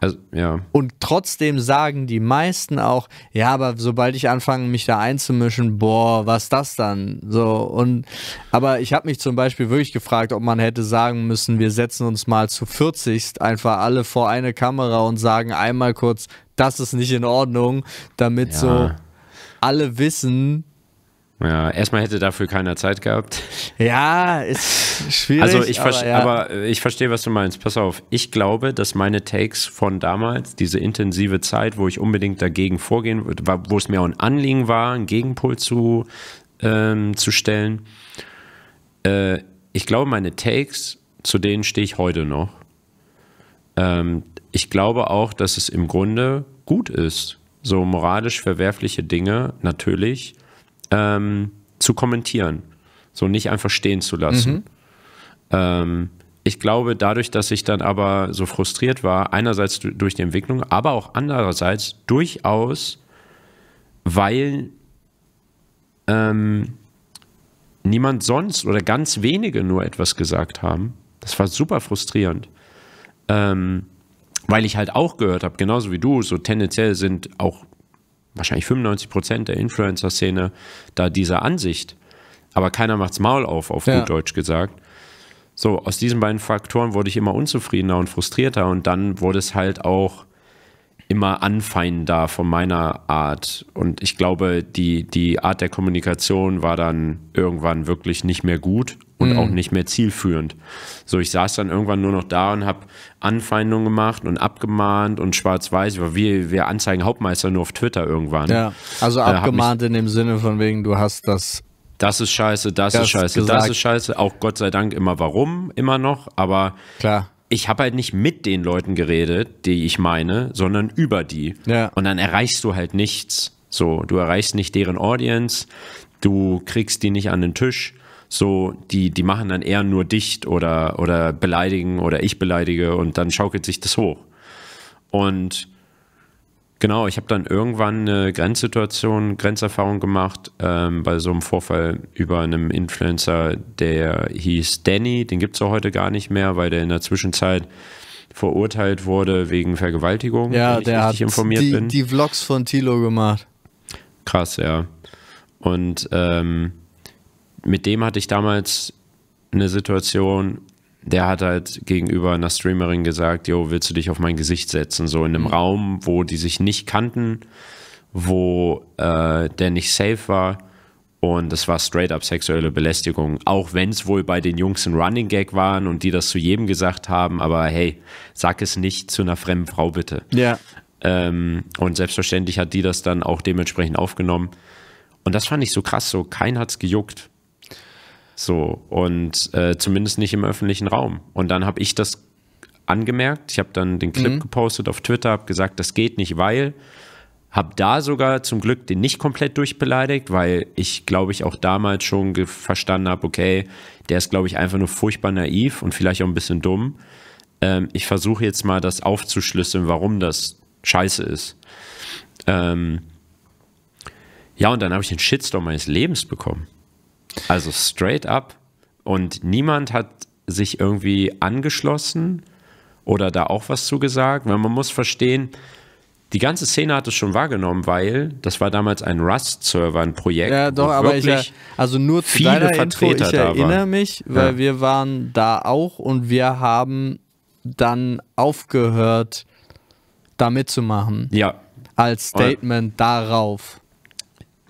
Also, ja. Und trotzdem sagen die meisten auch, ja, aber sobald ich anfange, mich da einzumischen, boah, was das dann? So, und aber ich habe mich zum Beispiel wirklich gefragt, ob man hätte sagen müssen, wir setzen uns mal zu 40 einfach alle vor eine Kamera und sagen einmal kurz, das ist nicht in Ordnung, damit ja. so alle wissen, ja, erstmal hätte dafür keiner Zeit gehabt. Ja, ist schwierig. Also ich, aber, ja. aber äh, ich verstehe, was du meinst. Pass auf, ich glaube, dass meine Takes von damals, diese intensive Zeit, wo ich unbedingt dagegen vorgehen, wo es mir auch ein Anliegen war, einen Gegenpol zu, ähm, zu stellen, äh, ich glaube, meine Takes, zu denen stehe ich heute noch. Ähm, ich glaube auch, dass es im Grunde gut ist, so moralisch verwerfliche Dinge natürlich ähm, zu kommentieren. So nicht einfach stehen zu lassen. Mhm. Ähm, ich glaube, dadurch, dass ich dann aber so frustriert war, einerseits durch die Entwicklung, aber auch andererseits durchaus, weil ähm, niemand sonst oder ganz wenige nur etwas gesagt haben. Das war super frustrierend. Ähm, weil ich halt auch gehört habe, genauso wie du, so tendenziell sind auch wahrscheinlich 95 Prozent der Influencer-Szene da dieser Ansicht. Aber keiner macht's Maul auf, auf ja. gut Deutsch gesagt. So, aus diesen beiden Faktoren wurde ich immer unzufriedener und frustrierter und dann wurde es halt auch immer anfeindender von meiner Art. Und ich glaube, die, die Art der Kommunikation war dann irgendwann wirklich nicht mehr gut und mhm. auch nicht mehr zielführend. So, ich saß dann irgendwann nur noch da und habe Anfeindungen gemacht und abgemahnt und schwarz-weiß. Wir, wir anzeigen Hauptmeister nur auf Twitter irgendwann. Ja, also abgemahnt äh, in dem Sinne von wegen, du hast das das ist scheiße, das, das ist scheiße, gesagt. das ist scheiße. Auch Gott sei Dank immer warum, immer noch, aber Klar ich habe halt nicht mit den Leuten geredet, die ich meine, sondern über die. Ja. Und dann erreichst du halt nichts. So, du erreichst nicht deren Audience, du kriegst die nicht an den Tisch. So, die, die machen dann eher nur dicht oder, oder beleidigen oder ich beleidige und dann schaukelt sich das hoch. Und Genau, ich habe dann irgendwann eine Grenzsituation, Grenzerfahrung gemacht ähm, bei so einem Vorfall über einem Influencer, der hieß Danny. Den gibt es auch heute gar nicht mehr, weil der in der Zwischenzeit verurteilt wurde wegen Vergewaltigung. Ja, der hat die, die, Vlogs von Tilo gemacht. Krass, ja. Und ähm, mit dem hatte ich damals eine Situation, der hat halt gegenüber einer Streamerin gesagt, jo, willst du dich auf mein Gesicht setzen? So in einem mhm. Raum, wo die sich nicht kannten, wo äh, der nicht safe war. Und das war straight up sexuelle Belästigung, auch wenn es wohl bei den Jungs ein Running Gag waren und die das zu jedem gesagt haben, aber hey, sag es nicht zu einer fremden Frau bitte. Ja. Ähm, und selbstverständlich hat die das dann auch dementsprechend aufgenommen. Und das fand ich so krass, so kein hat's gejuckt. So, und äh, zumindest nicht im öffentlichen Raum. Und dann habe ich das angemerkt. Ich habe dann den Clip mhm. gepostet auf Twitter, habe gesagt, das geht nicht, weil. Habe da sogar zum Glück den nicht komplett durchbeleidigt, weil ich, glaube ich, auch damals schon verstanden habe, okay, der ist, glaube ich, einfach nur furchtbar naiv und vielleicht auch ein bisschen dumm. Ähm, ich versuche jetzt mal das aufzuschlüsseln, warum das scheiße ist. Ähm ja, und dann habe ich den Shitstorm meines Lebens bekommen. Also straight up. Und niemand hat sich irgendwie angeschlossen oder da auch was zugesagt. weil man muss verstehen, die ganze Szene hat es schon wahrgenommen, weil das war damals ein Rust-Server, ein Projekt. Ja, doch, aber ich, also nur zu viele deiner Vertreter Info, ich erinnere mich, weil ja. wir waren da auch und wir haben dann aufgehört, da mitzumachen. Ja. Als Statement darauf.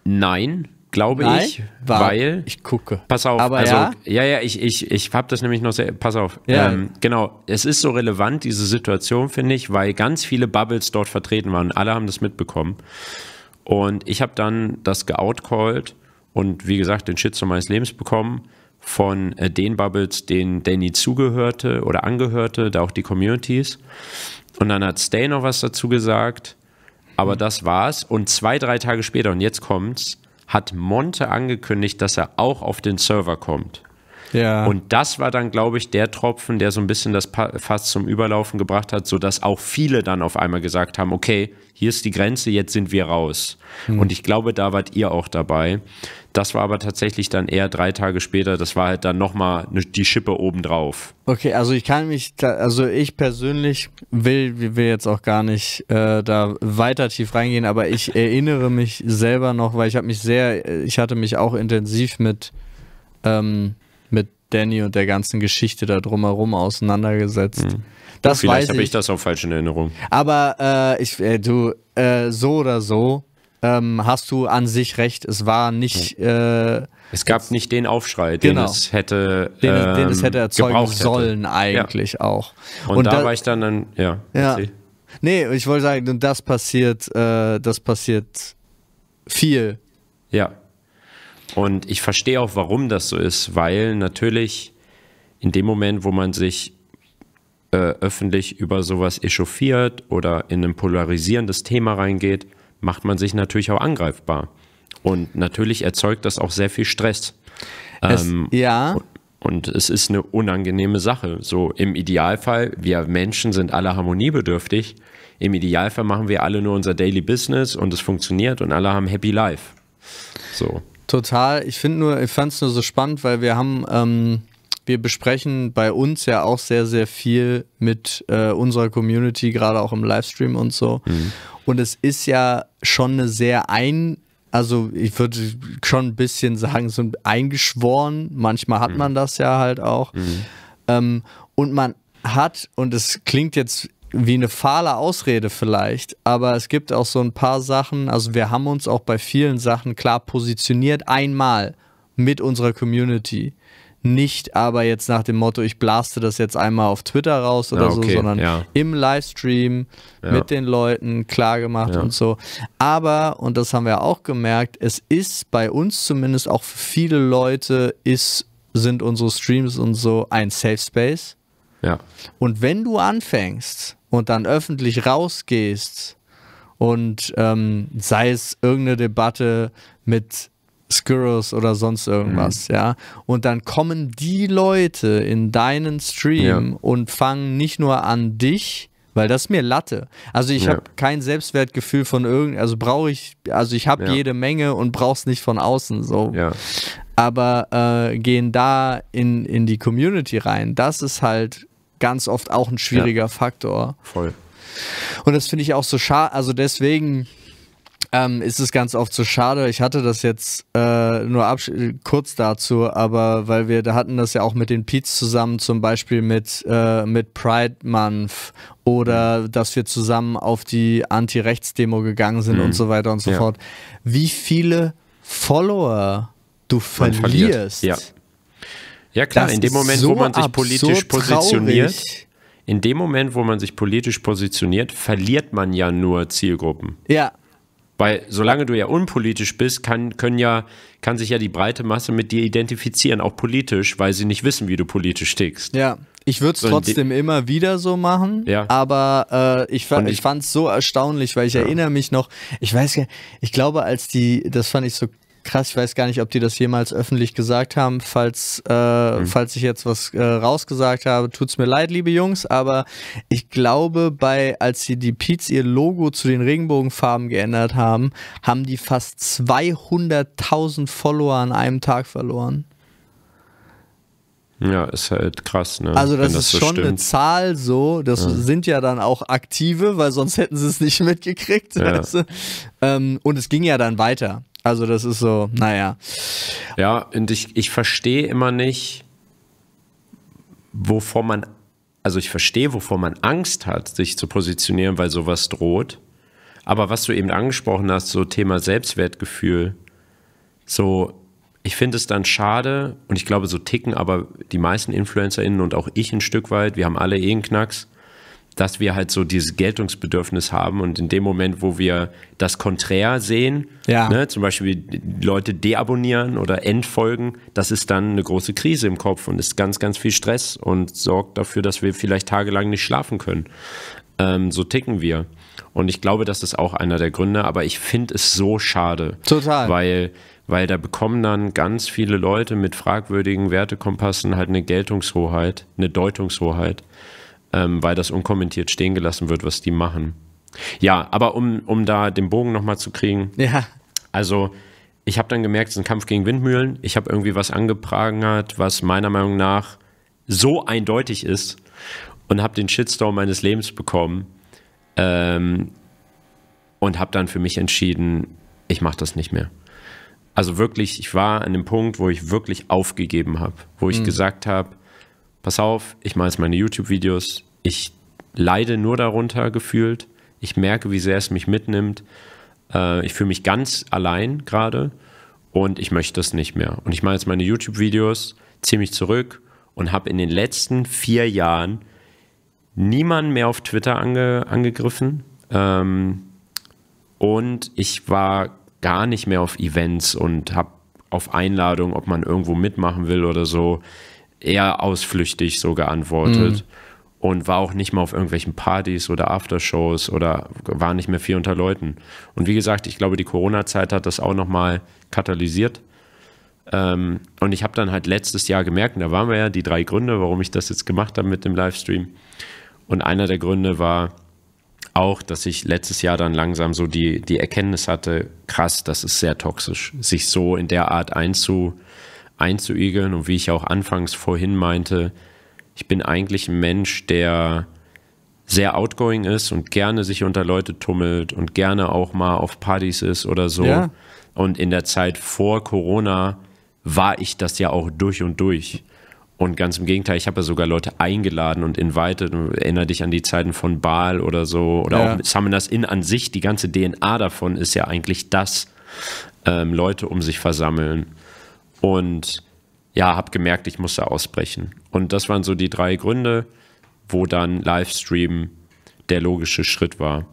Nein, glaube Nein, ich, war, weil ich gucke. Pass auf, aber also, ja, ja, ja ich, ich, ich habe das nämlich noch sehr. Pass auf, ja. ähm, genau. Es ist so relevant diese Situation finde ich, weil ganz viele Bubbles dort vertreten waren. Alle haben das mitbekommen und ich habe dann das geoutcalled und wie gesagt den Shit zu meines Lebens bekommen von äh, den Bubbles, denen Danny zugehörte oder angehörte, da auch die Communities. Und dann hat Stay noch was dazu gesagt. Aber hm. das war's. Und zwei, drei Tage später, und jetzt kommt's, hat Monte angekündigt, dass er auch auf den Server kommt. Ja. Und das war dann, glaube ich, der Tropfen, der so ein bisschen das Fass zum Überlaufen gebracht hat, sodass auch viele dann auf einmal gesagt haben, okay, hier ist die Grenze, jetzt sind wir raus. Mhm. Und ich glaube, da wart ihr auch dabei. Das war aber tatsächlich dann eher drei Tage später, das war halt dann nochmal ne, die Schippe obendrauf. Okay, also ich kann mich, also ich persönlich will, will jetzt auch gar nicht äh, da weiter tief reingehen, aber ich erinnere mich selber noch, weil ich habe mich sehr, äh, ich hatte mich auch intensiv mit ähm, Danny und der ganzen Geschichte da drumherum auseinandergesetzt. Mhm. Das Vielleicht habe ich. das auch falsch in Erinnerung. Aber äh, ich, äh, du, äh, so oder so ähm, hast du an sich recht. Es war nicht. Äh, es gab jetzt, nicht den Aufschrei, den genau, es hätte, den, ähm, den, es ähm, hätte erzeugen sollen hätte. eigentlich ja. auch. Und, und da, da, war ich dann, dann ja. ja. nee, ich wollte sagen, das passiert, äh, das passiert viel. Ja. Und ich verstehe auch, warum das so ist, weil natürlich in dem Moment, wo man sich äh, öffentlich über sowas echauffiert oder in ein polarisierendes Thema reingeht, macht man sich natürlich auch angreifbar. Und natürlich erzeugt das auch sehr viel Stress. Es, ähm, ja. Und es ist eine unangenehme Sache. So im Idealfall, wir Menschen sind alle harmoniebedürftig. Im Idealfall machen wir alle nur unser Daily Business und es funktioniert und alle haben Happy Life. So. Total. Ich finde nur, ich fand es nur so spannend, weil wir haben, ähm, wir besprechen bei uns ja auch sehr, sehr viel mit äh, unserer Community, gerade auch im Livestream und so. Mhm. Und es ist ja schon eine sehr ein, also ich würde schon ein bisschen sagen, so eingeschworen. Manchmal hat mhm. man das ja halt auch. Mhm. Ähm, und man hat, und es klingt jetzt wie eine fahle Ausrede vielleicht, aber es gibt auch so ein paar Sachen, also wir haben uns auch bei vielen Sachen klar positioniert, einmal mit unserer Community. Nicht aber jetzt nach dem Motto, ich blaste das jetzt einmal auf Twitter raus oder ja, okay, so, sondern ja. im Livestream ja. mit den Leuten klar gemacht und so. Aber, und das haben wir auch gemerkt, es ist bei uns zumindest auch für viele Leute, ist, sind unsere Streams und so ein Safe Space. Ja. Und wenn du anfängst, und dann öffentlich rausgehst und ähm, sei es irgendeine Debatte mit Skurrus oder sonst irgendwas, mhm. ja. Und dann kommen die Leute in deinen Stream ja. und fangen nicht nur an dich, weil das ist mir Latte. Also ich ja. habe kein Selbstwertgefühl von irgend, also brauche ich, also ich habe ja. jede Menge und brauch's nicht von außen so. Ja. Aber äh, gehen da in, in die Community rein, das ist halt ganz oft auch ein schwieriger ja. Faktor. Voll. Und das finde ich auch so schade. Also deswegen ähm, ist es ganz oft so schade. Ich hatte das jetzt äh, nur kurz dazu, aber weil wir da hatten das ja auch mit den Peets zusammen, zum Beispiel mit, äh, mit Pride Month oder mhm. dass wir zusammen auf die Anti-Rechts-Demo gegangen sind mhm. und so weiter und so ja. fort. Wie viele Follower du verlierst. Ja. Ja klar, das in dem Moment, so wo man sich politisch positioniert, in dem Moment, wo man sich politisch positioniert, verliert man ja nur Zielgruppen. Ja. Weil solange du ja unpolitisch bist, kann, können ja, kann sich ja die breite Masse mit dir identifizieren, auch politisch, weil sie nicht wissen, wie du politisch tickst. Ja, ich würde es trotzdem immer wieder so machen, ja. aber äh, ich, ich, ich fand es so erstaunlich, weil ich ja. erinnere mich noch, ich weiß ja, ich glaube, als die, das fand ich so krass, ich weiß gar nicht, ob die das jemals öffentlich gesagt haben. Falls, äh, mhm. falls ich jetzt was äh, rausgesagt habe, tut es mir leid, liebe Jungs, aber ich glaube, bei, als sie die Peets ihr Logo zu den Regenbogenfarben geändert haben, haben die fast 200.000 Follower an einem Tag verloren. Ja, ist halt krass, ne? Also das, das ist so schon stimmt. eine Zahl so, das ja. sind ja dann auch aktive, weil sonst hätten sie es nicht [LAUGHS] mitgekriegt. Ja. Weißt du? ähm, und es ging ja dann weiter. Also das ist so, naja. Ja, und ich, ich verstehe immer nicht, wovor man, also ich verstehe, wovor man Angst hat, sich zu positionieren, weil sowas droht. Aber was du eben angesprochen hast, so Thema Selbstwertgefühl, so, ich finde es dann schade und ich glaube, so ticken aber die meisten InfluencerInnen und auch ich ein Stück weit, wir haben alle eh einen Knacks, dass wir halt so dieses Geltungsbedürfnis haben und in dem Moment, wo wir das konträr sehen, ja. ne, zum Beispiel Leute deabonnieren oder entfolgen, das ist dann eine große Krise im Kopf und ist ganz, ganz viel Stress und sorgt dafür, dass wir vielleicht tagelang nicht schlafen können. Ähm, so ticken wir. Und ich glaube, das ist auch einer der Gründe, aber ich finde es so schade. Total. Weil weil da bekommen dann ganz viele Leute mit fragwürdigen Wertekompassen halt eine Geltungshoheit, eine Deutungshoheit ähm, weil das unkommentiert stehen gelassen wird, was die machen. Ja, aber um, um da den Bogen nochmal zu kriegen. Ja. Also, ich habe dann gemerkt, es ist ein Kampf gegen Windmühlen. Ich habe irgendwie was angeprangert, was meiner Meinung nach so eindeutig ist und habe den Shitstorm meines Lebens bekommen. Ähm, und habe dann für mich entschieden, ich mache das nicht mehr. Also wirklich, ich war an dem Punkt, wo ich wirklich aufgegeben habe, wo ich mhm. gesagt habe, pass auf, ich mache jetzt meine YouTube-Videos, ich leide nur darunter gefühlt, ich merke, wie sehr es mich mitnimmt, äh, ich fühle mich ganz allein gerade und ich möchte das nicht mehr. Und ich mache jetzt meine YouTube-Videos, ziehe mich zurück und habe in den letzten vier Jahren niemanden mehr auf Twitter ange angegriffen. Ähm, und ich war gar nicht mehr auf Events und habe auf Einladung, ob man irgendwo mitmachen will oder so, eher ausflüchtig so geantwortet. Mhm und war auch nicht mal auf irgendwelchen Partys oder Aftershows oder war nicht mehr viel unter Leuten. Und wie gesagt, ich glaube, die Corona-Zeit hat das auch nochmal katalysiert. Ähm, und ich habe dann halt letztes Jahr gemerkt, und da waren wir ja, die drei Gründe, warum ich das jetzt gemacht habe mit dem Livestream. Und einer der Gründe war auch, dass ich letztes Jahr dann langsam so die, die Erkenntnis hatte, krass, das ist sehr toxisch, sich so in der Art einzubringen einzuigeln und wie ich auch anfangs vorhin meinte, ich bin eigentlich ein Mensch, der sehr outgoing ist und gerne sich unter Leute tummelt und gerne auch mal auf Partys ist oder so. Ja. Und in der Zeit vor Corona war ich das ja auch durch und durch. Und ganz im Gegenteil, ich habe ja sogar Leute eingeladen und invited. Erinner dich an die Zeiten von Baal oder so. Oder ja. auch Summoners in an sich, die ganze DNA davon ist ja eigentlich dass Ähm, Leute um sich versammeln. Und ja, habe gemerkt, ich musste ausbrechen. Und das waren so die drei Gründe, wo dann Livestream der logische Schritt war.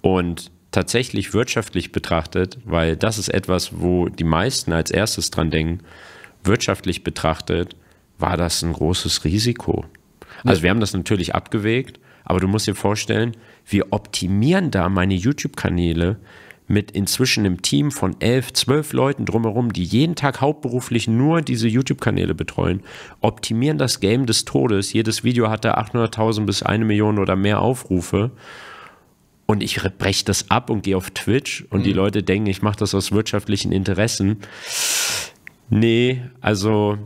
Und tatsächlich wirtschaftlich betrachtet, weil das ist etwas, wo die meisten als erstes dran denken, wirtschaftlich betrachtet war das ein großes Risiko. Also wir haben das natürlich abgewägt, aber du musst dir vorstellen, wir optimieren da meine YouTube-Kanäle mit inzwischen einem Team von elf, zwölf Leuten drumherum, die jeden Tag hauptberuflich nur diese YouTube-Kanäle betreuen, optimieren das Game des Todes. Jedes Video hat da 800.000 bis 1 Million oder mehr Aufrufe. Und ich breche das ab und gehe auf Twitch und mhm. die Leute denken, ich mache das aus wirtschaftlichen Interessen. Nee, also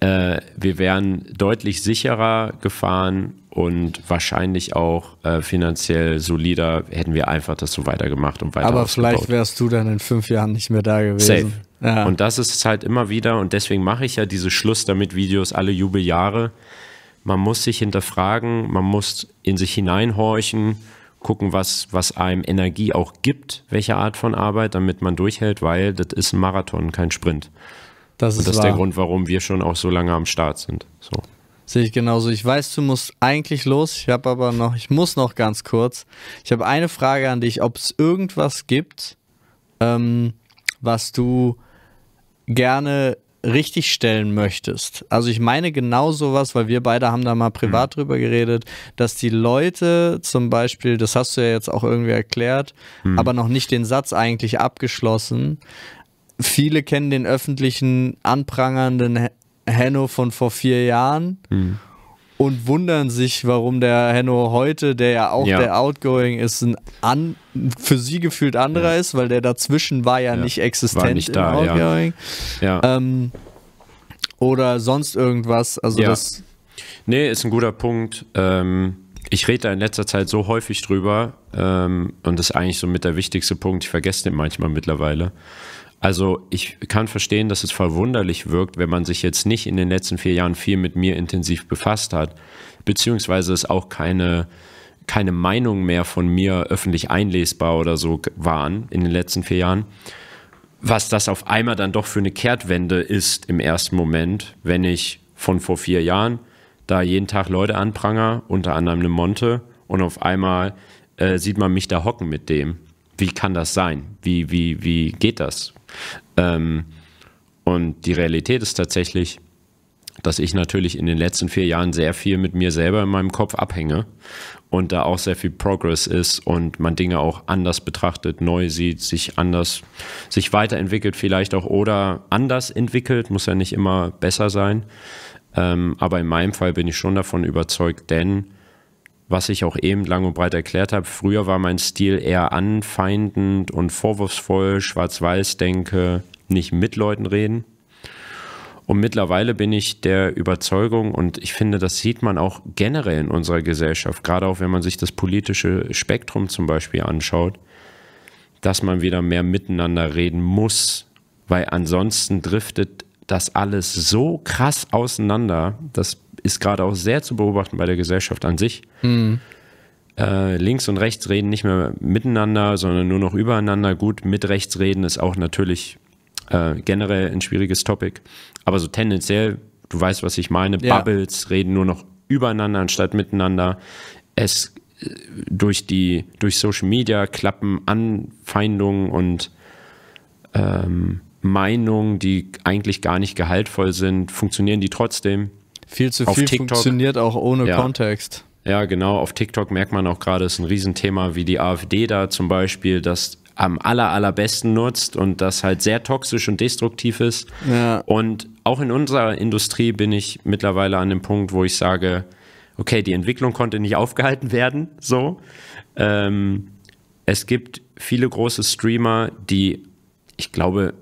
äh, wir wären deutlich sicherer gefahren und wahrscheinlich auch äh, finanziell solider hätten wir einfach das so weitergemacht und weiter. Aber vielleicht wärst du dann in fünf Jahren nicht mehr da gewesen. Safe. Ja. Und das ist halt immer wieder und deswegen mache ich ja diese Schluss damit Videos alle Jubeljahre. Man muss sich hinterfragen, man muss in sich hineinhorchen, gucken, was, was einem Energie auch gibt, welche Art von Arbeit, damit man durchhält, weil das ist ein Marathon, kein Sprint. Das ist, das ist der Grund, warum wir schon auch so lange am Start sind. So. Sehe ich genauso. Ich weiß, du musst eigentlich los. Ich habe aber noch, ich muss noch ganz kurz. Ich habe eine Frage an dich, ob es irgendwas gibt, ähm, was du gerne richtig stellen möchtest. Also ich meine genau sowas, weil wir beide haben da mal privat mhm. drüber geredet, dass die Leute zum Beispiel, das hast du ja jetzt auch irgendwie erklärt, mhm. aber noch nicht den Satz eigentlich abgeschlossen, viele kennen den öffentlichen anprangernden Henno von vor vier Jahren mhm. und wundern sich, warum der Henno heute, der ja auch ja. der Outgoing ist, ein an, für sie gefühlt anderer ja. ist, weil der dazwischen war ja, ja. nicht existent nicht da, Outgoing. Ähm, oder sonst irgendwas. Also das. Nee, ist ein guter Punkt. Ähm, ich rede da in letzter Zeit so häufig drüber ähm, und das ist eigentlich so mit der wichtigste Punkt. Ich vergesse den manchmal mittlerweile. Also ich kann verstehen, dass es verwunderlich wirkt, wenn man sich jetzt nicht in den letzten vier Jahren viel mit mir intensiv befasst hat, beziehungsweise es auch keine, keine Meinung mehr von mir öffentlich einlesbar oder so waren in den letzten vier Jahren. Was das auf einmal dann doch für eine Kehrtwende ist im ersten Moment, wenn ich von vor vier Jahren da jeden Tag Leute anpranger, unter anderem eine Monte, und auf einmal äh, sieht man mich da hocken mit dem. Wie kann das sein? Wie, wie, wie geht das? Ähm, und die Realität ist tatsächlich, dass ich natürlich in den letzten vier Jahren sehr viel mit mir selber in meinem Kopf abhänge und da auch sehr viel Progress ist und man Dinge auch anders betrachtet, neu sieht, sich anders, sich weiterentwickelt vielleicht auch oder anders entwickelt, muss ja nicht immer besser sein. Ähm, aber in meinem Fall bin ich schon davon überzeugt, denn was ich auch eben lang und breit erklärt habe. Früher war mein Stil eher anfeindend und vorwurfsvoll, schwarz-weiß denke, nicht mit Leuten reden. Und mittlerweile bin ich der Überzeugung, und ich finde, das sieht man auch generell in unserer Gesellschaft, gerade auch wenn man sich das politische Spektrum zum Beispiel anschaut, dass man wieder mehr miteinander reden muss, weil ansonsten driftet das alles so krass auseinander, dass ist gerade auch sehr zu beobachten bei der Gesellschaft an sich. Mhm. Äh, links und rechts reden nicht mehr miteinander, sondern nur noch übereinander. Gut, mit rechts reden ist auch natürlich äh, generell ein schwieriges Topic. Aber so tendenziell, du weißt, was ich meine, ja. Bubbles reden nur noch übereinander anstatt miteinander. Es äh, durch die durch Social Media klappen Anfeindungen und ähm, Meinungen, die eigentlich gar nicht gehaltvoll sind, funktionieren die trotzdem. Viel zu auf viel TikTok, funktioniert auch ohne ja. Kontext. Ja, genau. Auf TikTok merkt man auch gerade, ist ein Riesenthema, wie die AfD da zum Beispiel das am aller, allerbesten nutzt und das halt sehr toxisch und destruktiv ist. Ja. Und auch in unserer Industrie bin ich mittlerweile an dem Punkt, wo ich sage, okay, die Entwicklung konnte nicht [LAUGHS] aufgehalten werden, so. Ähm, es gibt viele große Streamer, die, ich glaube,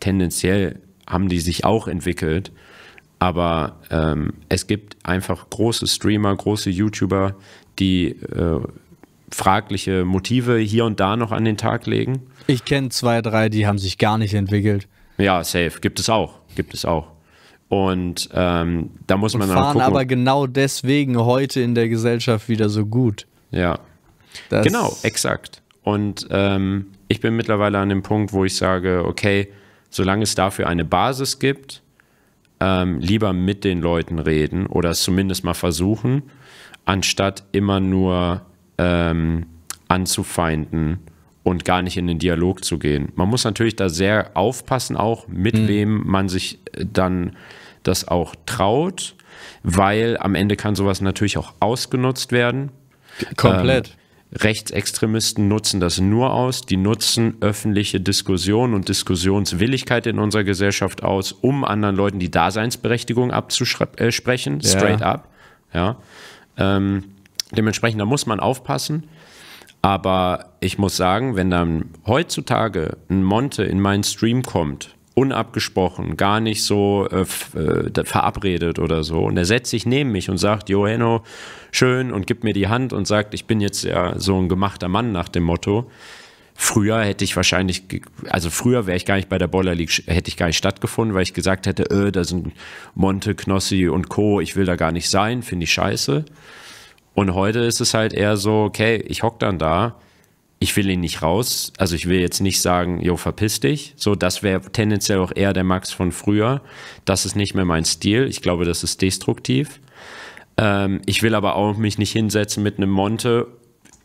tendenziell haben die sich auch entwickelt, aber ähm, es gibt einfach große Streamer, große YouTuber, die äh, fragliche Motive hier und da noch an den Tag legen. Ich kenne zwei, drei, die haben sich gar nicht entwickelt. Ja, safe. Gibt es auch. Gibt es auch. Und ähm, da muss und man und fahren gucken. aber genau deswegen heute in der Gesellschaft wieder so gut. Ja. Das genau, exakt. Und ähm, ich bin mittlerweile an dem Punkt, wo ich sage, okay, solange es dafür eine Basis gibt, ähm, lieber mit den Leuten reden oder es zumindest mal versuchen, anstatt immer nur ähm, anzufeinden und gar nicht in den Dialog zu gehen. Man muss natürlich da sehr aufpassen, auch mit mhm. wem man sich äh, dann das auch traut, weil am Ende kann sowas natürlich auch ausgenutzt werden. Komplett. Ähm, Rechtsextremisten nutzen das nur aus, die nutzen öffentliche Diskussion und Diskussionswilligkeit in unserer Gesellschaft aus, um anderen Leuten die Daseinsberechtigung abzusprechen, äh, ja. straight up. Ja. Ähm, dementsprechend, da muss man aufpassen. Aber ich muss sagen, wenn dann heutzutage ein Monte in meinen Stream kommt, unabgesprochen, gar nicht so äh, äh verabredet oder so, und er setzt sich neben mich und sagt, Jo Henno, schön und gibt mir die Hand und sagt, ich bin jetzt ja so ein gemachter Mann nach dem Motto. Früher hätte ich wahrscheinlich, also früher wäre ich gar nicht bei der Boiler League, hätte ich gar nicht stattgefunden, weil ich gesagt hätte, öh, da sind Monte, Knossi und Co., ich will da gar nicht sein, finde ich scheiße. Und heute ist es halt eher so, okay, ich hock dann da, ich will ihn nicht raus, also ich will jetzt nicht sagen, jo, verpiss dich. So, das wäre tendenziell auch eher der Max von früher. Das ist nicht mehr mein Stil. Ich glaube, das ist destruktiv. Ähm, ich will aber auch mich nicht hinsetzen mit einem Monte.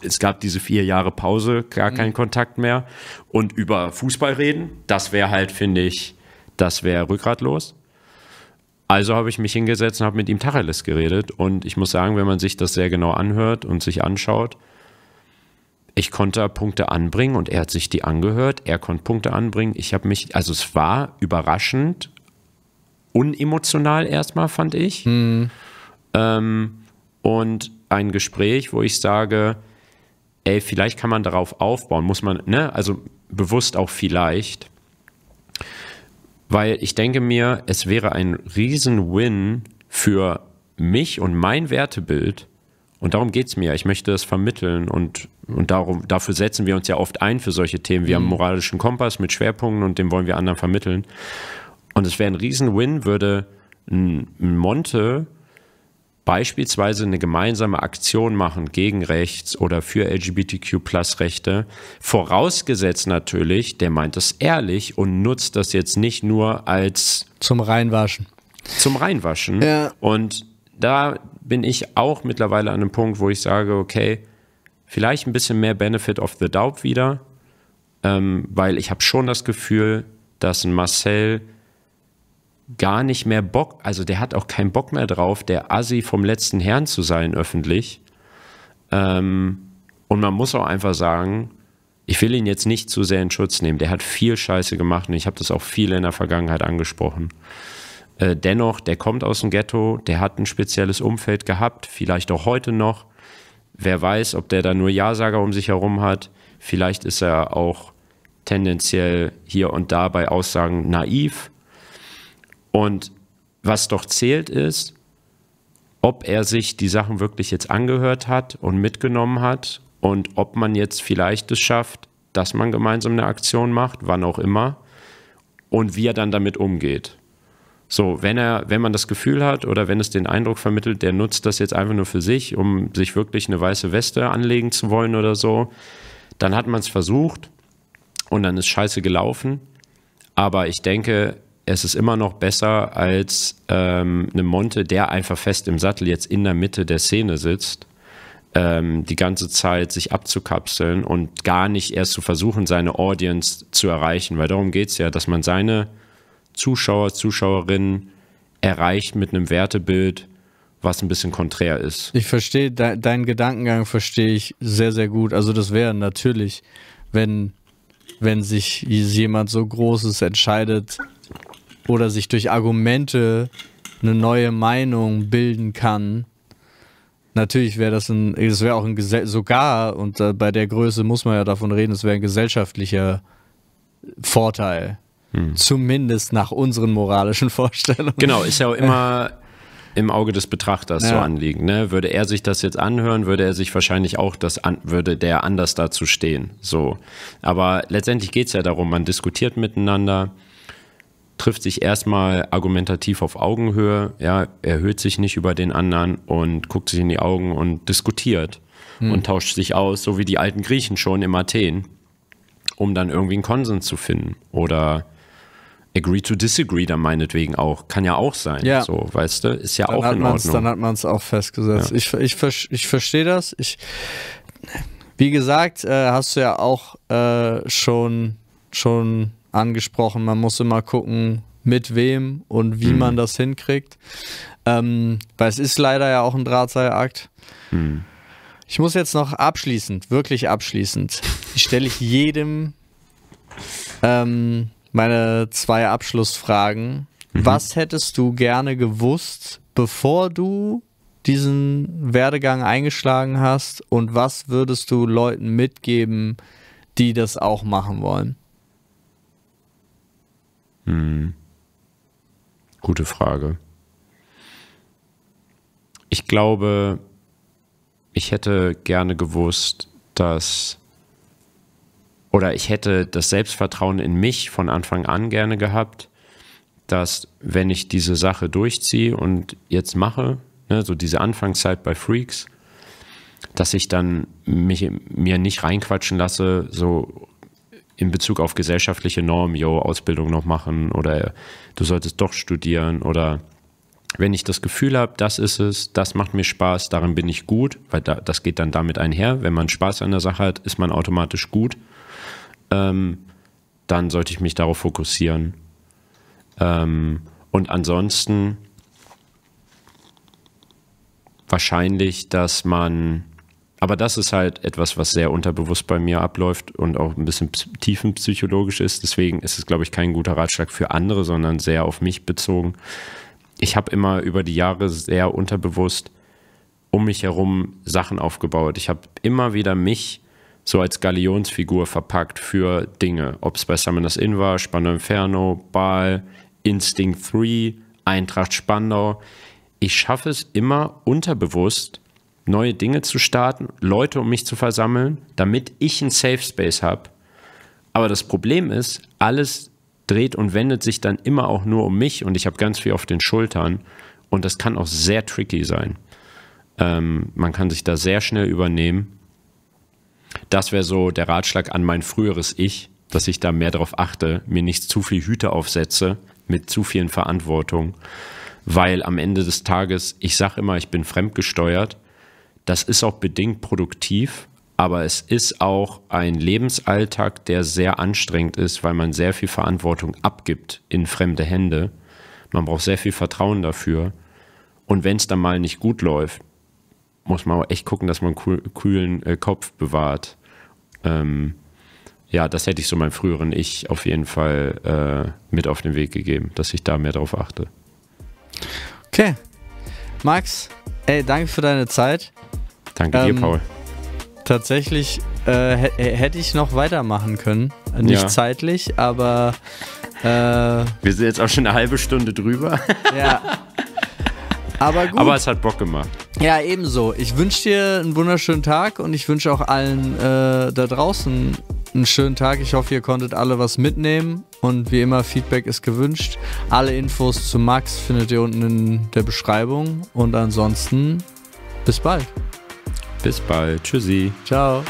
Es gab diese vier Jahre Pause, gar mhm. keinen Kontakt mehr. Und über Fußball reden, das wäre halt, finde ich, das wäre rückgratlos. Also habe ich mich hingesetzt und habe mit ihm Tacheles geredet. Und ich muss sagen, wenn man sich das sehr genau anhört und sich anschaut, ich konnte Punkte anbringen und er hat sich die angehört. Er konnte Punkte anbringen. Ich habe mich, also es war überraschend unemotional erstmal, fand ich. Hm ähm, und ein Gespräch, wo ich sage, ey, vielleicht kann man darauf aufbauen, muss man, ne, also bewusst auch vielleicht, weil ich denke mir, es wäre ein Riesen-Win für mich und mein Wertebild, und darum geht es mir. Ich möchte das vermitteln und, und darum, dafür setzen wir uns ja oft ein für solche Themen. Wir mhm. haben einen moralischen Kompass mit Schwerpunkten und den wollen wir anderen vermitteln. Und es wäre ein Riesen-Win, würde ein Monte beispielsweise eine gemeinsame Aktion machen gegen Rechts oder für LGBTQ-Plus-Rechte, vorausgesetzt natürlich, der meint das ehrlich und nutzt das jetzt nicht nur als zum Reinwaschen. Zum Reinwaschen. Ja. Und da bin ich auch mittlerweile an einem Punkt, wo ich sage, okay, vielleicht ein bisschen mehr Benefit of the Doubt wieder, ähm, weil ich habe schon das Gefühl, dass ein Marcel gar nicht mehr Bock, also der hat auch keinen Bock mehr drauf, der Assi vom letzten Herrn zu sein öffentlich. Ähm, und man muss auch einfach sagen, ich will ihn jetzt nicht zu sehr in Schutz nehmen. Der hat viel Scheiße gemacht und ich habe das auch viel in der Vergangenheit angesprochen. Äh, dennoch, der kommt aus dem Ghetto, der hat ein spezielles Umfeld gehabt, vielleicht auch heute noch. Wer weiß, ob der da nur Ja-Sager um sich herum hat. Vielleicht ist er auch tendenziell hier und da bei Aussagen naiv und was doch zählt ist, ob er sich die Sachen wirklich jetzt angehört hat und mitgenommen hat und ob man jetzt vielleicht es schafft, dass man gemeinsam eine Aktion macht, wann auch immer, und wie er dann damit umgeht. So, wenn er, wenn man das Gefühl hat oder wenn es den Eindruck vermittelt, der nutzt das jetzt einfach nur für sich, um sich wirklich eine weiße Weste anlegen zu wollen oder so, dann hat man es versucht und dann ist scheiße gelaufen. Aber ich denke, es ist immer noch besser als ähm, eine Monte, der einfach fest im Sattel jetzt in der Mitte der Szene sitzt, ähm, die ganze Zeit sich abzukapseln und gar nicht erst zu versuchen, seine Audience zu erreichen. Weil darum geht es ja, dass man seine Zuschauer, Zuschauerinnen erreicht mit einem Wertebild, was ein bisschen konträr ist. Ich verstehe, de deinen Gedankengang verstehe ich sehr, sehr gut. Also das wäre natürlich, wenn, wenn sich jemand so Großes entscheidet, oder sich durch Argumente eine neue Meinung bilden kann. Natürlich wäre das ein, das wäre auch ein sogar und bei der Größe muss man ja davon reden, es wäre ein gesellschaftlicher Vorteil. Hm. Zumindest nach unseren moralischen Vorstellungen. Genau, ist ja auch immer [LAUGHS] im Auge des Betrachters ja. so anliegen. Ne? Würde er sich das jetzt anhören, würde er sich wahrscheinlich auch das an, würde der anders dazu stehen. So. Aber letztendlich geht es ja darum, man diskutiert miteinander trifft sich erstmal argumentativ auf Augenhöhe, ja, erhöht sich nicht über den anderen und guckt sich in die Augen und diskutiert hm. und tauscht sich aus, so wie die alten Griechen schon im Athen, um dann irgendwie einen Konsens zu finden oder agree to disagree dann meinetwegen auch, kann ja auch sein, ja. so, weißt du, ist ja dann auch in Ordnung. Dann hat man es auch festgesetzt. Ja. Ich, ich, ich verstehe das, ich wie gesagt, äh, hast du ja auch äh, schon schon angesprochen. Man muss immer gucken, mit wem und wie mhm. man das hinkriegt. Ähm, weil es ist leider ja auch ein Drahtseilakt. Mhm. Ich muss jetzt noch abschließend, wirklich abschließend, stelle ich jedem ähm, meine zwei Abschlussfragen. Mhm. Was hättest du gerne gewusst, bevor du diesen Werdegang eingeschlagen hast? Und was würdest du Leuten mitgeben, die das auch machen wollen? Hm. Gute Frage. Ich glaube, ich hätte gerne gewusst, dass oder ich hätte das Selbstvertrauen in mich von Anfang an gerne gehabt, dass wenn ich diese Sache durchziehe und jetzt mache, ne, so diese Anfangszeit bei Freaks, dass ich dann mich mir nicht reinquatschen lasse, so in Bezug auf gesellschaftliche Normen, yo, Ausbildung noch machen oder du solltest doch studieren oder wenn ich das Gefühl habe, das ist es, das macht mir Spaß, darin bin ich gut, weil da, das geht dann damit einher. Wenn man Spaß an der Sache hat, ist man automatisch gut. Ähm, dann sollte ich mich darauf fokussieren. Ähm, und ansonsten wahrscheinlich, dass man aber das ist halt etwas, was sehr unterbewusst bei mir abläuft und auch ein bisschen tiefenpsychologisch ist. Deswegen ist es, glaube ich, kein guter Ratschlag für andere, sondern sehr auf mich bezogen. Ich habe immer über die Jahre sehr unterbewusst um mich herum Sachen aufgebaut. Ich habe immer wieder mich so als Galionsfigur verpackt für Dinge. Ob es bei Summoners Inn war, Spandau Inferno, Baal, Instinct 3, Eintracht Spandau. Ich schaffe es immer unterbewusst, neue Dinge zu starten, Leute um mich zu versammeln, damit ich einen Safe Space habe. Aber das Problem ist, alles dreht und wendet sich dann immer auch nur um mich und ich habe ganz viel auf den Schultern und das kann auch sehr tricky sein. Ähm, man kann sich da sehr schnell übernehmen. Das wäre so der Ratschlag an mein früheres Ich, dass ich da mehr darauf achte, mir nicht zu viel Hüte aufsetze mit zu vielen Verantwortungen, weil am Ende des Tages, ich sage immer, ich bin fremdgesteuert, das ist auch bedingt produktiv, aber es ist auch ein Lebensalltag, der sehr anstrengend ist, weil man sehr viel Verantwortung abgibt in fremde Hände. Man braucht sehr viel Vertrauen dafür. Und wenn es dann mal nicht gut läuft, muss man auch echt gucken, dass man einen kühlen äh, Kopf bewahrt. Ähm, ja, das hätte ich so meinem früheren Ich auf jeden Fall äh, mit auf den Weg gegeben, dass ich da mehr drauf achte. Okay. Max, ey, danke für deine Zeit. Danke ähm, dir, Paul. Tatsächlich äh, hätte ich noch weitermachen können. Nicht ja. zeitlich, aber. Äh, Wir sind jetzt auch schon eine halbe Stunde drüber. Ja. Aber gut. Aber es hat Bock gemacht. Ja, ebenso. Ich wünsche dir einen wunderschönen Tag und ich wünsche auch allen äh, da draußen einen schönen Tag. Ich hoffe, ihr konntet alle was mitnehmen und wie immer, Feedback ist gewünscht. Alle Infos zu Max findet ihr unten in der Beschreibung und ansonsten bis bald. Bis bald. Tschüssi. Ciao.